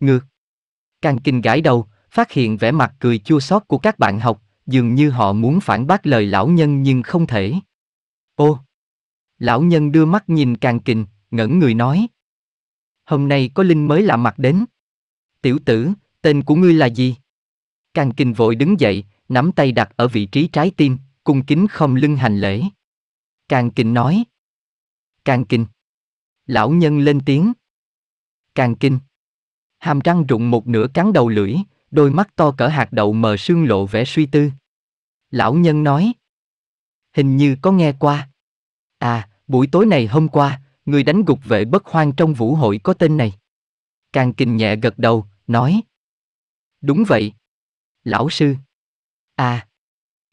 S1: Ngược. Càng kinh gãi đầu, phát hiện vẻ mặt cười chua xót của các bạn học, dường như họ muốn phản bác lời lão nhân nhưng không thể. Ô! Lão nhân đưa mắt nhìn càng kình, ngẩn người nói. Hôm nay có Linh mới lạ mặt đến. Tiểu tử, tên của ngươi là gì? Càng kình vội đứng dậy, nắm tay đặt ở vị trí trái tim, cung kính không lưng hành lễ. Càng kinh nói. Càng kinh. Lão nhân lên tiếng. Càng kinh. Hàm răng rụng một nửa cắn đầu lưỡi, đôi mắt to cỡ hạt đậu mờ sương lộ vẻ suy tư. Lão nhân nói. Hình như có nghe qua. À, buổi tối này hôm qua, người đánh gục vệ bất hoang trong vũ hội có tên này. Càng kinh nhẹ gật đầu, nói. Đúng vậy. Lão sư. À!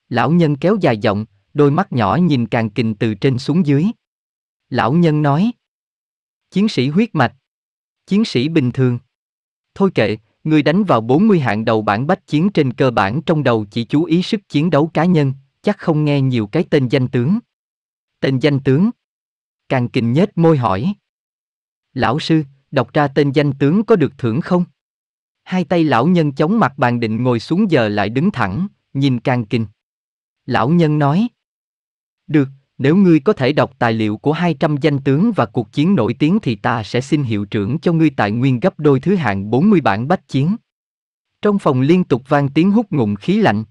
S1: Lão nhân kéo dài giọng, đôi mắt nhỏ nhìn càng kình từ trên xuống dưới. Lão nhân nói. Chiến sĩ huyết mạch. Chiến sĩ bình thường. Thôi kệ, người đánh vào 40 hạng đầu bản bách chiến trên cơ bản trong đầu chỉ chú ý sức chiến đấu cá nhân, chắc không nghe nhiều cái tên danh tướng. Tên danh tướng. Càng kình nhếch môi hỏi. Lão sư, đọc ra tên danh tướng có được thưởng không? Hai tay lão nhân chống mặt bàn định ngồi xuống giờ lại đứng thẳng, nhìn càng kinh. Lão nhân nói. Được, nếu ngươi có thể đọc tài liệu của 200 danh tướng và cuộc chiến nổi tiếng thì ta sẽ xin hiệu trưởng cho ngươi tài nguyên gấp đôi thứ hạng 40 bản bách chiến. Trong phòng liên tục vang tiếng hút ngụm khí lạnh.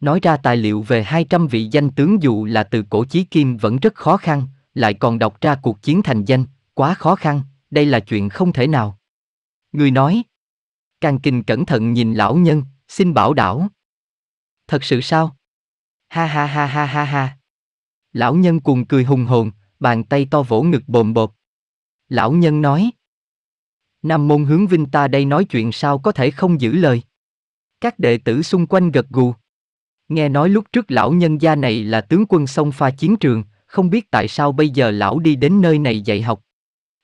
S1: Nói ra tài liệu về 200 vị danh tướng dù là từ cổ chí kim vẫn rất khó khăn, lại còn đọc ra cuộc chiến thành danh, quá khó khăn, đây là chuyện không thể nào. Người nói. Càng kinh cẩn thận nhìn lão nhân, xin bảo đảo thật sự sao? Ha ha ha ha ha ha. Lão nhân cuồng cười hùng hồn, bàn tay to vỗ ngực bồm bột. Lão nhân nói. Nam môn hướng vinh ta đây nói chuyện sao có thể không giữ lời. Các đệ tử xung quanh gật gù. Nghe nói lúc trước lão nhân gia này là tướng quân sông pha chiến trường, không biết tại sao bây giờ lão đi đến nơi này dạy học.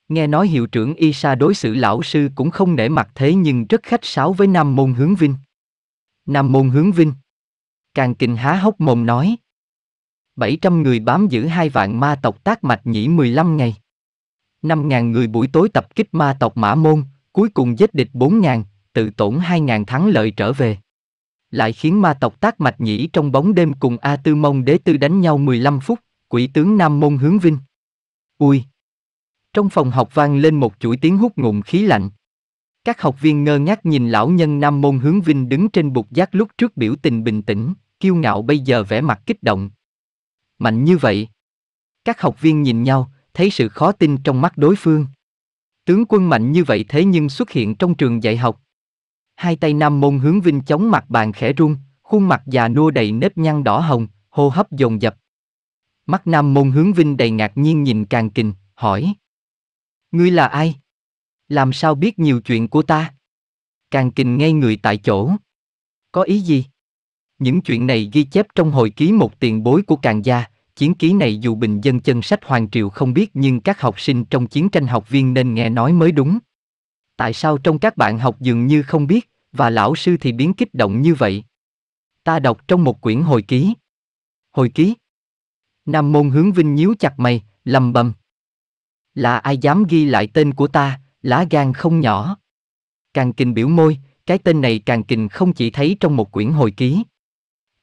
S1: Nghe nói hiệu trưởng Isa đối xử lão sư cũng không nể mặt thế nhưng rất khách sáo với Nam Môn Hướng Vinh. Nam Môn Hướng Vinh Càng Kinh há hốc mồm nói. 700 người bám giữ hai vạn ma tộc tác mạch nhĩ 15 ngày. 5.000 người buổi tối tập kích ma tộc Mã Môn, cuối cùng giết địch 4.000, tự tổn 2.000 thắng lợi trở về. Lại khiến ma tộc tác mạch nhĩ trong bóng đêm cùng A Tư Mông Đế Tư đánh nhau 15 phút, quỷ tướng Nam Môn hướng vinh. Ui! Trong phòng học vang lên một chuỗi tiếng hút ngụm khí lạnh. Các học viên ngơ ngác nhìn lão nhân Nam Môn hướng vinh đứng trên bục giác lúc trước biểu tình bình tĩnh, kiêu ngạo bây giờ vẻ mặt kích động. Mạnh như vậy. Các học viên nhìn nhau, thấy sự khó tin trong mắt đối phương. Tướng quân mạnh như vậy thế nhưng xuất hiện trong trường dạy học. Hai tay nam môn hướng vinh chống mặt bàn khẽ run, khuôn mặt già nua đầy nếp nhăn đỏ hồng, hô hấp dồn dập. Mắt nam môn hướng vinh đầy ngạc nhiên nhìn càng kình, hỏi. Ngươi là ai? Làm sao biết nhiều chuyện của ta? Càng kình ngay người tại chỗ. Có ý gì? Những chuyện này ghi chép trong hồi ký một tiền bối của Càng Gia, chiến ký này dù bình dân chân sách Hoàng Triều không biết nhưng các học sinh trong chiến tranh học viên nên nghe nói mới đúng. Tại sao trong các bạn học dường như không biết, và lão sư thì biến kích động như vậy? Ta đọc trong một quyển hồi ký. Hồi ký. Nam môn hướng vinh nhíu chặt mày, lầm bầm. Là ai dám ghi lại tên của ta, lá gan không nhỏ. Càng kình biểu môi, cái tên này càng kình không chỉ thấy trong một quyển hồi ký.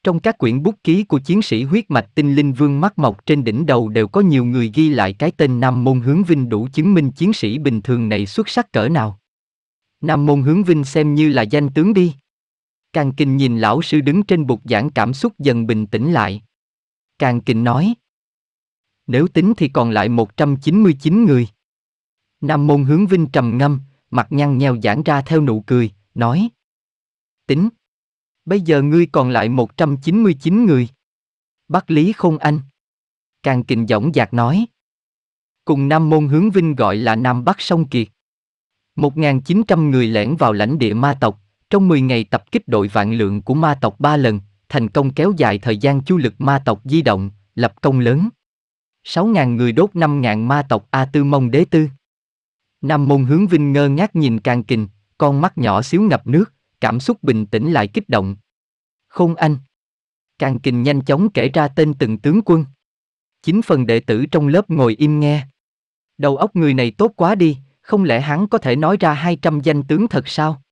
S1: Trong các quyển bút ký của chiến sĩ huyết mạch tinh linh vương mắt mọc trên đỉnh đầu đều có nhiều người ghi lại cái tên Nam Môn Hướng Vinh đủ chứng minh chiến sĩ bình thường này xuất sắc cỡ nào. Nam Môn Hướng Vinh xem như là danh tướng đi. Càng kinh nhìn lão sư đứng trên bục giảng cảm xúc dần bình tĩnh lại. Càng kinh nói. Nếu tính thì còn lại 199 người. Nam Môn Hướng Vinh trầm ngâm, mặt nhăn nheo giãn ra theo nụ cười, nói. Tính, Bây giờ ngươi còn lại 199 người. Bắc Lý Khôn Anh. Càng kình dõng dạc nói. Cùng Nam Môn hướng Vinh gọi là Nam Bắc Sông Kiệt. 1.900 người lẻn vào lãnh địa ma tộc, trong 10 ngày tập kích đội vạn lượng của ma tộc ba lần, thành công kéo dài thời gian chu lực ma tộc di động, lập công lớn. 6.000 người đốt 5.000 ma tộc A Tư Mông Đế Tư. Nam Môn hướng Vinh ngơ ngác nhìn càng kình, con mắt nhỏ xíu ngập nước, cảm xúc bình tĩnh lại kích động. Khôn anh. Càng kình nhanh chóng kể ra tên từng tướng quân. Chính phần đệ tử trong lớp ngồi im nghe. Đầu óc người này tốt quá đi, không lẽ hắn có thể nói ra 200 danh tướng thật sao?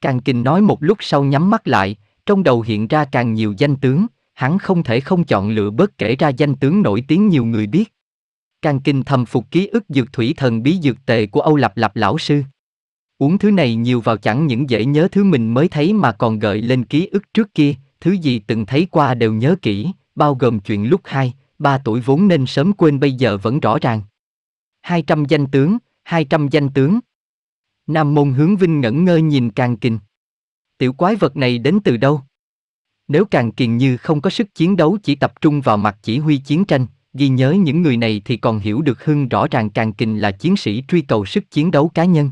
S1: Càng kình nói một lúc sau nhắm mắt lại, trong đầu hiện ra càng nhiều danh tướng, hắn không thể không chọn lựa bớt kể ra danh tướng nổi tiếng nhiều người biết. Càng kinh thầm phục ký ức dược thủy thần bí dược tề của Âu Lập Lập lão sư. Uống thứ này nhiều vào chẳng những dễ nhớ thứ mình mới thấy mà còn gợi lên ký ức trước kia, thứ gì từng thấy qua đều nhớ kỹ, bao gồm chuyện lúc 2, 3 tuổi vốn nên sớm quên bây giờ vẫn rõ ràng. 200 danh tướng, 200 danh tướng. Nam môn hướng vinh ngẩn ngơ nhìn càng kình. Tiểu quái vật này đến từ đâu? Nếu càng kiền như không có sức chiến đấu chỉ tập trung vào mặt chỉ huy chiến tranh, ghi nhớ những người này thì còn hiểu được hưng rõ ràng càng kình là chiến sĩ truy cầu sức chiến đấu cá nhân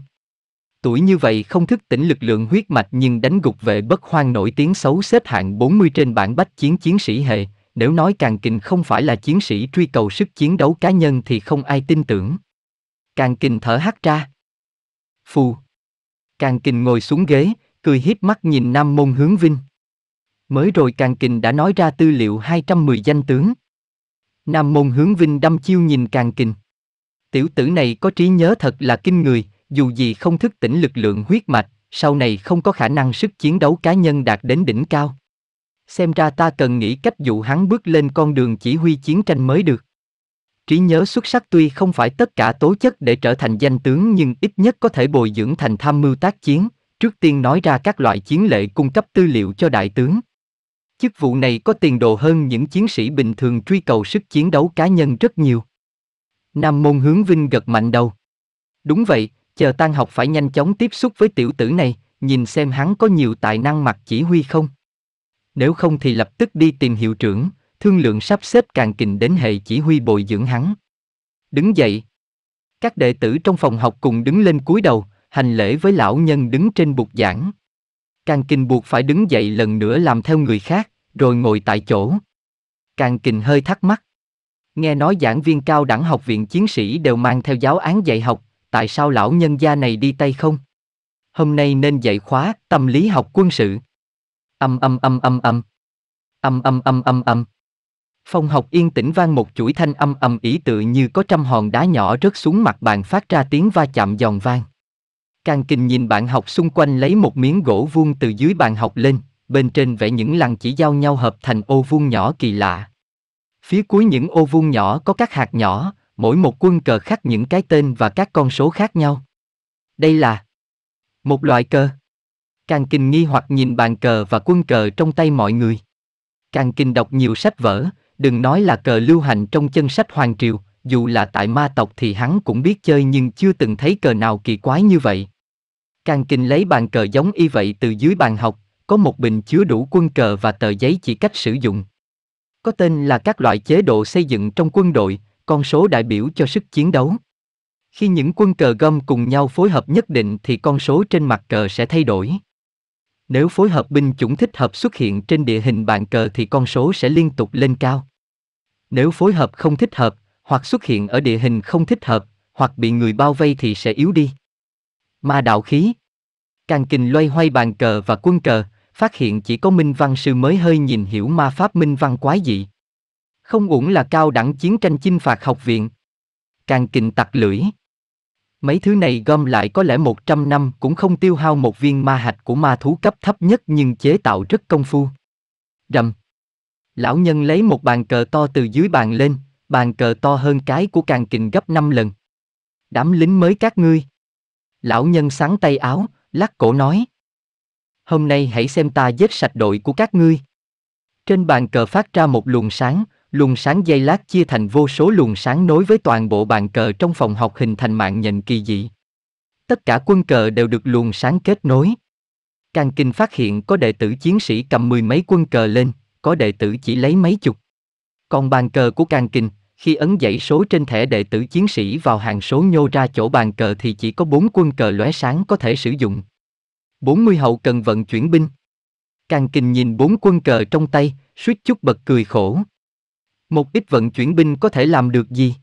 S1: tuổi như vậy không thức tỉnh lực lượng huyết mạch nhưng đánh gục vệ bất hoang nổi tiếng xấu xếp hạng 40 trên bảng bách chiến chiến sĩ hệ, nếu nói càng kình không phải là chiến sĩ truy cầu sức chiến đấu cá nhân thì không ai tin tưởng. Càng kình thở hắt ra. Phù. Càng kình ngồi xuống ghế, cười hiếp mắt nhìn Nam Môn Hướng Vinh. Mới rồi Càng Kình đã nói ra tư liệu 210 danh tướng. Nam Môn Hướng Vinh đâm chiêu nhìn Càng Kình. Tiểu tử này có trí nhớ thật là kinh người, dù gì không thức tỉnh lực lượng huyết mạch, sau này không có khả năng sức chiến đấu cá nhân đạt đến đỉnh cao. Xem ra ta cần nghĩ cách dụ hắn bước lên con đường chỉ huy chiến tranh mới được. Trí nhớ xuất sắc tuy không phải tất cả tố chất để trở thành danh tướng nhưng ít nhất có thể bồi dưỡng thành tham mưu tác chiến, trước tiên nói ra các loại chiến lệ cung cấp tư liệu cho đại tướng. Chức vụ này có tiền đồ hơn những chiến sĩ bình thường truy cầu sức chiến đấu cá nhân rất nhiều. Nam Môn hướng Vinh gật mạnh đầu. Đúng vậy, chờ tan học phải nhanh chóng tiếp xúc với tiểu tử này, nhìn xem hắn có nhiều tài năng mặc chỉ huy không. Nếu không thì lập tức đi tìm hiệu trưởng, thương lượng sắp xếp càng kình đến hệ chỉ huy bồi dưỡng hắn. Đứng dậy. Các đệ tử trong phòng học cùng đứng lên cúi đầu, hành lễ với lão nhân đứng trên bục giảng. Càng kình buộc phải đứng dậy lần nữa làm theo người khác, rồi ngồi tại chỗ. Càng kình hơi thắc mắc. Nghe nói giảng viên cao đẳng học viện chiến sĩ đều mang theo giáo án dạy học, tại sao lão nhân gia này đi tay không? Hôm nay nên dạy khóa tâm lý học quân sự. Âm âm âm âm âm. Âm âm âm âm âm. Phong học yên tĩnh vang một chuỗi thanh âm âm ý tự như có trăm hòn đá nhỏ rớt xuống mặt bàn phát ra tiếng va chạm giòn vang. Càng kinh nhìn bạn học xung quanh lấy một miếng gỗ vuông từ dưới bàn học lên, bên trên vẽ những lằn chỉ giao nhau hợp thành ô vuông nhỏ kỳ lạ. Phía cuối những ô vuông nhỏ có các hạt nhỏ, mỗi một quân cờ khác những cái tên và các con số khác nhau. Đây là một loại cờ. Càng kinh nghi hoặc nhìn bàn cờ và quân cờ trong tay mọi người. Càng kinh đọc nhiều sách vở, đừng nói là cờ lưu hành trong chân sách Hoàng Triều, dù là tại ma tộc thì hắn cũng biết chơi nhưng chưa từng thấy cờ nào kỳ quái như vậy. Càng kinh lấy bàn cờ giống y vậy từ dưới bàn học, có một bình chứa đủ quân cờ và tờ giấy chỉ cách sử dụng. Có tên là các loại chế độ xây dựng trong quân đội, con số đại biểu cho sức chiến đấu. Khi những quân cờ gom cùng nhau phối hợp nhất định thì con số trên mặt cờ sẽ thay đổi. Nếu phối hợp binh chủng thích hợp xuất hiện trên địa hình bàn cờ thì con số sẽ liên tục lên cao. Nếu phối hợp không thích hợp, hoặc xuất hiện ở địa hình không thích hợp, hoặc bị người bao vây thì sẽ yếu đi. Ma đạo khí Càng kình loay hoay bàn cờ và quân cờ, phát hiện chỉ có Minh Văn Sư mới hơi nhìn hiểu ma pháp Minh Văn quái dị. Không uổng là cao đẳng chiến tranh chinh phạt học viện. Càng kình tặc lưỡi. Mấy thứ này gom lại có lẽ 100 năm cũng không tiêu hao một viên ma hạch của ma thú cấp thấp nhất nhưng chế tạo rất công phu. Rầm. Lão nhân lấy một bàn cờ to từ dưới bàn lên, bàn cờ to hơn cái của càng kình gấp 5 lần. Đám lính mới các ngươi. Lão nhân sáng tay áo, lắc cổ nói. Hôm nay hãy xem ta giết sạch đội của các ngươi. Trên bàn cờ phát ra một luồng sáng, luồng sáng dây lát chia thành vô số luồng sáng nối với toàn bộ bàn cờ trong phòng học hình thành mạng nhện kỳ dị. Tất cả quân cờ đều được luồng sáng kết nối. Càng kinh phát hiện có đệ tử chiến sĩ cầm mười mấy quân cờ lên, có đệ tử chỉ lấy mấy chục. Còn bàn cờ của Càng kinh, khi ấn dãy số trên thẻ đệ tử chiến sĩ vào hàng số nhô ra chỗ bàn cờ thì chỉ có bốn quân cờ lóe sáng có thể sử dụng. 40 hậu cần vận chuyển binh. Càng kinh nhìn bốn quân cờ trong tay, suýt chút bật cười khổ. Một ít vận chuyển binh có thể làm được gì?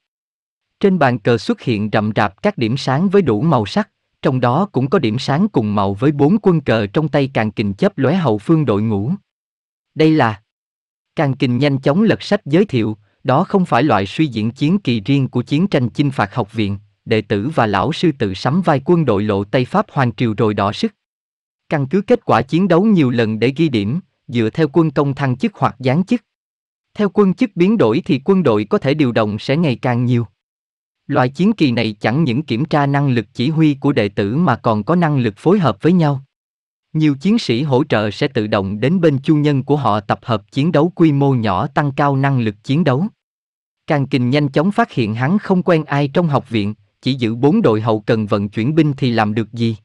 S1: Trên bàn cờ xuất hiện rậm rạp các điểm sáng với đủ màu sắc, trong đó cũng có điểm sáng cùng màu với bốn quân cờ trong tay càng kình chớp lóe hậu phương đội ngũ. Đây là Càng kình nhanh chóng lật sách giới thiệu, đó không phải loại suy diễn chiến kỳ riêng của chiến tranh chinh phạt học viện, đệ tử và lão sư tự sắm vai quân đội lộ Tây Pháp Hoàng Triều rồi đỏ sức. Căn cứ kết quả chiến đấu nhiều lần để ghi điểm, dựa theo quân công thăng chức hoặc giáng chức. Theo quân chức biến đổi thì quân đội có thể điều động sẽ ngày càng nhiều. Loại chiến kỳ này chẳng những kiểm tra năng lực chỉ huy của đệ tử mà còn có năng lực phối hợp với nhau. Nhiều chiến sĩ hỗ trợ sẽ tự động đến bên chu nhân của họ tập hợp chiến đấu quy mô nhỏ tăng cao năng lực chiến đấu. Càng kình nhanh chóng phát hiện hắn không quen ai trong học viện, chỉ giữ bốn đội hậu cần vận chuyển binh thì làm được gì.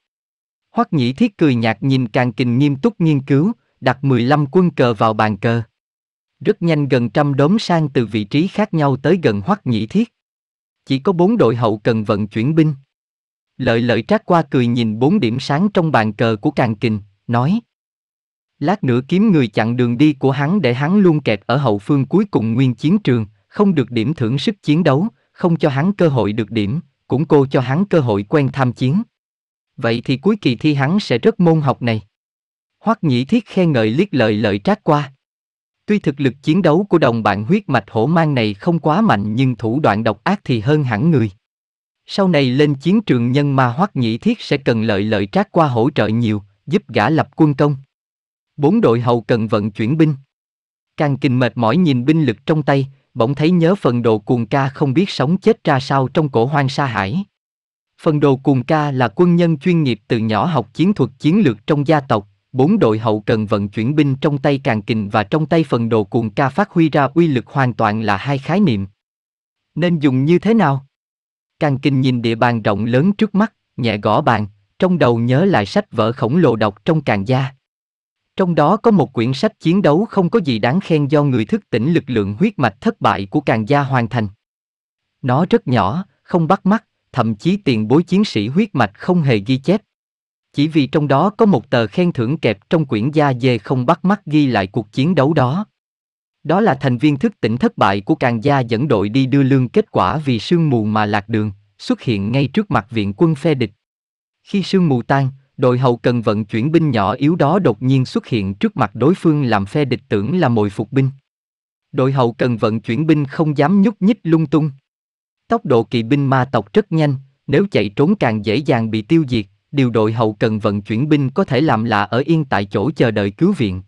S1: Hoắc Nhĩ Thiết cười nhạt nhìn Càng Kình nghiêm túc nghiên cứu, đặt 15 quân cờ vào bàn cờ. Rất nhanh gần trăm đốm sang từ vị trí khác nhau tới gần Hoắc Nhĩ Thiết. Chỉ có bốn đội hậu cần vận chuyển binh. Lợi lợi Trác qua cười nhìn bốn điểm sáng trong bàn cờ của Càng Kình, nói. Lát nữa kiếm người chặn đường đi của hắn để hắn luôn kẹt ở hậu phương cuối cùng nguyên chiến trường, không được điểm thưởng sức chiến đấu, không cho hắn cơ hội được điểm, cũng cô cho hắn cơ hội quen tham chiến. Vậy thì cuối kỳ thi hắn sẽ rất môn học này. Hoắc Nhĩ Thiết khen ngợi liếc lợi lợi Trác qua, Tuy thực lực chiến đấu của đồng bạn huyết mạch hổ mang này không quá mạnh nhưng thủ đoạn độc ác thì hơn hẳn người. Sau này lên chiến trường nhân ma hoắc nhĩ thiết sẽ cần lợi lợi trác qua hỗ trợ nhiều, giúp gã lập quân công. Bốn đội hầu cần vận chuyển binh. Càng kinh mệt mỏi nhìn binh lực trong tay, bỗng thấy nhớ phần đồ cuồng ca không biết sống chết ra sao trong cổ hoang sa hải. Phần đồ cuồng ca là quân nhân chuyên nghiệp từ nhỏ học chiến thuật chiến lược trong gia tộc, bốn đội hậu cần vận chuyển binh trong tay càng kình và trong tay phần đồ cuồng ca phát huy ra uy lực hoàn toàn là hai khái niệm. Nên dùng như thế nào? Càng kình nhìn địa bàn rộng lớn trước mắt, nhẹ gõ bàn, trong đầu nhớ lại sách vở khổng lồ đọc trong càng gia. Trong đó có một quyển sách chiến đấu không có gì đáng khen do người thức tỉnh lực lượng huyết mạch thất bại của càng gia hoàn thành. Nó rất nhỏ, không bắt mắt, thậm chí tiền bối chiến sĩ huyết mạch không hề ghi chép, chỉ vì trong đó có một tờ khen thưởng kẹp trong quyển da dê không bắt mắt ghi lại cuộc chiến đấu đó. Đó là thành viên thức tỉnh thất bại của càng gia dẫn đội đi đưa lương kết quả vì sương mù mà lạc đường, xuất hiện ngay trước mặt viện quân phe địch. Khi sương mù tan, đội hậu cần vận chuyển binh nhỏ yếu đó đột nhiên xuất hiện trước mặt đối phương làm phe địch tưởng là mồi phục binh. Đội hậu cần vận chuyển binh không dám nhúc nhích lung tung. Tốc độ kỵ binh ma tộc rất nhanh, nếu chạy trốn càng dễ dàng bị tiêu diệt, điều đội hậu cần vận chuyển binh có thể làm là ở yên tại chỗ chờ đợi cứu viện.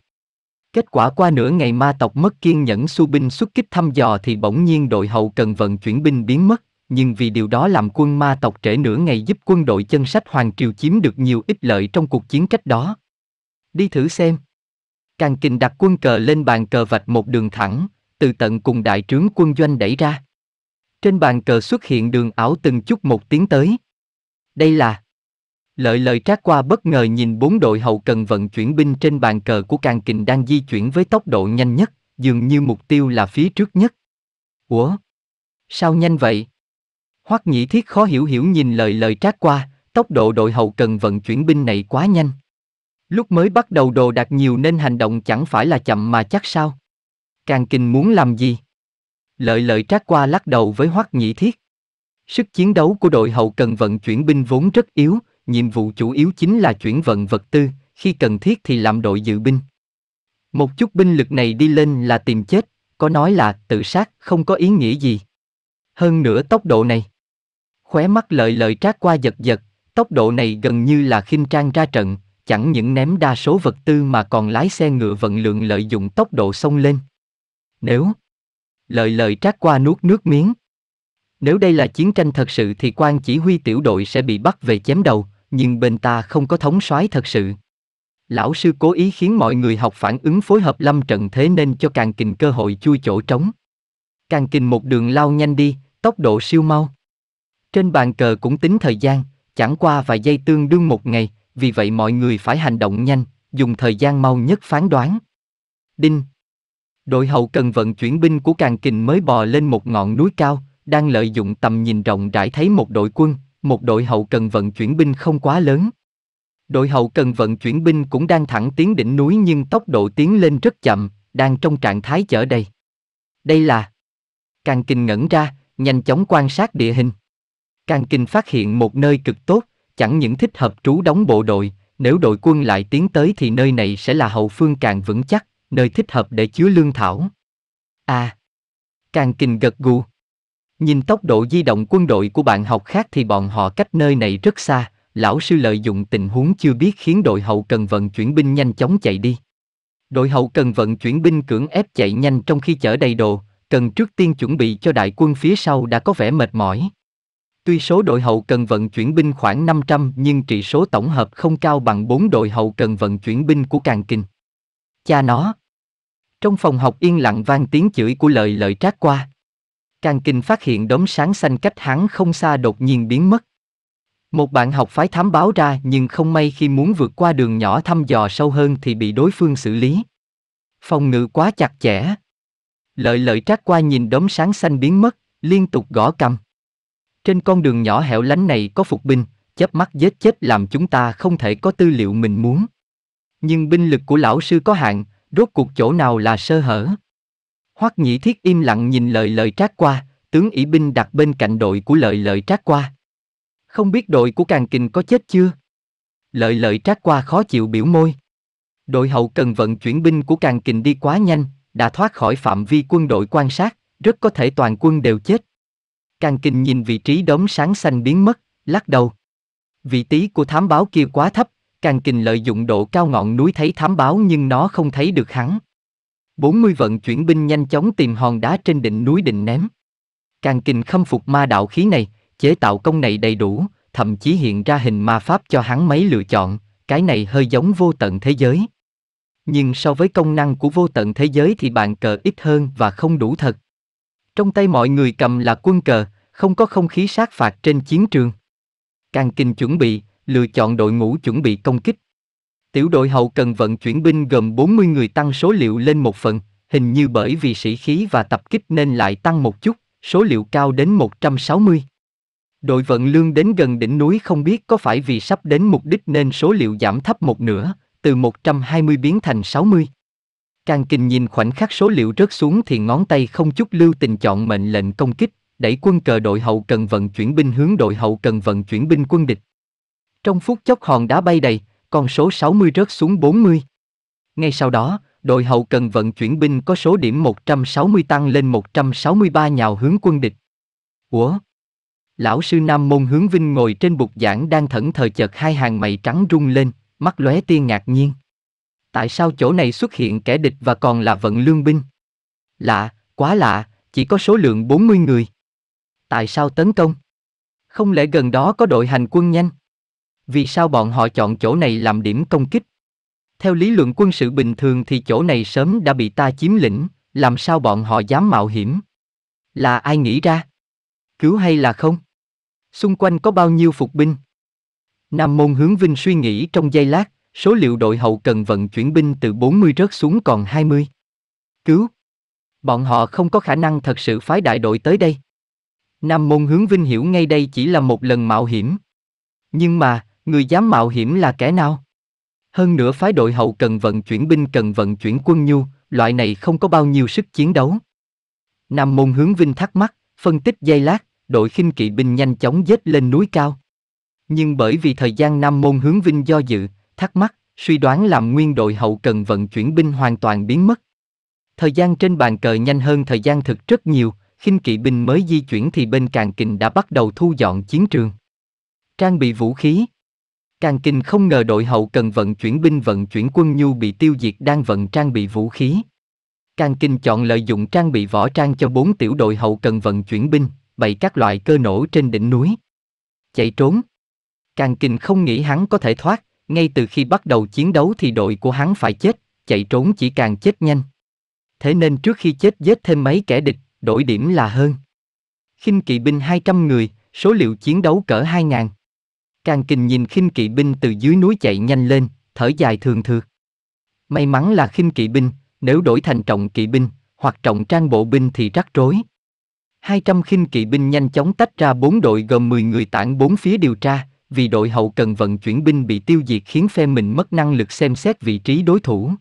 S1: Kết quả qua nửa ngày ma tộc mất kiên nhẫn su binh xuất kích thăm dò thì bỗng nhiên đội hậu cần vận chuyển binh biến mất, nhưng vì điều đó làm quân ma tộc trễ nửa ngày giúp quân đội chân sách Hoàng Triều chiếm được nhiều ích lợi trong cuộc chiến cách đó. Đi thử xem. Càng kình đặt quân cờ lên bàn cờ vạch một đường thẳng, từ tận cùng đại trướng quân doanh đẩy ra. Trên bàn cờ xuất hiện đường ảo từng chút một tiến tới. Đây là Lợi lợi trác qua bất ngờ nhìn bốn đội hậu cần vận chuyển binh trên bàn cờ của càng kình đang di chuyển với tốc độ nhanh nhất, dường như mục tiêu là phía trước nhất. Ủa? Sao nhanh vậy? Hoắc Nhĩ Thiết khó hiểu hiểu nhìn lời lời trác qua, tốc độ đội hậu cần vận chuyển binh này quá nhanh. Lúc mới bắt đầu đồ đạc nhiều nên hành động chẳng phải là chậm mà chắc sao. Càng Kình muốn làm gì? Lợi lợi trác qua lắc đầu với Hoắc Nhĩ Thiết. Sức chiến đấu của đội hậu cần vận chuyển binh vốn rất yếu, nhiệm vụ chủ yếu chính là chuyển vận vật tư, khi cần thiết thì làm đội dự binh. Một chút binh lực này đi lên là tìm chết, có nói là tự sát không có ý nghĩa gì. Hơn nữa tốc độ này. Khóe mắt lợi lợi trát qua giật giật, tốc độ này gần như là khinh trang ra trận, chẳng những ném đa số vật tư mà còn lái xe ngựa vận lượng lợi dụng tốc độ xông lên. Nếu lời lời trát qua nuốt nước miếng. Nếu đây là chiến tranh thật sự thì quan chỉ huy tiểu đội sẽ bị bắt về chém đầu, nhưng bên ta không có thống soái thật sự. Lão sư cố ý khiến mọi người học phản ứng phối hợp lâm trận thế nên cho càng kình cơ hội chui chỗ trống. Càng kình một đường lao nhanh đi, tốc độ siêu mau. Trên bàn cờ cũng tính thời gian, chẳng qua vài giây tương đương một ngày, vì vậy mọi người phải hành động nhanh, dùng thời gian mau nhất phán đoán. Đinh Đội hậu cần vận chuyển binh của Càng Kình mới bò lên một ngọn núi cao, đang lợi dụng tầm nhìn rộng rãi thấy một đội quân, một đội hậu cần vận chuyển binh không quá lớn. Đội hậu cần vận chuyển binh cũng đang thẳng tiến đỉnh núi nhưng tốc độ tiến lên rất chậm, đang trong trạng thái chở đầy. Đây là... Càng kinh ngẩn ra, nhanh chóng quan sát địa hình. Càng kinh phát hiện một nơi cực tốt, chẳng những thích hợp trú đóng bộ đội, nếu đội quân lại tiến tới thì nơi này sẽ là hậu phương càng vững chắc, nơi thích hợp để chứa lương thảo. À, càng kinh gật gù. Nhìn tốc độ di động quân đội của bạn học khác thì bọn họ cách nơi này rất xa, lão sư lợi dụng tình huống chưa biết khiến đội hậu cần vận chuyển binh nhanh chóng chạy đi. Đội hậu cần vận chuyển binh cưỡng ép chạy nhanh trong khi chở đầy đồ, cần trước tiên chuẩn bị cho đại quân phía sau đã có vẻ mệt mỏi. Tuy số đội hậu cần vận chuyển binh khoảng 500 nhưng trị số tổng hợp không cao bằng 4 đội hậu cần vận chuyển binh của Càng Kinh. Cha nó! Trong phòng học yên lặng vang tiếng chửi của lời lợi trát qua. Càng kinh phát hiện đốm sáng xanh cách hắn không xa đột nhiên biến mất. Một bạn học phái thám báo ra nhưng không may khi muốn vượt qua đường nhỏ thăm dò sâu hơn thì bị đối phương xử lý. Phòng ngự quá chặt chẽ. Lợi lợi trát qua nhìn đốm sáng xanh biến mất, liên tục gõ cầm. Trên con đường nhỏ hẻo lánh này có phục binh, chớp mắt giết chết làm chúng ta không thể có tư liệu mình muốn. Nhưng binh lực của lão sư có hạn, rốt cuộc chỗ nào là sơ hở. Hoắc Nhĩ Thiết im lặng nhìn lời lời trát qua, tướng ỷ binh đặt bên cạnh đội của lợi lợi trát qua. Không biết đội của Càng Kình có chết chưa? Lợi lợi trát qua khó chịu biểu môi. Đội hậu cần vận chuyển binh của Càng Kình đi quá nhanh, đã thoát khỏi phạm vi quân đội quan sát, rất có thể toàn quân đều chết. Càng Kình nhìn vị trí đống sáng xanh biến mất, lắc đầu. Vị trí của thám báo kia quá thấp, Càng Kình lợi dụng độ cao ngọn núi thấy thám báo nhưng nó không thấy được hắn. 40 vận chuyển binh nhanh chóng tìm hòn đá trên đỉnh núi định ném. Càng kình khâm phục ma đạo khí này, chế tạo công này đầy đủ, thậm chí hiện ra hình ma pháp cho hắn mấy lựa chọn, cái này hơi giống vô tận thế giới. Nhưng so với công năng của vô tận thế giới thì bàn cờ ít hơn và không đủ thật. Trong tay mọi người cầm là quân cờ, không có không khí sát phạt trên chiến trường. Càng Kình chuẩn bị, lựa chọn đội ngũ chuẩn bị công kích, Tiểu đội hậu cần vận chuyển binh gồm 40 người tăng số liệu lên một phần, hình như bởi vì sĩ khí và tập kích nên lại tăng một chút, số liệu cao đến 160. Đội vận lương đến gần đỉnh núi không biết có phải vì sắp đến mục đích nên số liệu giảm thấp một nửa, từ 120 biến thành 60. Càng kinh nhìn khoảnh khắc số liệu rớt xuống thì ngón tay không chút lưu tình chọn mệnh lệnh công kích, đẩy quân cờ đội hậu cần vận chuyển binh hướng đội hậu cần vận chuyển binh quân địch. Trong phút chốc hòn đá bay đầy, con số 60 rớt xuống 40. Ngay sau đó, đội hậu cần vận chuyển binh có số điểm 160 tăng lên 163 nhào hướng quân địch. Ủa? Lão sư Nam Môn Hướng Vinh ngồi trên bục giảng đang thẫn thờ chợt hai hàng mày trắng rung lên, mắt lóe tia ngạc nhiên. Tại sao chỗ này xuất hiện kẻ địch và còn là vận lương binh? Lạ, quá lạ, chỉ có số lượng 40 người. Tại sao tấn công? Không lẽ gần đó có đội hành quân nhanh? vì sao bọn họ chọn chỗ này làm điểm công kích? Theo lý luận quân sự bình thường thì chỗ này sớm đã bị ta chiếm lĩnh, làm sao bọn họ dám mạo hiểm? Là ai nghĩ ra? Cứu hay là không? Xung quanh có bao nhiêu phục binh? Nam Môn Hướng Vinh suy nghĩ trong giây lát, số liệu đội hậu cần vận chuyển binh từ 40 rớt xuống còn 20. Cứu! Bọn họ không có khả năng thật sự phái đại đội tới đây. Nam Môn Hướng Vinh hiểu ngay đây chỉ là một lần mạo hiểm. Nhưng mà, người dám mạo hiểm là kẻ nào? Hơn nữa phái đội hậu cần vận chuyển binh cần vận chuyển quân nhu, loại này không có bao nhiêu sức chiến đấu. Nam Môn Hướng Vinh thắc mắc, phân tích giây lát, đội khinh kỵ binh nhanh chóng dết lên núi cao. Nhưng bởi vì thời gian Nam Môn Hướng Vinh do dự, thắc mắc, suy đoán làm nguyên đội hậu cần vận chuyển binh hoàn toàn biến mất. Thời gian trên bàn cờ nhanh hơn thời gian thực rất nhiều, khinh kỵ binh mới di chuyển thì bên càng kình đã bắt đầu thu dọn chiến trường. Trang bị vũ khí, Càng kinh không ngờ đội hậu cần vận chuyển binh vận chuyển quân nhu bị tiêu diệt đang vận trang bị vũ khí. Càng kinh chọn lợi dụng trang bị võ trang cho bốn tiểu đội hậu cần vận chuyển binh, bày các loại cơ nổ trên đỉnh núi. Chạy trốn. Càng kinh không nghĩ hắn có thể thoát, ngay từ khi bắt đầu chiến đấu thì đội của hắn phải chết, chạy trốn chỉ càng chết nhanh. Thế nên trước khi chết giết thêm mấy kẻ địch, đổi điểm là hơn. khinh kỵ binh 200 người, số liệu chiến đấu cỡ 2.000. Càng kình nhìn khinh kỵ binh từ dưới núi chạy nhanh lên, thở dài thường thường. May mắn là khinh kỵ binh, nếu đổi thành trọng kỵ binh, hoặc trọng trang bộ binh thì rắc rối. 200 khinh kỵ binh nhanh chóng tách ra bốn đội gồm 10 người tản bốn phía điều tra, vì đội hậu cần vận chuyển binh bị tiêu diệt khiến phe mình mất năng lực xem xét vị trí đối thủ.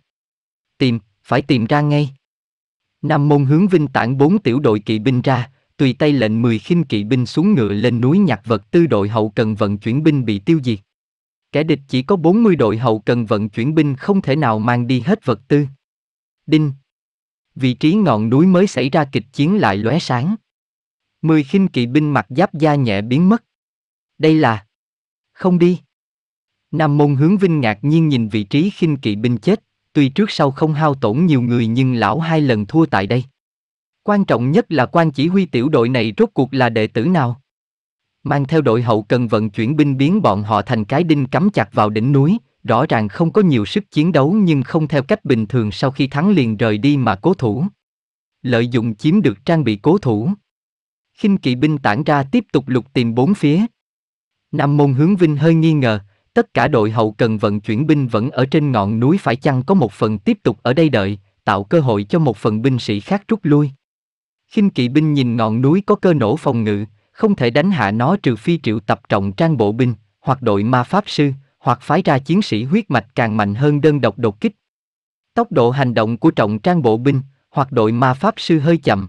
S1: Tìm, phải tìm ra ngay. Nam Môn hướng Vinh tản bốn tiểu đội kỵ binh ra, tùy tay lệnh 10 khinh kỵ binh xuống ngựa lên núi nhặt vật tư đội hậu cần vận chuyển binh bị tiêu diệt. Kẻ địch chỉ có 40 đội hậu cần vận chuyển binh không thể nào mang đi hết vật tư. Đinh. Vị trí ngọn núi mới xảy ra kịch chiến lại lóe sáng. 10 khinh kỵ binh mặc giáp da nhẹ biến mất. Đây là Không đi. Nam Môn Hướng Vinh ngạc nhiên nhìn vị trí khinh kỵ binh chết, tuy trước sau không hao tổn nhiều người nhưng lão hai lần thua tại đây. Quan trọng nhất là quan chỉ huy tiểu đội này rốt cuộc là đệ tử nào. Mang theo đội hậu cần vận chuyển binh biến bọn họ thành cái đinh cắm chặt vào đỉnh núi, rõ ràng không có nhiều sức chiến đấu nhưng không theo cách bình thường sau khi thắng liền rời đi mà cố thủ. Lợi dụng chiếm được trang bị cố thủ. khinh kỵ binh tản ra tiếp tục lục tìm bốn phía. Nam Môn Hướng Vinh hơi nghi ngờ, tất cả đội hậu cần vận chuyển binh vẫn ở trên ngọn núi phải chăng có một phần tiếp tục ở đây đợi, tạo cơ hội cho một phần binh sĩ khác rút lui khinh kỵ binh nhìn ngọn núi có cơ nổ phòng ngự, không thể đánh hạ nó trừ phi triệu tập trọng trang bộ binh, hoặc đội ma pháp sư, hoặc phái ra chiến sĩ huyết mạch càng mạnh hơn đơn độc đột kích. Tốc độ hành động của trọng trang bộ binh, hoặc đội ma pháp sư hơi chậm.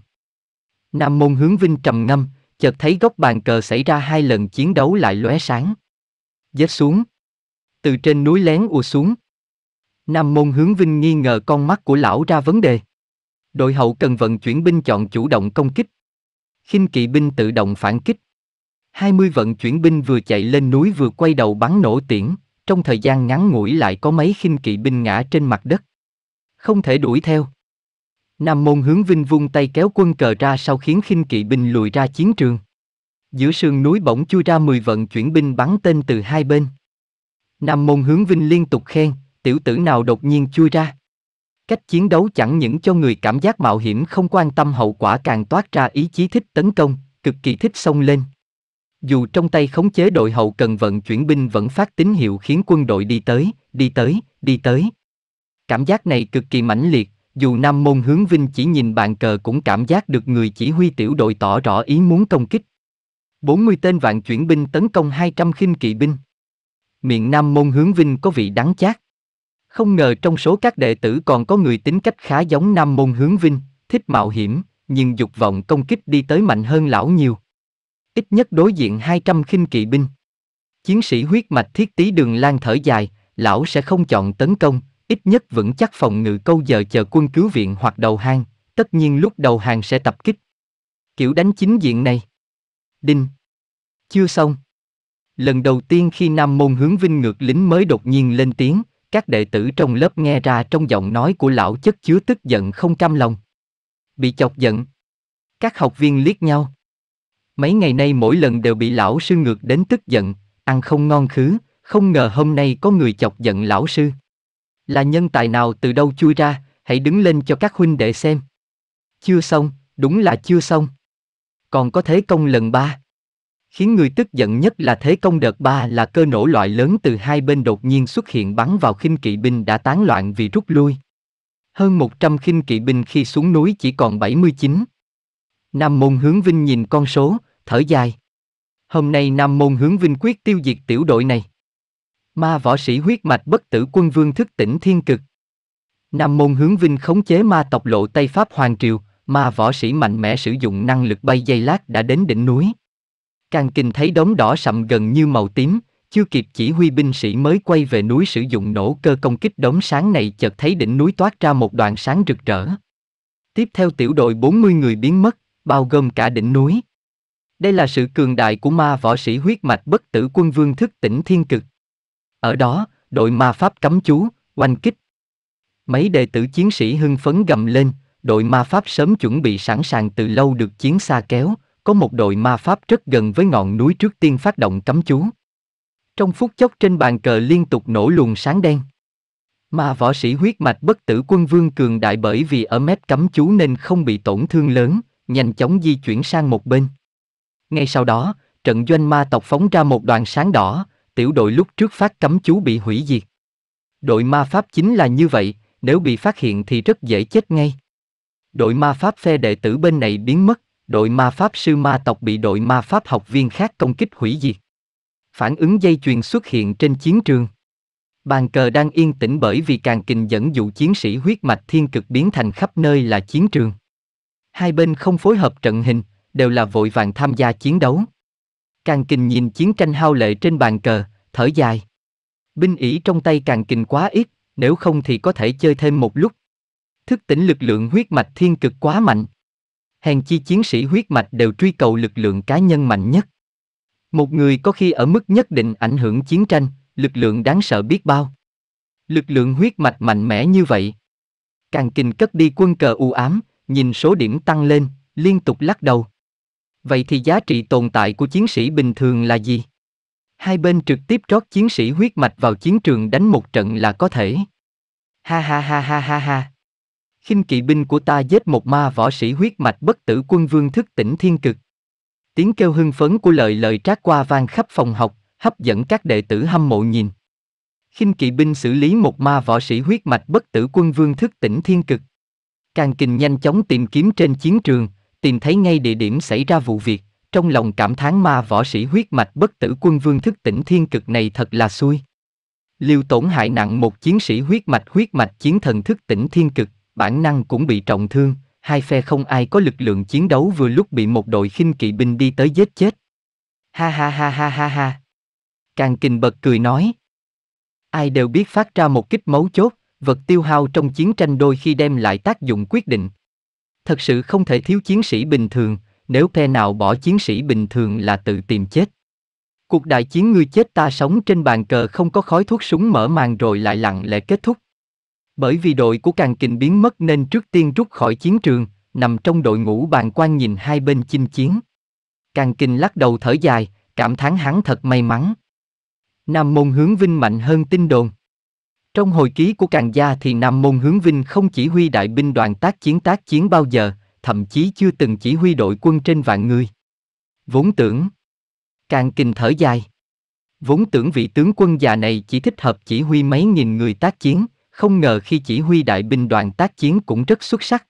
S1: Nam Môn Hướng Vinh trầm ngâm, chợt thấy góc bàn cờ xảy ra hai lần chiến đấu lại lóe sáng. Dết xuống. Từ trên núi lén ùa xuống. Nam Môn Hướng Vinh nghi ngờ con mắt của lão ra vấn đề. Đội hậu cần vận chuyển binh chọn chủ động công kích. khinh kỵ binh tự động phản kích. 20 vận chuyển binh vừa chạy lên núi vừa quay đầu bắn nổ tiễn, trong thời gian ngắn ngủi lại có mấy khinh kỵ binh ngã trên mặt đất. Không thể đuổi theo. Nam Môn hướng Vinh vung tay kéo quân cờ ra sau khiến khinh kỵ binh lùi ra chiến trường. Giữa sườn núi bỗng chui ra 10 vận chuyển binh bắn tên từ hai bên. Nam Môn hướng Vinh liên tục khen, tiểu tử nào đột nhiên chui ra. Cách chiến đấu chẳng những cho người cảm giác mạo hiểm không quan tâm hậu quả càng toát ra ý chí thích tấn công, cực kỳ thích xông lên. Dù trong tay khống chế đội hậu cần vận chuyển binh vẫn phát tín hiệu khiến quân đội đi tới, đi tới, đi tới. Cảm giác này cực kỳ mãnh liệt, dù Nam Môn Hướng Vinh chỉ nhìn bàn cờ cũng cảm giác được người chỉ huy tiểu đội tỏ rõ ý muốn công kích. 40 tên vạn chuyển binh tấn công 200 khinh kỵ binh. Miệng Nam Môn Hướng Vinh có vị đắng chát. Không ngờ trong số các đệ tử còn có người tính cách khá giống Nam Môn Hướng Vinh, thích mạo hiểm, nhưng dục vọng công kích đi tới mạnh hơn lão nhiều. Ít nhất đối diện 200 khinh kỵ binh. Chiến sĩ huyết mạch thiết tí đường lan thở dài, lão sẽ không chọn tấn công, ít nhất vẫn chắc phòng ngự câu giờ chờ quân cứu viện hoặc đầu hàng, tất nhiên lúc đầu hàng sẽ tập kích. Kiểu đánh chính diện này. Đinh. Chưa xong. Lần đầu tiên khi Nam Môn Hướng Vinh ngược lính mới đột nhiên lên tiếng, các đệ tử trong lớp nghe ra trong giọng nói của lão chất chứa tức giận không cam lòng. Bị chọc giận. Các học viên liếc nhau. Mấy ngày nay mỗi lần đều bị lão sư ngược đến tức giận, ăn không ngon khứ, không ngờ hôm nay có người chọc giận lão sư. Là nhân tài nào từ đâu chui ra, hãy đứng lên cho các huynh đệ xem. Chưa xong, đúng là chưa xong. Còn có thế công lần ba. Khiến người tức giận nhất là thế công đợt 3 là cơ nổ loại lớn từ hai bên đột nhiên xuất hiện bắn vào khinh kỵ binh đã tán loạn vì rút lui. Hơn 100 khinh kỵ binh khi xuống núi chỉ còn 79. Nam Môn Hướng Vinh nhìn con số, thở dài. Hôm nay Nam Môn Hướng Vinh quyết tiêu diệt tiểu đội này. Ma võ sĩ huyết mạch bất tử quân vương thức tỉnh thiên cực. Nam Môn Hướng Vinh khống chế ma tộc lộ Tây Pháp Hoàng Triều, ma võ sĩ mạnh mẽ sử dụng năng lực bay dây lát đã đến đỉnh núi. Càng kinh thấy đống đỏ sậm gần như màu tím, chưa kịp chỉ huy binh sĩ mới quay về núi sử dụng nổ cơ công kích đống sáng này chợt thấy đỉnh núi toát ra một đoạn sáng rực rỡ. Tiếp theo tiểu đội 40 người biến mất, bao gồm cả đỉnh núi. Đây là sự cường đại của ma võ sĩ huyết mạch bất tử quân vương thức tỉnh thiên cực. Ở đó, đội ma pháp cấm chú, oanh kích. Mấy đệ tử chiến sĩ hưng phấn gầm lên, đội ma pháp sớm chuẩn bị sẵn sàng từ lâu được chiến xa kéo, có một đội ma pháp rất gần với ngọn núi trước tiên phát động cấm chú. Trong phút chốc trên bàn cờ liên tục nổ luồng sáng đen. Mà võ sĩ huyết mạch bất tử quân vương cường đại bởi vì ở mép cấm chú nên không bị tổn thương lớn, nhanh chóng di chuyển sang một bên. Ngay sau đó, trận doanh ma tộc phóng ra một đoàn sáng đỏ, tiểu đội lúc trước phát cấm chú bị hủy diệt. Đội ma pháp chính là như vậy, nếu bị phát hiện thì rất dễ chết ngay. Đội ma pháp phe đệ tử bên này biến mất, đội ma pháp sư ma tộc bị đội ma pháp học viên khác công kích hủy diệt. Phản ứng dây chuyền xuất hiện trên chiến trường. Bàn cờ đang yên tĩnh bởi vì càng kình dẫn dụ chiến sĩ huyết mạch thiên cực biến thành khắp nơi là chiến trường. Hai bên không phối hợp trận hình, đều là vội vàng tham gia chiến đấu. Càng kình nhìn chiến tranh hao lệ trên bàn cờ, thở dài. Binh ỷ trong tay càng kình quá ít, nếu không thì có thể chơi thêm một lúc. Thức tỉnh lực lượng huyết mạch thiên cực quá mạnh hèn chi chiến sĩ huyết mạch đều truy cầu lực lượng cá nhân mạnh nhất. Một người có khi ở mức nhất định ảnh hưởng chiến tranh, lực lượng đáng sợ biết bao. Lực lượng huyết mạch mạnh mẽ như vậy. Càng kinh cất đi quân cờ u ám, nhìn số điểm tăng lên, liên tục lắc đầu. Vậy thì giá trị tồn tại của chiến sĩ bình thường là gì? Hai bên trực tiếp rót chiến sĩ huyết mạch vào chiến trường đánh một trận là có thể. Ha ha ha ha ha ha khinh kỵ binh của ta giết một ma võ sĩ huyết mạch bất tử quân vương thức tỉnh thiên cực. Tiếng kêu hưng phấn của lời lời trát qua vang khắp phòng học, hấp dẫn các đệ tử hâm mộ nhìn. Khinh kỵ binh xử lý một ma võ sĩ huyết mạch bất tử quân vương thức tỉnh thiên cực. Càng kình nhanh chóng tìm kiếm trên chiến trường, tìm thấy ngay địa điểm xảy ra vụ việc, trong lòng cảm thán ma võ sĩ huyết mạch bất tử quân vương thức tỉnh thiên cực này thật là xui. Liêu tổn hại nặng một chiến sĩ huyết mạch huyết mạch chiến thần thức tỉnh thiên cực, bản năng cũng bị trọng thương, hai phe không ai có lực lượng chiến đấu vừa lúc bị một đội khinh kỵ binh đi tới giết chết. Ha ha ha ha ha ha. Càng kình bật cười nói. Ai đều biết phát ra một kích máu chốt, vật tiêu hao trong chiến tranh đôi khi đem lại tác dụng quyết định. Thật sự không thể thiếu chiến sĩ bình thường, nếu phe nào bỏ chiến sĩ bình thường là tự tìm chết. Cuộc đại chiến ngươi chết ta sống trên bàn cờ không có khói thuốc súng mở màn rồi lại lặng lẽ kết thúc. Bởi vì đội của Càng Kình biến mất nên trước tiên rút khỏi chiến trường, nằm trong đội ngũ bàn quan nhìn hai bên chinh chiến. Càng Kình lắc đầu thở dài, cảm thán hắn thật may mắn. Nam Môn Hướng Vinh mạnh hơn tin đồn. Trong hồi ký của Càng Gia thì Nam Môn Hướng Vinh không chỉ huy đại binh đoàn tác chiến tác chiến bao giờ, thậm chí chưa từng chỉ huy đội quân trên vạn người. Vốn tưởng. Càng Kình thở dài. Vốn tưởng vị tướng quân già này chỉ thích hợp chỉ huy mấy nghìn người tác chiến, không ngờ khi chỉ huy đại binh đoàn tác chiến cũng rất xuất sắc.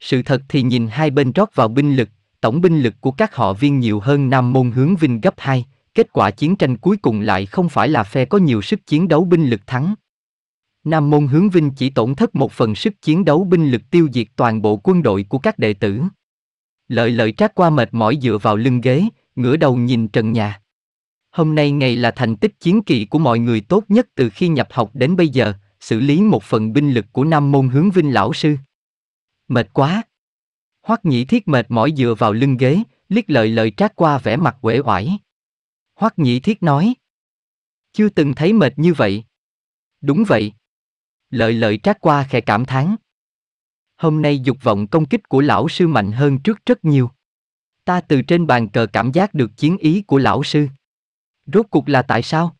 S1: Sự thật thì nhìn hai bên rót vào binh lực, tổng binh lực của các họ viên nhiều hơn Nam Môn hướng Vinh gấp 2, kết quả chiến tranh cuối cùng lại không phải là phe có nhiều sức chiến đấu binh lực thắng. Nam Môn hướng Vinh chỉ tổn thất một phần sức chiến đấu binh lực tiêu diệt toàn bộ quân đội của các đệ tử. Lợi lợi trát qua mệt mỏi dựa vào lưng ghế, ngửa đầu nhìn trần nhà. Hôm nay ngày là thành tích chiến kỳ của mọi người tốt nhất từ khi nhập học đến bây giờ, xử lý một phần binh lực của năm môn hướng vinh lão sư. Mệt quá. Hoắc Nhĩ Thiết mệt mỏi dựa vào lưng ghế, liếc lợi lợi trát qua vẻ mặt uể oải. Hoắc Nhĩ Thiết nói. Chưa từng thấy mệt như vậy. Đúng vậy. Lợi lợi trát qua khẽ cảm thán. Hôm nay dục vọng công kích của lão sư mạnh hơn trước rất nhiều. Ta từ trên bàn cờ cảm giác được chiến ý của lão sư. Rốt cuộc là tại sao?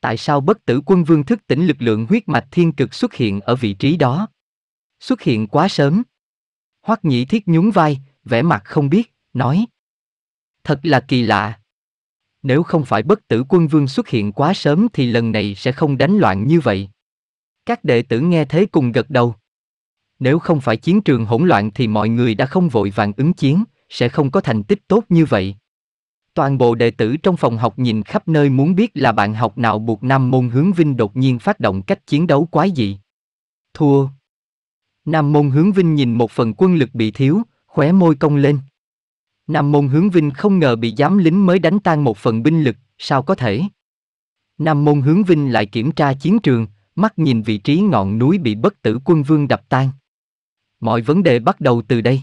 S1: tại sao bất tử quân vương thức tỉnh lực lượng huyết mạch thiên cực xuất hiện ở vị trí đó? Xuất hiện quá sớm. Hoắc Nhĩ Thiết nhún vai, vẻ mặt không biết, nói. Thật là kỳ lạ. Nếu không phải bất tử quân vương xuất hiện quá sớm thì lần này sẽ không đánh loạn như vậy. Các đệ tử nghe thế cùng gật đầu. Nếu không phải chiến trường hỗn loạn thì mọi người đã không vội vàng ứng chiến, sẽ không có thành tích tốt như vậy. Toàn bộ đệ tử trong phòng học nhìn khắp nơi muốn biết là bạn học nào buộc Nam Môn Hướng Vinh đột nhiên phát động cách chiến đấu quái dị. Thua. Nam Môn Hướng Vinh nhìn một phần quân lực bị thiếu, khóe môi cong lên. Nam Môn Hướng Vinh không ngờ bị giám lính mới đánh tan một phần binh lực, sao có thể? Nam Môn Hướng Vinh lại kiểm tra chiến trường, mắt nhìn vị trí ngọn núi bị bất tử quân vương đập tan. Mọi vấn đề bắt đầu từ đây.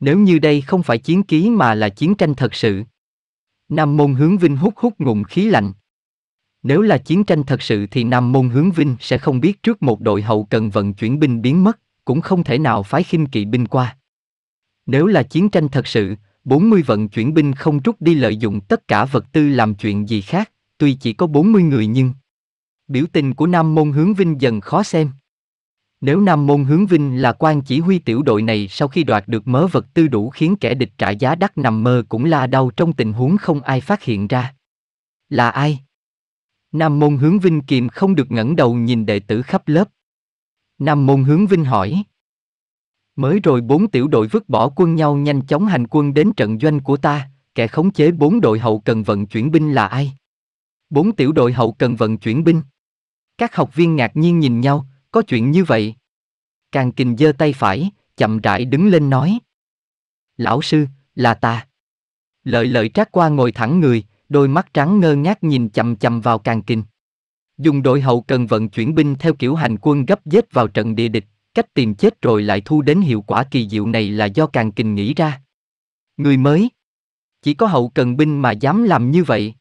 S1: Nếu như đây không phải chiến ký mà là chiến tranh thật sự, Nam Môn Hướng Vinh hút hút ngụm khí lạnh. Nếu là chiến tranh thật sự thì Nam Môn Hướng Vinh sẽ không biết trước một đội hậu cần vận chuyển binh biến mất, cũng không thể nào phái khinh kỵ binh qua. Nếu là chiến tranh thật sự, 40 vận chuyển binh không trút đi lợi dụng tất cả vật tư làm chuyện gì khác, tuy chỉ có 40 người nhưng... Biểu tình của Nam Môn Hướng Vinh dần khó xem. Nếu Nam Môn hướng Vinh là quan chỉ huy tiểu đội này sau khi đoạt được mớ vật tư đủ khiến kẻ địch trả giá đắt nằm mơ cũng là đau trong tình huống không ai phát hiện ra. Là ai? Nam Môn hướng Vinh kiềm không được ngẩng đầu nhìn đệ tử khắp lớp. Nam Môn hướng Vinh hỏi. Mới rồi bốn tiểu đội vứt bỏ quân nhau nhanh chóng hành quân đến trận doanh của ta, kẻ khống chế bốn đội hậu cần vận chuyển binh là ai? Bốn tiểu đội hậu cần vận chuyển binh. Các học viên ngạc nhiên nhìn nhau, có chuyện như vậy. Càng kình giơ tay phải, chậm rãi đứng lên nói. Lão sư, là ta. Lợi lợi trác qua ngồi thẳng người, đôi mắt trắng ngơ ngác nhìn chầm chầm vào càng kình. Dùng đội hậu cần vận chuyển binh theo kiểu hành quân gấp dết vào trận địa địch, cách tìm chết rồi lại thu đến hiệu quả kỳ diệu này là do càng kình nghĩ ra. Người mới. Chỉ có hậu cần binh mà dám làm như vậy.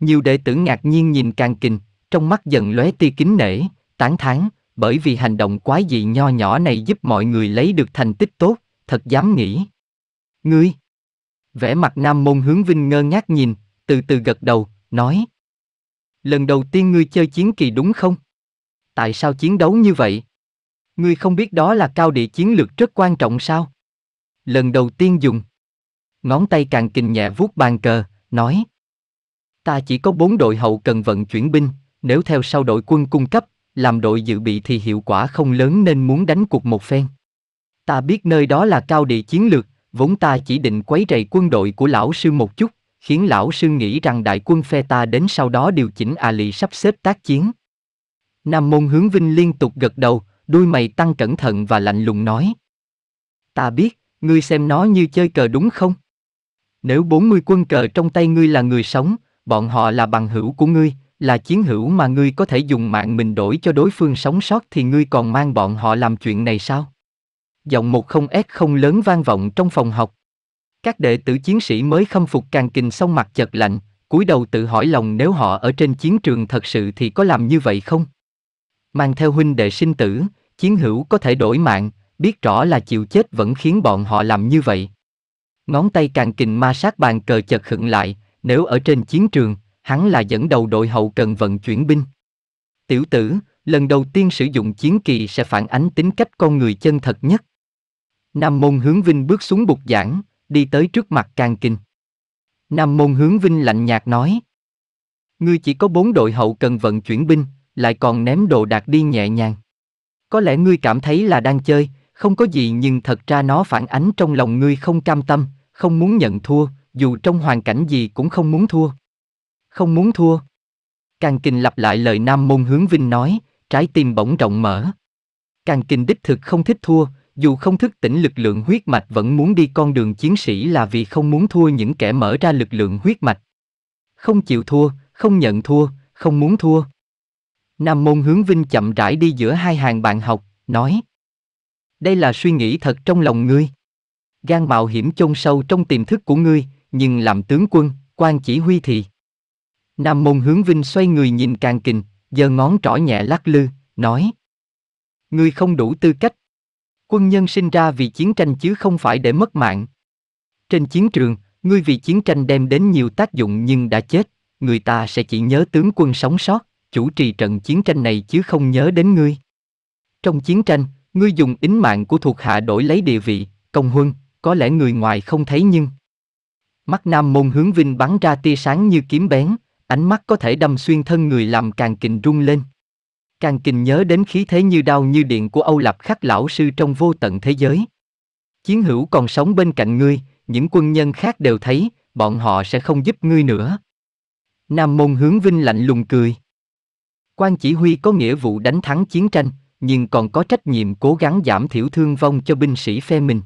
S1: Nhiều đệ tử ngạc nhiên nhìn càng kình, trong mắt giận lóe tia kính nể, tán thán, bởi vì hành động quái dị nho nhỏ này giúp mọi người lấy được thành tích tốt, thật dám nghĩ. Ngươi! Vẻ mặt nam môn hướng vinh ngơ ngác nhìn, từ từ gật đầu, nói. Lần đầu tiên ngươi chơi chiến kỳ đúng không? Tại sao chiến đấu như vậy? Ngươi không biết đó là cao địa chiến lược rất quan trọng sao? Lần đầu tiên dùng. Ngón tay càng kình nhẹ vuốt bàn cờ, nói. Ta chỉ có bốn đội hậu cần vận chuyển binh, nếu theo sau đội quân cung cấp, làm đội dự bị thì hiệu quả không lớn nên muốn đánh cuộc một phen. Ta biết nơi đó là cao địa chiến lược, vốn ta chỉ định quấy rầy quân đội của lão sư một chút, khiến lão sư nghĩ rằng đại quân phe ta đến sau đó điều chỉnh à lì sắp xếp tác chiến. Nam môn hướng vinh liên tục gật đầu, đuôi mày tăng cẩn thận và lạnh lùng nói. Ta biết, ngươi xem nó như chơi cờ đúng không? Nếu 40 quân cờ trong tay ngươi là người sống, bọn họ là bằng hữu của ngươi, là chiến hữu mà ngươi có thể dùng mạng mình đổi cho đối phương sống sót thì ngươi còn mang bọn họ làm chuyện này sao? Giọng một không s không lớn vang vọng trong phòng học. Các đệ tử chiến sĩ mới khâm phục càng kinh xong mặt chật lạnh, cúi đầu tự hỏi lòng nếu họ ở trên chiến trường thật sự thì có làm như vậy không? Mang theo huynh đệ sinh tử, chiến hữu có thể đổi mạng, biết rõ là chịu chết vẫn khiến bọn họ làm như vậy. Ngón tay càng kình ma sát bàn cờ chật khựng lại, nếu ở trên chiến trường, hắn là dẫn đầu đội hậu cần vận chuyển binh. Tiểu tử, lần đầu tiên sử dụng chiến kỳ sẽ phản ánh tính cách con người chân thật nhất. Nam Môn Hướng Vinh bước xuống bục giảng, đi tới trước mặt Càng Kinh. Nam Môn Hướng Vinh lạnh nhạt nói. Ngươi chỉ có bốn đội hậu cần vận chuyển binh, lại còn ném đồ đạc đi nhẹ nhàng. Có lẽ ngươi cảm thấy là đang chơi, không có gì nhưng thật ra nó phản ánh trong lòng ngươi không cam tâm, không muốn nhận thua, dù trong hoàn cảnh gì cũng không muốn thua không muốn thua. Càng kinh lặp lại lời Nam Môn Hướng Vinh nói, trái tim bỗng rộng mở. Càng kinh đích thực không thích thua, dù không thức tỉnh lực lượng huyết mạch vẫn muốn đi con đường chiến sĩ là vì không muốn thua những kẻ mở ra lực lượng huyết mạch. Không chịu thua, không nhận thua, không muốn thua. Nam Môn Hướng Vinh chậm rãi đi giữa hai hàng bạn học, nói. Đây là suy nghĩ thật trong lòng ngươi. Gan mạo hiểm chôn sâu trong tiềm thức của ngươi, nhưng làm tướng quân, quan chỉ huy thì Nam Môn Hướng Vinh xoay người nhìn Càng Kình, giơ ngón trỏ nhẹ lắc lư, nói. Ngươi không đủ tư cách. Quân nhân sinh ra vì chiến tranh chứ không phải để mất mạng. Trên chiến trường, ngươi vì chiến tranh đem đến nhiều tác dụng nhưng đã chết, người ta sẽ chỉ nhớ tướng quân sống sót, chủ trì trận chiến tranh này chứ không nhớ đến ngươi. Trong chiến tranh, ngươi dùng ính mạng của thuộc hạ đổi lấy địa vị, công huân, có lẽ người ngoài không thấy nhưng... Mắt nam môn hướng vinh bắn ra tia sáng như kiếm bén, Ánh mắt có thể đâm xuyên thân người làm càng kình rung lên. Càng kình nhớ đến khí thế như đau như điện của Âu Lập Khắc lão sư trong vô tận thế giới. Chiến hữu còn sống bên cạnh ngươi, những quân nhân khác đều thấy, bọn họ sẽ không giúp ngươi nữa. Nam Môn hướng Vinh lạnh lùng cười. Quan chỉ huy có nghĩa vụ đánh thắng chiến tranh, nhưng còn có trách nhiệm cố gắng giảm thiểu thương vong cho binh sĩ phe mình.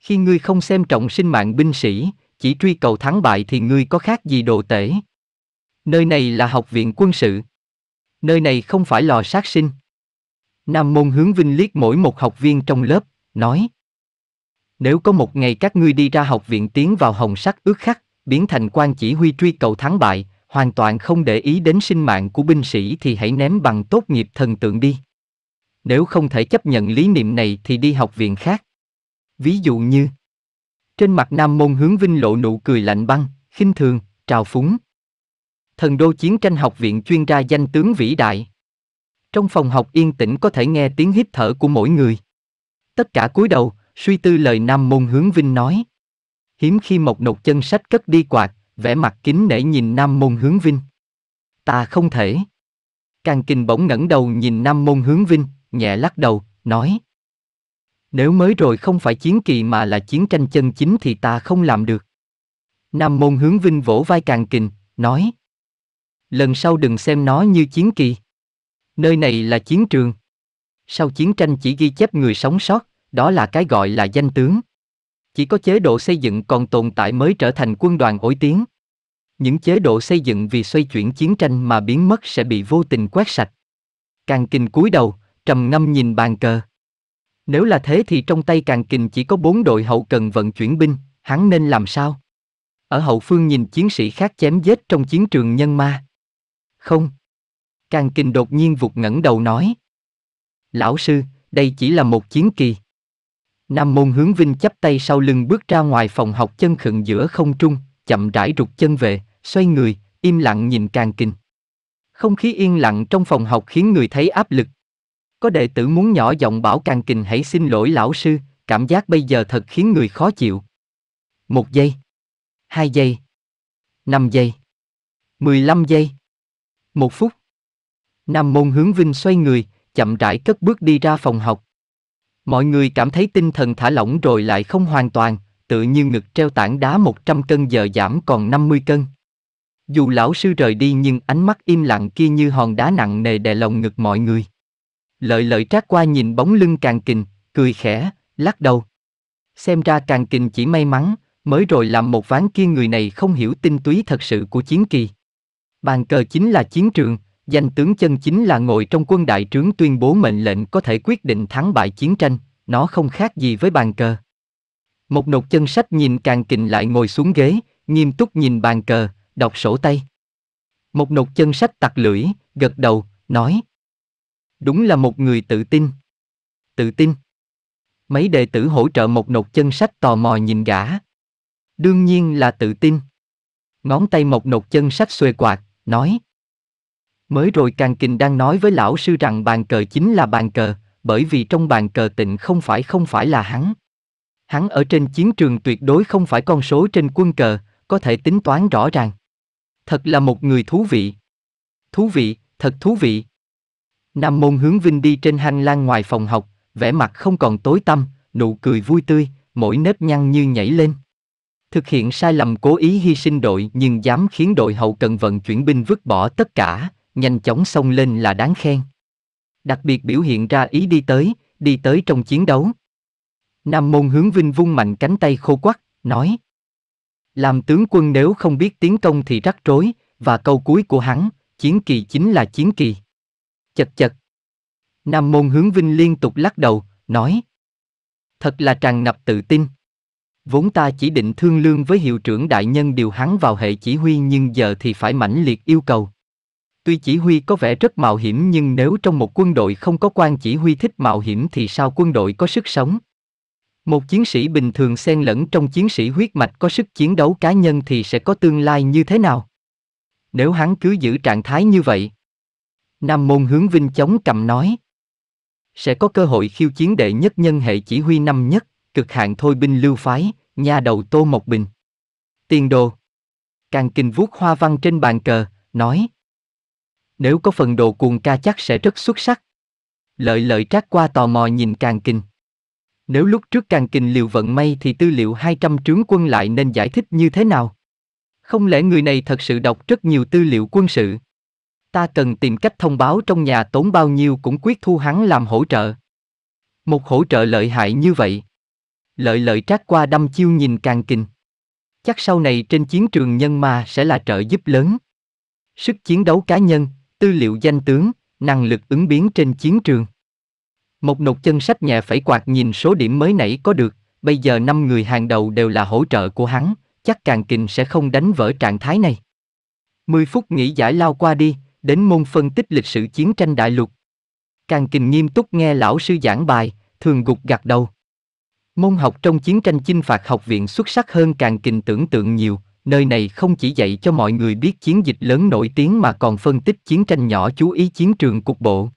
S1: Khi ngươi không xem trọng sinh mạng binh sĩ, chỉ truy cầu thắng bại thì ngươi có khác gì đồ tể. Nơi này là học viện quân sự. Nơi này không phải lò sát sinh. Nam Môn hướng Vinh liếc mỗi một học viên trong lớp, nói. Nếu có một ngày các ngươi đi ra học viện tiến vào hồng sắc ước khắc, biến thành quan chỉ huy truy cầu thắng bại, hoàn toàn không để ý đến sinh mạng của binh sĩ thì hãy ném bằng tốt nghiệp thần tượng đi. Nếu không thể chấp nhận lý niệm này thì đi học viện khác. Ví dụ như Trên mặt Nam Môn hướng Vinh lộ nụ cười lạnh băng, khinh thường, trào phúng. Thần đô chiến tranh học viện chuyên gia danh tướng vĩ đại. Trong phòng học yên tĩnh có thể nghe tiếng hít thở của mỗi người. Tất cả cúi đầu, suy tư lời Nam Môn Hướng Vinh nói. Hiếm khi một nột chân sách cất đi quạt, vẻ mặt kính nể nhìn Nam Môn Hướng Vinh. Ta không thể. Càng kinh bỗng ngẩng đầu nhìn Nam Môn Hướng Vinh, nhẹ lắc đầu, nói. Nếu mới rồi không phải chiến kỳ mà là chiến tranh chân chính thì ta không làm được. Nam Môn Hướng Vinh vỗ vai Càng Kình, nói lần sau đừng xem nó như chiến kỳ. Nơi này là chiến trường. Sau chiến tranh chỉ ghi chép người sống sót, đó là cái gọi là danh tướng. Chỉ có chế độ xây dựng còn tồn tại mới trở thành quân đoàn ổi tiếng. Những chế độ xây dựng vì xoay chuyển chiến tranh mà biến mất sẽ bị vô tình quét sạch. Càng kinh cúi đầu, trầm ngâm nhìn bàn cờ. Nếu là thế thì trong tay càng kình chỉ có bốn đội hậu cần vận chuyển binh, hắn nên làm sao? Ở hậu phương nhìn chiến sĩ khác chém giết trong chiến trường nhân ma. Không. Càng kình đột nhiên vụt ngẩng đầu nói. Lão sư, đây chỉ là một chiến kỳ. Nam môn hướng vinh chắp tay sau lưng bước ra ngoài phòng học chân khựng giữa không trung, chậm rãi rụt chân về, xoay người, im lặng nhìn càng kình. Không khí yên lặng trong phòng học khiến người thấy áp lực. Có đệ tử muốn nhỏ giọng bảo càng kình hãy xin lỗi lão sư, cảm giác bây giờ thật khiến người khó chịu. Một giây. Hai giây. Năm giây. Mười lăm giây. Một phút. Nam Môn Hướng Vinh xoay người, chậm rãi cất bước đi ra phòng học. Mọi người cảm thấy tinh thần thả lỏng rồi lại không hoàn toàn, tự như ngực treo tảng đá 100 cân giờ giảm còn 50 cân. Dù lão sư rời đi nhưng ánh mắt im lặng kia như hòn đá nặng nề đè lòng ngực mọi người. Lợi lợi trát qua nhìn bóng lưng càng kình, cười khẽ, lắc đầu. Xem ra càng kình chỉ may mắn, mới rồi làm một ván kia người này không hiểu tinh túy thật sự của chiến kỳ. Bàn cờ chính là chiến trường, danh tướng chân chính là ngồi trong quân đại trướng tuyên bố mệnh lệnh có thể quyết định thắng bại chiến tranh, nó không khác gì với bàn cờ. Một nột chân sách nhìn càng kình lại ngồi xuống ghế, nghiêm túc nhìn bàn cờ, đọc sổ tay. Một nột chân sách tặc lưỡi, gật đầu, nói. Đúng là một người tự tin. Tự tin. Mấy đệ tử hỗ trợ một nột chân sách tò mò nhìn gã. Đương nhiên là tự tin. Ngón tay một nột chân sách xuê quạt, nói. Mới rồi Càng Kinh đang nói với lão sư rằng bàn cờ chính là bàn cờ, bởi vì trong bàn cờ tịnh không phải không phải là hắn. Hắn ở trên chiến trường tuyệt đối không phải con số trên quân cờ, có thể tính toán rõ ràng. Thật là một người thú vị. Thú vị, thật thú vị. Nam Môn hướng Vinh đi trên hành lang ngoài phòng học, vẻ mặt không còn tối tăm, nụ cười vui tươi, mỗi nếp nhăn như nhảy lên thực hiện sai lầm cố ý hy sinh đội nhưng dám khiến đội hậu cần vận chuyển binh vứt bỏ tất cả, nhanh chóng xông lên là đáng khen. Đặc biệt biểu hiện ra ý đi tới, đi tới trong chiến đấu. Nam Môn hướng Vinh vung mạnh cánh tay khô quắc, nói. Làm tướng quân nếu không biết tiến công thì rắc rối, và câu cuối của hắn, chiến kỳ chính là chiến kỳ. Chật chật. Nam Môn hướng Vinh liên tục lắc đầu, nói. Thật là tràn ngập tự tin. Vốn ta chỉ định thương lương với hiệu trưởng đại nhân điều hắn vào hệ chỉ huy nhưng giờ thì phải mãnh liệt yêu cầu. Tuy chỉ huy có vẻ rất mạo hiểm nhưng nếu trong một quân đội không có quan chỉ huy thích mạo hiểm thì sao quân đội có sức sống? Một chiến sĩ bình thường xen lẫn trong chiến sĩ huyết mạch có sức chiến đấu cá nhân thì sẽ có tương lai như thế nào? Nếu hắn cứ giữ trạng thái như vậy. Nam môn hướng vinh chống cầm nói. Sẽ có cơ hội khiêu chiến đệ nhất nhân hệ chỉ huy năm nhất cực hạn thôi binh lưu phái, nhà đầu Tô Mộc Bình. Tiền đồ. Càng kinh vuốt hoa văn trên bàn cờ, nói. Nếu có phần đồ cuồng ca chắc sẽ rất xuất sắc. Lợi lợi trác qua tò mò nhìn càng kinh. Nếu lúc trước càng kinh liều vận may thì tư liệu 200 trướng quân lại nên giải thích như thế nào? Không lẽ người này thật sự đọc rất nhiều tư liệu quân sự? Ta cần tìm cách thông báo trong nhà tốn bao nhiêu cũng quyết thu hắn làm hỗ trợ. Một hỗ trợ lợi hại như vậy. Lợi lợi trác qua đâm chiêu nhìn càng kình. Chắc sau này trên chiến trường nhân ma sẽ là trợ giúp lớn. Sức chiến đấu cá nhân, tư liệu danh tướng, năng lực ứng biến trên chiến trường. Một nột chân sách nhẹ phải quạt nhìn số điểm mới nãy có được, bây giờ năm người hàng đầu đều là hỗ trợ của hắn, chắc càng kình sẽ không đánh vỡ trạng thái này. mười phút nghỉ giải lao qua đi, đến môn phân tích lịch sử chiến tranh đại lục. Càng kình nghiêm túc nghe lão sư giảng bài, thường gục gặt đầu. Môn học trong chiến tranh chinh phạt học viện xuất sắc hơn càng kinh tưởng tượng nhiều, nơi này không chỉ dạy cho mọi người biết chiến dịch lớn nổi tiếng mà còn phân tích chiến tranh nhỏ chú ý chiến trường cục bộ.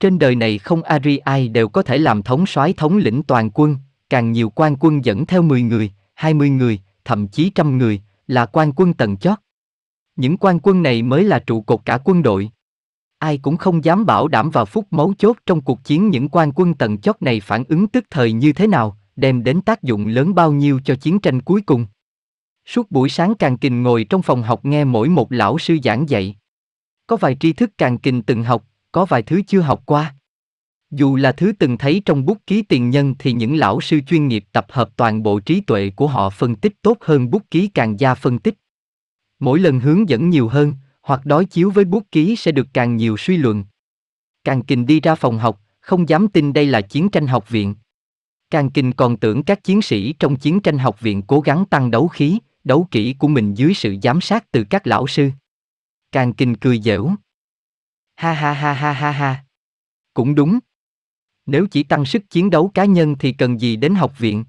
S1: Trên đời này không Ari ai đều có thể làm thống soái thống lĩnh toàn quân, càng nhiều quan quân dẫn theo 10 người, 20 người, thậm chí trăm người, là quan quân tầng chót. Những quan quân này mới là trụ cột cả quân đội ai cũng không dám bảo đảm vào phút mấu chốt trong cuộc chiến những quan quân tận chót này phản ứng tức thời như thế nào, đem đến tác dụng lớn bao nhiêu cho chiến tranh cuối cùng. Suốt buổi sáng Càng Kình ngồi trong phòng học nghe mỗi một lão sư giảng dạy. Có vài tri thức Càng Kình từng học, có vài thứ chưa học qua. Dù là thứ từng thấy trong bút ký tiền nhân thì những lão sư chuyên nghiệp tập hợp toàn bộ trí tuệ của họ phân tích tốt hơn bút ký càng gia phân tích. Mỗi lần hướng dẫn nhiều hơn, hoặc đối chiếu với bút ký sẽ được càng nhiều suy luận. Càng kình đi ra phòng học, không dám tin đây là chiến tranh học viện. Càng kình còn tưởng các chiến sĩ trong chiến tranh học viện cố gắng tăng đấu khí, đấu kỹ của mình dưới sự giám sát từ các lão sư. Càng kình cười dẻo. Ha ha ha ha ha ha. Cũng đúng. Nếu chỉ tăng sức chiến đấu cá nhân thì cần gì đến học viện?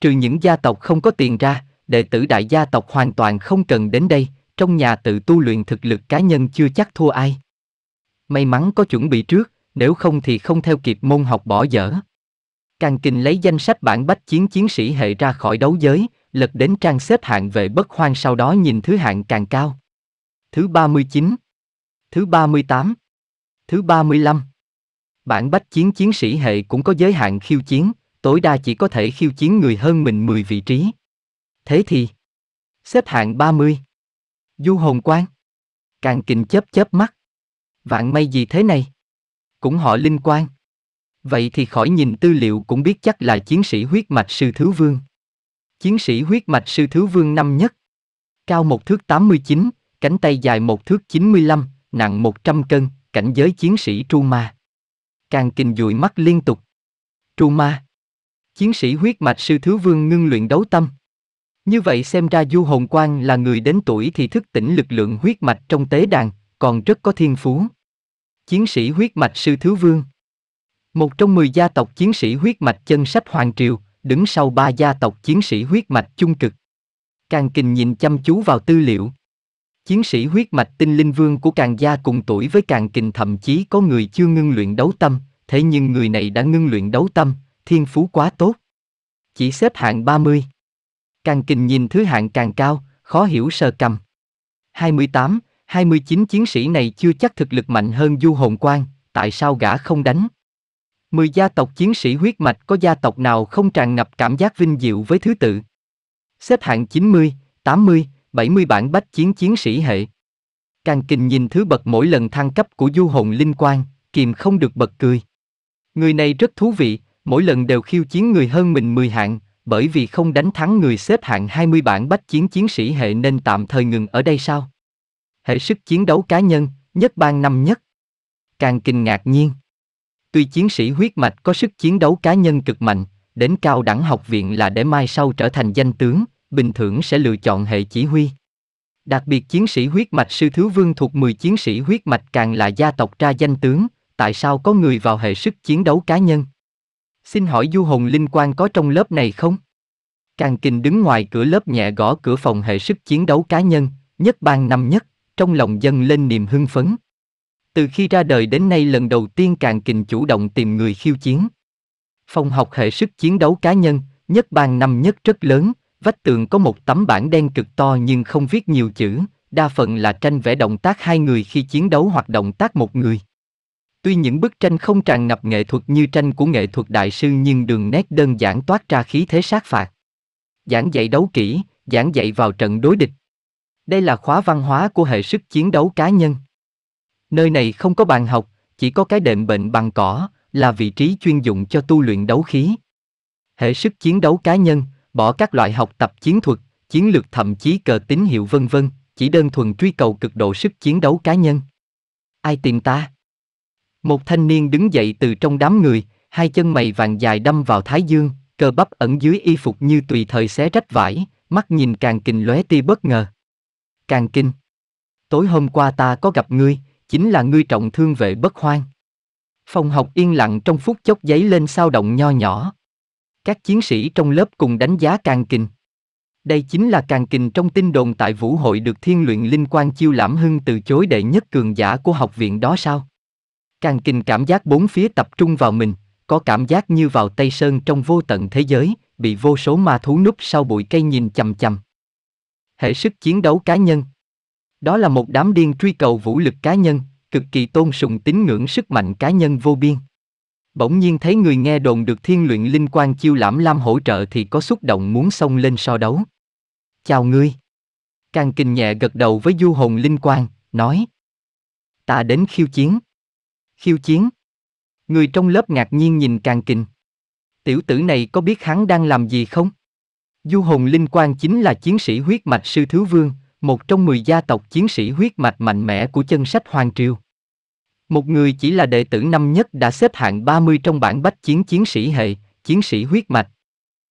S1: Trừ những gia tộc không có tiền ra, đệ tử đại gia tộc hoàn toàn không cần đến đây, trong nhà tự tu luyện thực lực cá nhân chưa chắc thua ai. May mắn có chuẩn bị trước, nếu không thì không theo kịp môn học bỏ dở. Càng kinh lấy danh sách bản bách chiến chiến sĩ hệ ra khỏi đấu giới, lật đến trang xếp hạng về bất hoang sau đó nhìn thứ hạng càng cao. Thứ 39 Thứ 38 Thứ 35 Bản bách chiến chiến sĩ hệ cũng có giới hạn khiêu chiến, tối đa chỉ có thể khiêu chiến người hơn mình 10 vị trí. Thế thì Xếp hạng 30 Du hồn quan. Càng kình chớp chớp mắt. Vạn may gì thế này? Cũng họ linh quan. Vậy thì khỏi nhìn tư liệu cũng biết chắc là chiến sĩ huyết mạch sư thứ vương. Chiến sĩ huyết mạch sư thứ vương năm nhất. Cao một thước 89, cánh tay dài một thước 95, nặng 100 cân, cảnh giới chiến sĩ Tru Ma. Càng kình dụi mắt liên tục. Tru Ma. Chiến sĩ huyết mạch sư thứ vương ngưng luyện đấu tâm, như vậy xem ra Du Hồn Quang là người đến tuổi thì thức tỉnh lực lượng huyết mạch trong tế đàn, còn rất có thiên phú. Chiến sĩ huyết mạch sư Thứ Vương Một trong 10 gia tộc chiến sĩ huyết mạch chân sách Hoàng Triều, đứng sau ba gia tộc chiến sĩ huyết mạch chung cực. Càng kình nhìn chăm chú vào tư liệu. Chiến sĩ huyết mạch tinh linh vương của càng gia cùng tuổi với càng kình thậm chí có người chưa ngưng luyện đấu tâm, thế nhưng người này đã ngưng luyện đấu tâm, thiên phú quá tốt. Chỉ xếp hạng 30. Càng kình nhìn thứ hạng càng cao, khó hiểu sờ cầm. 28, 29 chiến sĩ này chưa chắc thực lực mạnh hơn du hồn quan, tại sao gã không đánh? Mười gia tộc chiến sĩ huyết mạch có gia tộc nào không tràn ngập cảm giác vinh diệu với thứ tự? Xếp hạng 90, 80, 70 bản bách chiến chiến sĩ hệ. Càng kình nhìn thứ bậc mỗi lần thăng cấp của du hồn linh quan, kìm không được bật cười. Người này rất thú vị, mỗi lần đều khiêu chiến người hơn mình 10 hạng, bởi vì không đánh thắng người xếp hạng 20 bảng bách chiến chiến sĩ hệ nên tạm thời ngừng ở đây sao? Hệ sức chiến đấu cá nhân, nhất bang năm nhất. Càng kinh ngạc nhiên. Tuy chiến sĩ huyết mạch có sức chiến đấu cá nhân cực mạnh, đến cao đẳng học viện là để mai sau trở thành danh tướng, bình thường sẽ lựa chọn hệ chỉ huy. Đặc biệt chiến sĩ huyết mạch sư thứ vương thuộc 10 chiến sĩ huyết mạch càng là gia tộc ra danh tướng, tại sao có người vào hệ sức chiến đấu cá nhân? Xin hỏi du hồn linh quan có trong lớp này không? Càng Kình đứng ngoài cửa lớp nhẹ gõ cửa phòng hệ sức chiến đấu cá nhân, nhất ban năm nhất, trong lòng dân lên niềm hưng phấn. Từ khi ra đời đến nay lần đầu tiên Càng Kình chủ động tìm người khiêu chiến. Phòng học hệ sức chiến đấu cá nhân, nhất ban năm nhất rất lớn, vách tường có một tấm bảng đen cực to nhưng không viết nhiều chữ, đa phần là tranh vẽ động tác hai người khi chiến đấu hoặc động tác một người. Tuy những bức tranh không tràn ngập nghệ thuật như tranh của nghệ thuật đại sư nhưng đường nét đơn giản toát ra khí thế sát phạt. Giảng dạy đấu kỹ, giảng dạy vào trận đối địch. Đây là khóa văn hóa của hệ sức chiến đấu cá nhân. Nơi này không có bàn học, chỉ có cái đệm bệnh bằng cỏ, là vị trí chuyên dụng cho tu luyện đấu khí. Hệ sức chiến đấu cá nhân, bỏ các loại học tập chiến thuật, chiến lược thậm chí cờ tín hiệu vân vân, chỉ đơn thuần truy cầu cực độ sức chiến đấu cá nhân. Ai tìm ta? Một thanh niên đứng dậy từ trong đám người, hai chân mày vàng dài đâm vào thái dương, cơ bắp ẩn dưới y phục như tùy thời xé rách vải, mắt nhìn càng kình lóe tia bất ngờ. Càng kinh. Tối hôm qua ta có gặp ngươi, chính là ngươi trọng thương vệ bất hoang. Phòng học yên lặng trong phút chốc giấy lên sao động nho nhỏ. Các chiến sĩ trong lớp cùng đánh giá càng kình. Đây chính là càng kình trong tin đồn tại vũ hội được thiên luyện linh quan chiêu lãm hưng từ chối đệ nhất cường giả của học viện đó sao? Càng kinh cảm giác bốn phía tập trung vào mình, có cảm giác như vào Tây Sơn trong vô tận thế giới, bị vô số ma thú núp sau bụi cây nhìn chằm chằm. Hệ sức chiến đấu cá nhân Đó là một đám điên truy cầu vũ lực cá nhân, cực kỳ tôn sùng tín ngưỡng sức mạnh cá nhân vô biên. Bỗng nhiên thấy người nghe đồn được thiên luyện linh quan chiêu lãm lam hỗ trợ thì có xúc động muốn xông lên so đấu. Chào ngươi. Càng kinh nhẹ gật đầu với du hồn linh quan, nói. Ta đến khiêu chiến khiêu chiến. Người trong lớp ngạc nhiên nhìn càng kình. Tiểu tử này có biết hắn đang làm gì không? Du hồn linh quan chính là chiến sĩ huyết mạch sư thứ vương, một trong 10 gia tộc chiến sĩ huyết mạch mạnh mẽ của chân sách Hoàng Triều. Một người chỉ là đệ tử năm nhất đã xếp hạng 30 trong bảng bách chiến chiến sĩ hệ, chiến sĩ huyết mạch.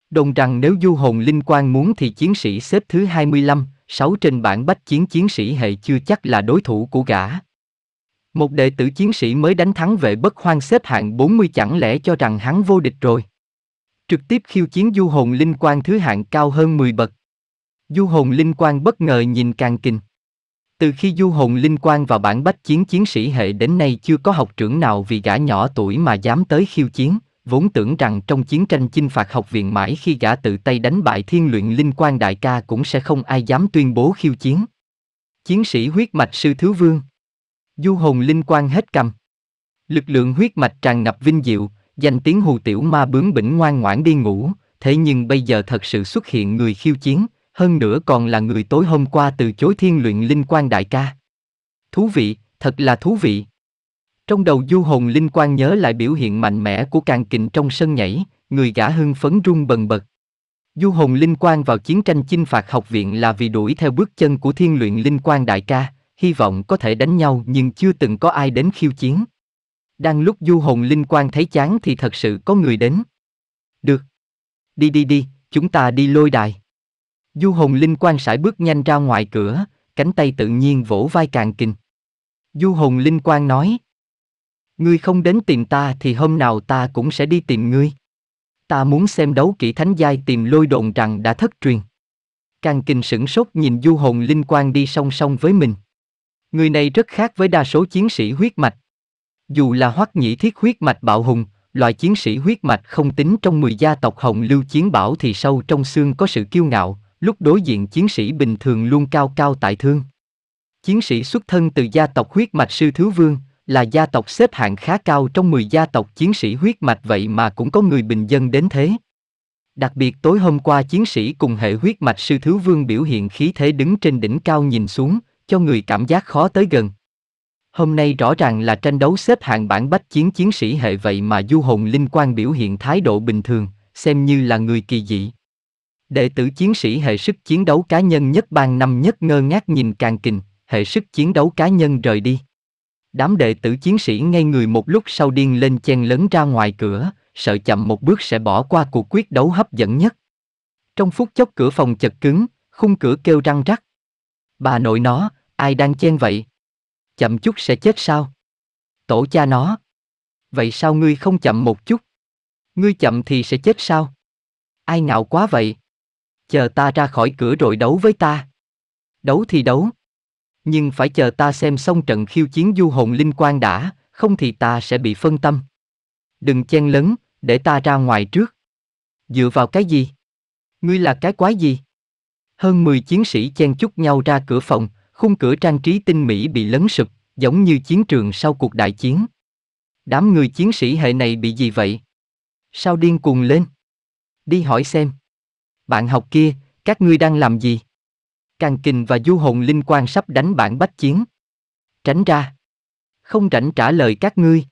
S1: Đồng rằng nếu du hồn linh quan muốn thì chiến sĩ xếp thứ 25, 6 trên bảng bách chiến chiến sĩ hệ chưa chắc là đối thủ của gã. Một đệ tử chiến sĩ mới đánh thắng vệ bất hoang xếp hạng 40 chẳng lẽ cho rằng hắn vô địch rồi. Trực tiếp khiêu chiến du hồn linh quan thứ hạng cao hơn 10 bậc. Du hồn linh quan bất ngờ nhìn càng kinh. Từ khi du hồn linh quan vào bản bách chiến chiến sĩ hệ đến nay chưa có học trưởng nào vì gã nhỏ tuổi mà dám tới khiêu chiến, vốn tưởng rằng trong chiến tranh chinh phạt học viện mãi khi gã tự tay đánh bại thiên luyện linh quan đại ca cũng sẽ không ai dám tuyên bố khiêu chiến. Chiến sĩ huyết mạch sư Thứ Vương Du hồn linh quan hết cầm. Lực lượng huyết mạch tràn ngập vinh diệu, danh tiếng hù tiểu ma bướng bỉnh ngoan ngoãn đi ngủ, thế nhưng bây giờ thật sự xuất hiện người khiêu chiến, hơn nữa còn là người tối hôm qua từ chối thiên luyện linh quan đại ca. Thú vị, thật là thú vị. Trong đầu du hồn linh quan nhớ lại biểu hiện mạnh mẽ của càng kình trong sân nhảy, người gã hưng phấn run bần bật. Du hồn linh quan vào chiến tranh chinh phạt học viện là vì đuổi theo bước chân của thiên luyện linh quan đại ca, hy vọng có thể đánh nhau nhưng chưa từng có ai đến khiêu chiến. Đang lúc du hồn linh quan thấy chán thì thật sự có người đến. Được. Đi đi đi, chúng ta đi lôi đài. Du hồn linh quan sải bước nhanh ra ngoài cửa, cánh tay tự nhiên vỗ vai càng kinh. Du hồn linh quan nói. Ngươi không đến tìm ta thì hôm nào ta cũng sẽ đi tìm ngươi. Ta muốn xem đấu kỹ thánh giai tìm lôi đồn rằng đã thất truyền. Càng kinh sửng sốt nhìn du hồn linh quan đi song song với mình. Người này rất khác với đa số chiến sĩ huyết mạch. Dù là hoắc nhĩ thiết huyết mạch bạo hùng, loại chiến sĩ huyết mạch không tính trong 10 gia tộc hồng lưu chiến bảo thì sâu trong xương có sự kiêu ngạo, lúc đối diện chiến sĩ bình thường luôn cao cao tại thương. Chiến sĩ xuất thân từ gia tộc huyết mạch sư thiếu vương, là gia tộc xếp hạng khá cao trong 10 gia tộc chiến sĩ huyết mạch vậy mà cũng có người bình dân đến thế. Đặc biệt tối hôm qua chiến sĩ cùng hệ huyết mạch sư thiếu vương biểu hiện khí thế đứng trên đỉnh cao nhìn xuống, cho người cảm giác khó tới gần. Hôm nay rõ ràng là tranh đấu xếp hạng bản bách chiến chiến sĩ hệ vậy mà du hồn linh quan biểu hiện thái độ bình thường, xem như là người kỳ dị. Đệ tử chiến sĩ hệ sức chiến đấu cá nhân nhất bang năm nhất ngơ ngác nhìn càng kình, hệ sức chiến đấu cá nhân rời đi. Đám đệ tử chiến sĩ ngay người một lúc sau điên lên chen lớn ra ngoài cửa, sợ chậm một bước sẽ bỏ qua cuộc quyết đấu hấp dẫn nhất. Trong phút chốc cửa phòng chật cứng, khung cửa kêu răng rắc. Bà nội nó, Ai đang chen vậy? Chậm chút sẽ chết sao? Tổ cha nó. Vậy sao ngươi không chậm một chút? Ngươi chậm thì sẽ chết sao? Ai ngạo quá vậy? Chờ ta ra khỏi cửa rồi đấu với ta. Đấu thì đấu. Nhưng phải chờ ta xem xong trận khiêu chiến du hồn linh quan đã, không thì ta sẽ bị phân tâm. Đừng chen lấn, để ta ra ngoài trước. Dựa vào cái gì? Ngươi là cái quái gì? Hơn 10 chiến sĩ chen chúc nhau ra cửa phòng, Khung cửa trang trí tinh mỹ bị lấn sụp, giống như chiến trường sau cuộc đại chiến. Đám người chiến sĩ hệ này bị gì vậy? Sao điên cuồng lên? Đi hỏi xem. Bạn học kia, các ngươi đang làm gì? Càng kình và du hồn linh quan sắp đánh bạn bách chiến. Tránh ra. Không rảnh trả lời các ngươi.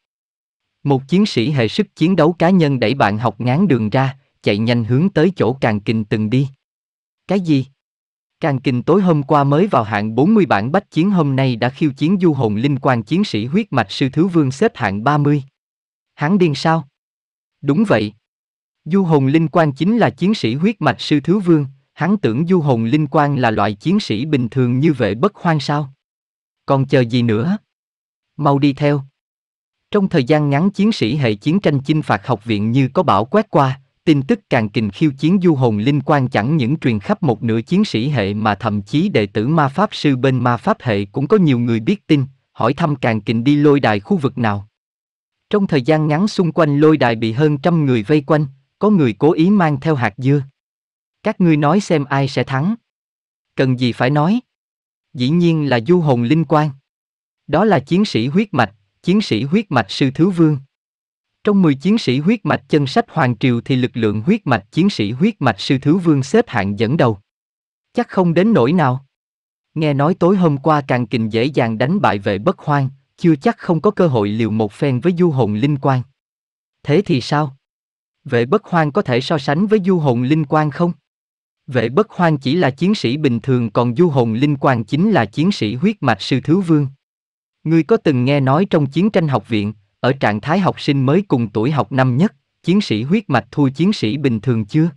S1: Một chiến sĩ hệ sức chiến đấu cá nhân đẩy bạn học ngán đường ra, chạy nhanh hướng tới chỗ càng kình từng đi. Cái gì? Càng kinh tối hôm qua mới vào hạng 40 bảng bách chiến hôm nay đã khiêu chiến du hồn linh quan chiến sĩ huyết mạch sư thứ vương xếp hạng 30. Hắn điên sao? Đúng vậy. Du hồn linh quan chính là chiến sĩ huyết mạch sư thứ vương, hắn tưởng du hồn linh quan là loại chiến sĩ bình thường như vệ bất hoang sao? Còn chờ gì nữa? Mau đi theo. Trong thời gian ngắn chiến sĩ hệ chiến tranh chinh phạt học viện như có bão quét qua, tin tức càng kình khiêu chiến du hồn linh quan chẳng những truyền khắp một nửa chiến sĩ hệ mà thậm chí đệ tử ma pháp sư bên ma pháp hệ cũng có nhiều người biết tin, hỏi thăm càng kình đi lôi đài khu vực nào. Trong thời gian ngắn xung quanh lôi đài bị hơn trăm người vây quanh, có người cố ý mang theo hạt dưa. Các ngươi nói xem ai sẽ thắng. Cần gì phải nói? Dĩ nhiên là du hồn linh quan. Đó là chiến sĩ huyết mạch, chiến sĩ huyết mạch sư thứ vương. Trong 10 chiến sĩ huyết mạch chân sách Hoàng Triều thì lực lượng huyết mạch chiến sĩ huyết mạch sư thứ vương xếp hạng dẫn đầu. Chắc không đến nỗi nào. Nghe nói tối hôm qua càng kình dễ dàng đánh bại vệ bất hoang, chưa chắc không có cơ hội liều một phen với du hồn linh quan. Thế thì sao? Vệ bất hoang có thể so sánh với du hồn linh quan không? Vệ bất hoang chỉ là chiến sĩ bình thường còn du hồn linh quan chính là chiến sĩ huyết mạch sư thứ vương. Ngươi có từng nghe nói trong chiến tranh học viện, ở trạng thái học sinh mới cùng tuổi học năm nhất, chiến sĩ huyết mạch thua chiến sĩ bình thường chưa?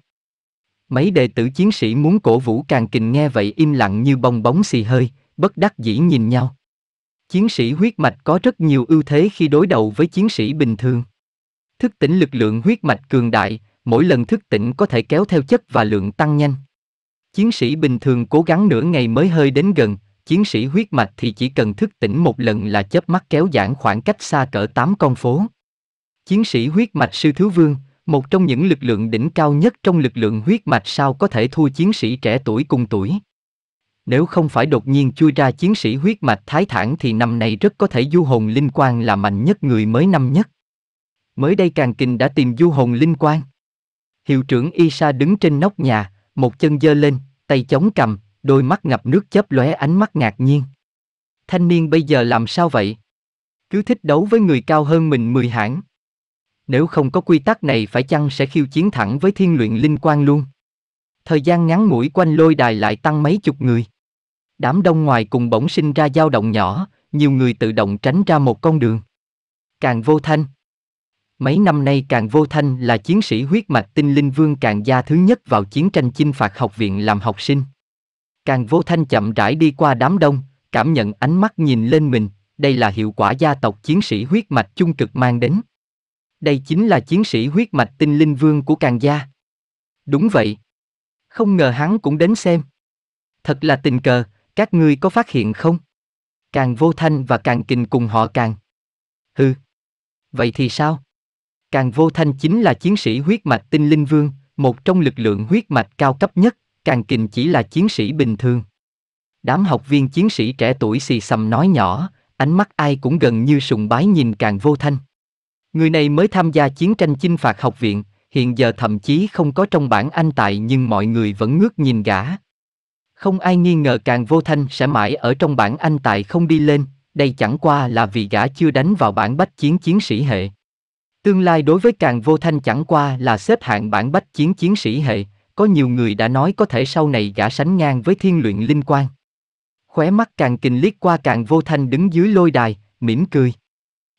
S1: Mấy đệ tử chiến sĩ muốn cổ vũ càng kình nghe vậy im lặng như bong bóng xì hơi, bất đắc dĩ nhìn nhau. Chiến sĩ huyết mạch có rất nhiều ưu thế khi đối đầu với chiến sĩ bình thường. Thức tỉnh lực lượng huyết mạch cường đại, mỗi lần thức tỉnh có thể kéo theo chất và lượng tăng nhanh. Chiến sĩ bình thường cố gắng nửa ngày mới hơi đến gần, chiến sĩ huyết mạch thì chỉ cần thức tỉnh một lần là chớp mắt kéo giãn khoảng cách xa cỡ 8 con phố. Chiến sĩ huyết mạch sư thiếu vương, một trong những lực lượng đỉnh cao nhất trong lực lượng huyết mạch sao có thể thua chiến sĩ trẻ tuổi cùng tuổi. Nếu không phải đột nhiên chui ra chiến sĩ huyết mạch thái thản thì năm nay rất có thể du hồn linh quan là mạnh nhất người mới năm nhất. Mới đây càng kinh đã tìm du hồn linh quan. Hiệu trưởng Isa đứng trên nóc nhà, một chân giơ lên, tay chống cầm, đôi mắt ngập nước chớp lóe ánh mắt ngạc nhiên. Thanh niên bây giờ làm sao vậy? Cứ thích đấu với người cao hơn mình 10 hãng. Nếu không có quy tắc này phải chăng sẽ khiêu chiến thẳng với thiên luyện linh quan luôn? Thời gian ngắn mũi quanh lôi đài lại tăng mấy chục người. Đám đông ngoài cùng bỗng sinh ra dao động nhỏ, nhiều người tự động tránh ra một con đường. Càng vô thanh. Mấy năm nay càng vô thanh là chiến sĩ huyết mạch tinh linh vương càng gia thứ nhất vào chiến tranh chinh phạt học viện làm học sinh. Càng vô thanh chậm rãi đi qua đám đông, cảm nhận ánh mắt nhìn lên mình, đây là hiệu quả gia tộc chiến sĩ huyết mạch chung cực mang đến. Đây chính là chiến sĩ huyết mạch tinh linh vương của Càng Gia. Đúng vậy. Không ngờ hắn cũng đến xem. Thật là tình cờ, các ngươi có phát hiện không? Càng vô thanh và càng kình cùng họ càng. Hừ. Vậy thì sao? Càng vô thanh chính là chiến sĩ huyết mạch tinh linh vương, một trong lực lượng huyết mạch cao cấp nhất, Càng Kình chỉ là chiến sĩ bình thường. Đám học viên chiến sĩ trẻ tuổi xì xầm nói nhỏ, ánh mắt ai cũng gần như sùng bái nhìn Càng Vô Thanh. Người này mới tham gia chiến tranh chinh phạt học viện, hiện giờ thậm chí không có trong bản anh tại nhưng mọi người vẫn ngước nhìn gã. Không ai nghi ngờ Càng Vô Thanh sẽ mãi ở trong bản anh tại không đi lên, đây chẳng qua là vì gã chưa đánh vào bản bách chiến chiến sĩ hệ. Tương lai đối với Càng Vô Thanh chẳng qua là xếp hạng bản bách chiến chiến sĩ hệ, có nhiều người đã nói có thể sau này gã sánh ngang với thiên luyện linh quan. Khóe mắt càng kình liếc qua càng vô thanh đứng dưới lôi đài, mỉm cười.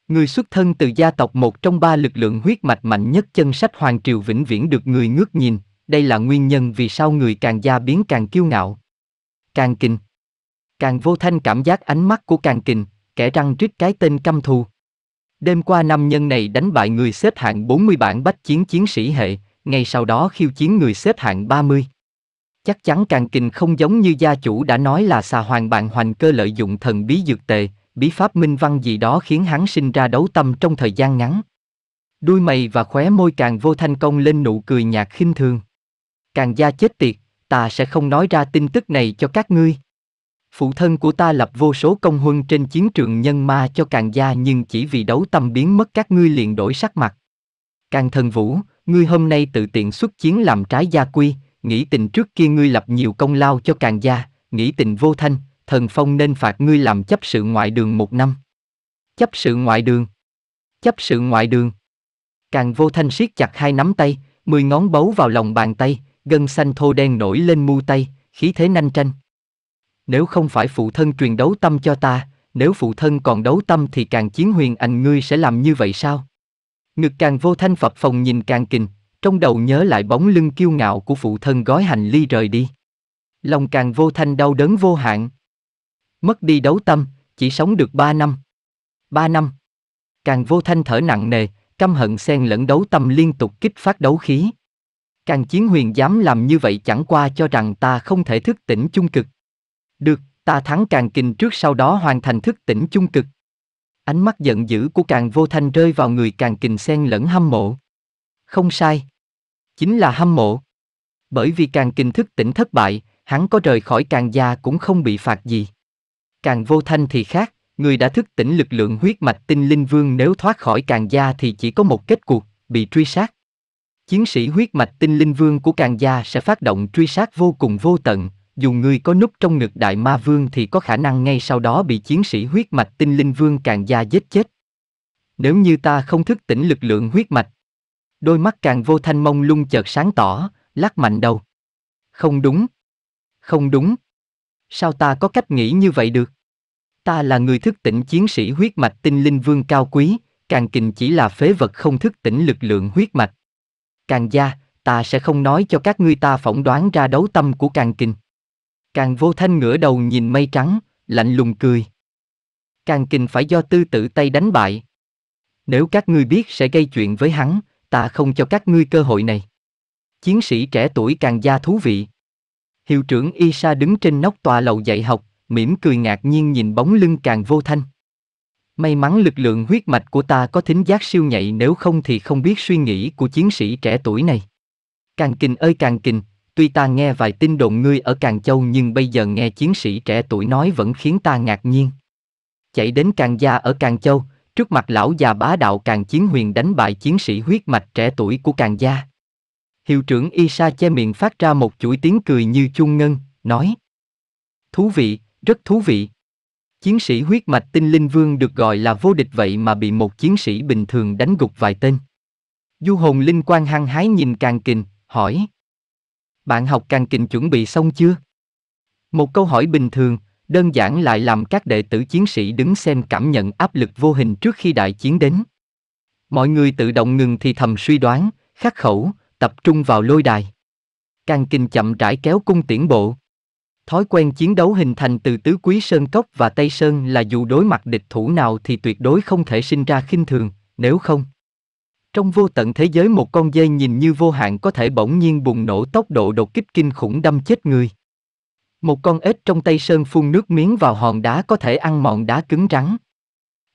S1: Người xuất thân từ gia tộc một trong ba lực lượng huyết mạch mạnh nhất chân sách Hoàng Triều vĩnh viễn được người ngước nhìn, đây là nguyên nhân vì sao người càng gia biến càng kiêu ngạo. Càng kình. Càng vô thanh cảm giác ánh mắt của càng kình, kẻ răng rít cái tên căm thù. Đêm qua năm nhân này đánh bại người xếp hạng 40 bản bách chiến chiến sĩ hệ, ngay sau đó khiêu chiến người xếp hạng 30. Chắc chắn càng kinh không giống như gia chủ đã nói là xà hoàng bạn hoành cơ lợi dụng thần bí dược tề, bí pháp minh văn gì đó khiến hắn sinh ra đấu tâm trong thời gian ngắn. Đuôi mày và khóe môi càng vô thanh công lên nụ cười nhạt khinh thường. Càng gia chết tiệt, ta sẽ không nói ra tin tức này cho các ngươi. Phụ thân của ta lập vô số công huân trên chiến trường nhân ma cho càng gia nhưng chỉ vì đấu tâm biến mất các ngươi liền đổi sắc mặt. Càng thần vũ, ngươi hôm nay tự tiện xuất chiến làm trái gia quy, nghĩ tình trước kia ngươi lập nhiều công lao cho càng gia, nghĩ tình vô thanh, thần phong nên phạt ngươi làm chấp sự ngoại đường một năm. Chấp sự ngoại đường. Chấp sự ngoại đường. Càng vô thanh siết chặt hai nắm tay, mười ngón bấu vào lòng bàn tay, gân xanh thô đen nổi lên mu tay, khí thế nanh tranh. Nếu không phải phụ thân truyền đấu tâm cho ta, nếu phụ thân còn đấu tâm thì càng chiến huyền anh ngươi sẽ làm như vậy sao? Ngực càng vô thanh phập phòng nhìn càng kình, trong đầu nhớ lại bóng lưng kiêu ngạo của phụ thân gói hành ly rời đi. Lòng càng vô thanh đau đớn vô hạn. Mất đi đấu tâm, chỉ sống được ba năm. Ba năm. Càng vô thanh thở nặng nề, căm hận xen lẫn đấu tâm liên tục kích phát đấu khí. Càng chiến huyền dám làm như vậy chẳng qua cho rằng ta không thể thức tỉnh chung cực. Được, ta thắng càng kình trước sau đó hoàn thành thức tỉnh chung cực. Ánh mắt giận dữ của càng vô thanh rơi vào người càng kình sen lẫn hâm mộ. Không sai. Chính là hâm mộ. Bởi vì càng kình thức tỉnh thất bại, hắn có rời khỏi càng gia cũng không bị phạt gì. Càng vô thanh thì khác, người đã thức tỉnh lực lượng huyết mạch tinh linh vương nếu thoát khỏi càng gia thì chỉ có một kết cục, bị truy sát. Chiến sĩ huyết mạch tinh linh vương của càng gia sẽ phát động truy sát vô cùng vô tận, dù ngươi có núp trong ngực đại ma vương thì có khả năng ngay sau đó bị chiến sĩ huyết mạch tinh linh vương càng gia giết chết. Nếu như ta không thức tỉnh lực lượng huyết mạch, đôi mắt càng vô thanh mông lung chợt sáng tỏ, lắc mạnh đầu. Không đúng. Không đúng. Sao ta có cách nghĩ như vậy được? Ta là người thức tỉnh chiến sĩ huyết mạch tinh linh vương cao quý, càng kình chỉ là phế vật không thức tỉnh lực lượng huyết mạch. Càng gia, ta sẽ không nói cho các ngươi ta phỏng đoán ra đấu tâm của càng kình. Càng vô thanh ngửa đầu nhìn mây trắng, lạnh lùng cười. Càng kình phải do tư tự tay đánh bại. Nếu các ngươi biết sẽ gây chuyện với hắn, ta không cho các ngươi cơ hội này. Chiến sĩ trẻ tuổi càng gia thú vị. Hiệu trưởng Isa đứng trên nóc tòa lầu dạy học, mỉm cười ngạc nhiên nhìn bóng lưng càng vô thanh. May mắn lực lượng huyết mạch của ta có thính giác siêu nhạy nếu không thì không biết suy nghĩ của chiến sĩ trẻ tuổi này. Càng kình ơi càng kình, Tuy ta nghe vài tin đồn ngươi ở Càng Châu nhưng bây giờ nghe chiến sĩ trẻ tuổi nói vẫn khiến ta ngạc nhiên. Chạy đến Càng Gia ở Càng Châu, trước mặt lão già bá đạo Càng Chiến Huyền đánh bại chiến sĩ huyết mạch trẻ tuổi của Càng Gia. Hiệu trưởng Isa che miệng phát ra một chuỗi tiếng cười như chuông ngân, nói. Thú vị, rất thú vị. Chiến sĩ huyết mạch tinh linh vương được gọi là vô địch vậy mà bị một chiến sĩ bình thường đánh gục vài tên. Du hồn linh quan hăng hái nhìn càng kình, hỏi. Bạn học càng kinh chuẩn bị xong chưa? Một câu hỏi bình thường, đơn giản lại làm các đệ tử chiến sĩ đứng xem cảm nhận áp lực vô hình trước khi đại chiến đến. Mọi người tự động ngừng thì thầm suy đoán, khắc khẩu, tập trung vào lôi đài. Càng kinh chậm rãi kéo cung tiễn bộ. Thói quen chiến đấu hình thành từ tứ quý sơn cốc và tây sơn là dù đối mặt địch thủ nào thì tuyệt đối không thể sinh ra khinh thường, nếu không, trong vô tận thế giới một con dê nhìn như vô hạn có thể bỗng nhiên bùng nổ tốc độ đột kích kinh khủng đâm chết người. Một con ếch trong tay sơn phun nước miếng vào hòn đá có thể ăn mọn đá cứng rắn.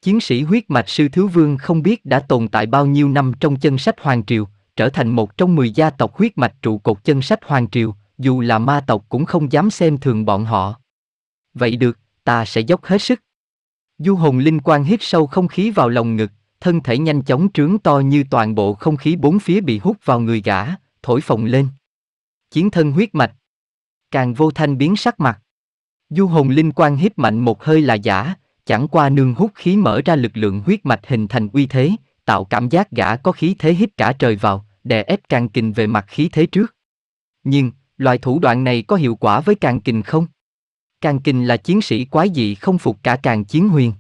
S1: Chiến sĩ huyết mạch sư Thứ Vương không biết đã tồn tại bao nhiêu năm trong chân sách Hoàng Triều, trở thành một trong 10 gia tộc huyết mạch trụ cột chân sách Hoàng Triều, dù là ma tộc cũng không dám xem thường bọn họ. Vậy được, ta sẽ dốc hết sức. Du hồn linh quang hít sâu không khí vào lồng ngực, thân thể nhanh chóng trướng to như toàn bộ không khí bốn phía bị hút vào người gã, thổi phồng lên. Chiến thân huyết mạch. Càng vô thanh biến sắc mặt. Du hồn linh quan hít mạnh một hơi là giả, chẳng qua nương hút khí mở ra lực lượng huyết mạch hình thành uy thế, tạo cảm giác gã có khí thế hít cả trời vào, đè ép càng kình về mặt khí thế trước. Nhưng, loại thủ đoạn này có hiệu quả với càng kình không? Càng kình là chiến sĩ quái dị không phục cả càng chiến huyền.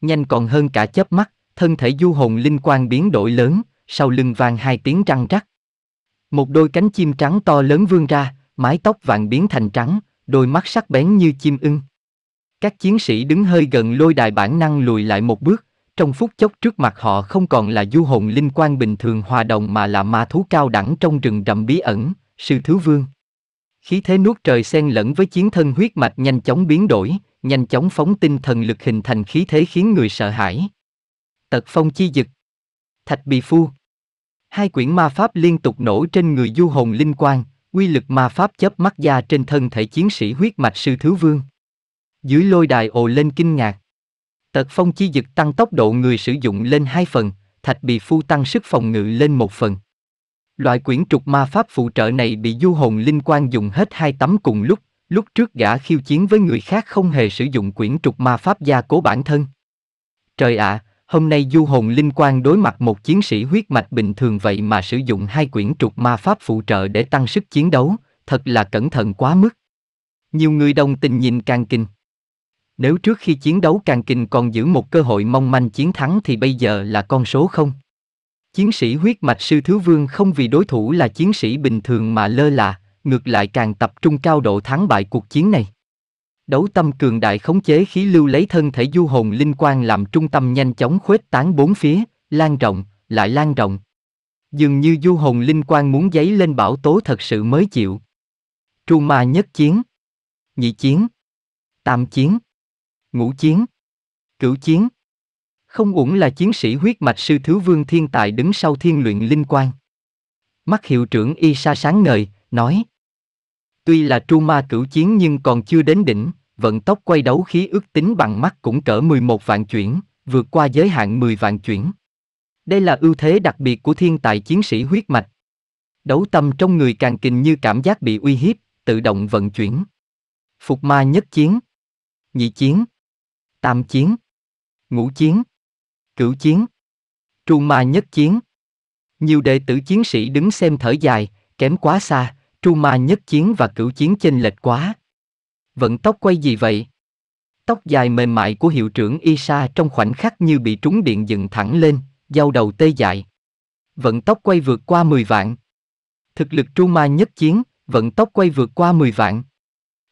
S1: Nhanh còn hơn cả chớp mắt thân thể du hồn linh quan biến đổi lớn, sau lưng vang hai tiếng răng rắc. Một đôi cánh chim trắng to lớn vươn ra, mái tóc vàng biến thành trắng, đôi mắt sắc bén như chim ưng. Các chiến sĩ đứng hơi gần lôi đài bản năng lùi lại một bước, trong phút chốc trước mặt họ không còn là du hồn linh quan bình thường hòa đồng mà là ma thú cao đẳng trong rừng rậm bí ẩn, sư thứ vương. Khí thế nuốt trời xen lẫn với chiến thân huyết mạch nhanh chóng biến đổi, nhanh chóng phóng tinh thần lực hình thành khí thế khiến người sợ hãi tật phong chi dực. Thạch bì phu. Hai quyển ma pháp liên tục nổ trên người du hồn linh quang, quy lực ma pháp chớp mắt da trên thân thể chiến sĩ huyết mạch sư thứ vương. Dưới lôi đài ồ lên kinh ngạc. Tật phong chi dực tăng tốc độ người sử dụng lên hai phần, thạch bì phu tăng sức phòng ngự lên một phần. Loại quyển trục ma pháp phụ trợ này bị du hồn linh quan dùng hết hai tấm cùng lúc, lúc trước gã khiêu chiến với người khác không hề sử dụng quyển trục ma pháp gia cố bản thân. Trời ạ, à, Hôm nay du hồn linh quan đối mặt một chiến sĩ huyết mạch bình thường vậy mà sử dụng hai quyển trục ma pháp phụ trợ để tăng sức chiến đấu, thật là cẩn thận quá mức. Nhiều người đồng tình nhìn càng kinh. Nếu trước khi chiến đấu càng kinh còn giữ một cơ hội mong manh chiến thắng thì bây giờ là con số không. Chiến sĩ huyết mạch sư thứ vương không vì đối thủ là chiến sĩ bình thường mà lơ là, ngược lại càng tập trung cao độ thắng bại cuộc chiến này. Đấu tâm cường đại khống chế khí lưu lấy thân thể du hồn linh quan làm trung tâm nhanh chóng khuếch tán bốn phía, lan rộng, lại lan rộng. Dường như du hồn linh quan muốn giấy lên bảo tố thật sự mới chịu. Tru ma nhất chiến, nhị chiến, tam chiến, ngũ chiến, cửu chiến. Không uổng là chiến sĩ huyết mạch sư thứ vương thiên tài đứng sau thiên luyện linh quan. Mắt hiệu trưởng y sa sáng ngời, nói. Tuy là tru ma cửu chiến nhưng còn chưa đến đỉnh, vận tốc quay đấu khí ước tính bằng mắt cũng cỡ 11 vạn chuyển, vượt qua giới hạn 10 vạn chuyển. Đây là ưu thế đặc biệt của thiên tài chiến sĩ huyết mạch. Đấu tâm trong người càng kinh như cảm giác bị uy hiếp, tự động vận chuyển. Phục ma nhất chiến, nhị chiến, tam chiến, ngũ chiến, cửu chiến, tru ma nhất chiến. Nhiều đệ tử chiến sĩ đứng xem thở dài, kém quá xa, Tru ma nhất chiến và cửu chiến chênh lệch quá. Vận tóc quay gì vậy? Tóc dài mềm mại của hiệu trưởng Isa trong khoảnh khắc như bị trúng điện dựng thẳng lên, dao đầu tê dại. Vận tóc quay vượt qua 10 vạn. Thực lực Tru ma nhất chiến, vận tóc quay vượt qua 10 vạn.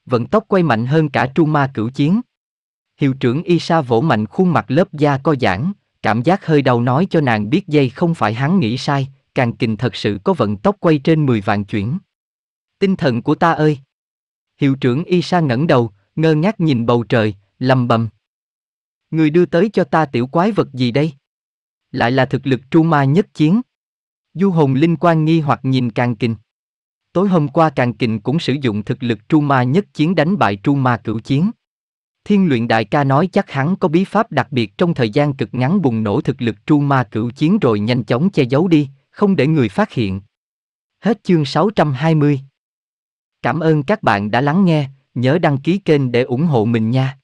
S1: Vận tóc quay mạnh hơn cả Tru ma cửu chiến. Hiệu trưởng Isa vỗ mạnh khuôn mặt lớp da co giãn, cảm giác hơi đau nói cho nàng biết dây không phải hắn nghĩ sai, càng kình thật sự có vận tốc quay trên 10 vạn chuyển. Tinh thần của ta ơi! Hiệu trưởng Isa ngẩng đầu, ngơ ngác nhìn bầu trời, lầm bầm. Người đưa tới cho ta tiểu quái vật gì đây? Lại là thực lực tru ma nhất chiến. Du hồn linh quan nghi hoặc nhìn càng kình. Tối hôm qua càng kình cũng sử dụng thực lực tru ma nhất chiến đánh bại tru ma cửu chiến. Thiên luyện đại ca nói chắc hắn có bí pháp đặc biệt trong thời gian cực ngắn bùng nổ thực lực tru ma cửu chiến rồi nhanh chóng che giấu đi, không để người phát hiện. Hết chương 620 Cảm ơn các bạn đã lắng nghe, nhớ đăng ký kênh để ủng hộ mình nha.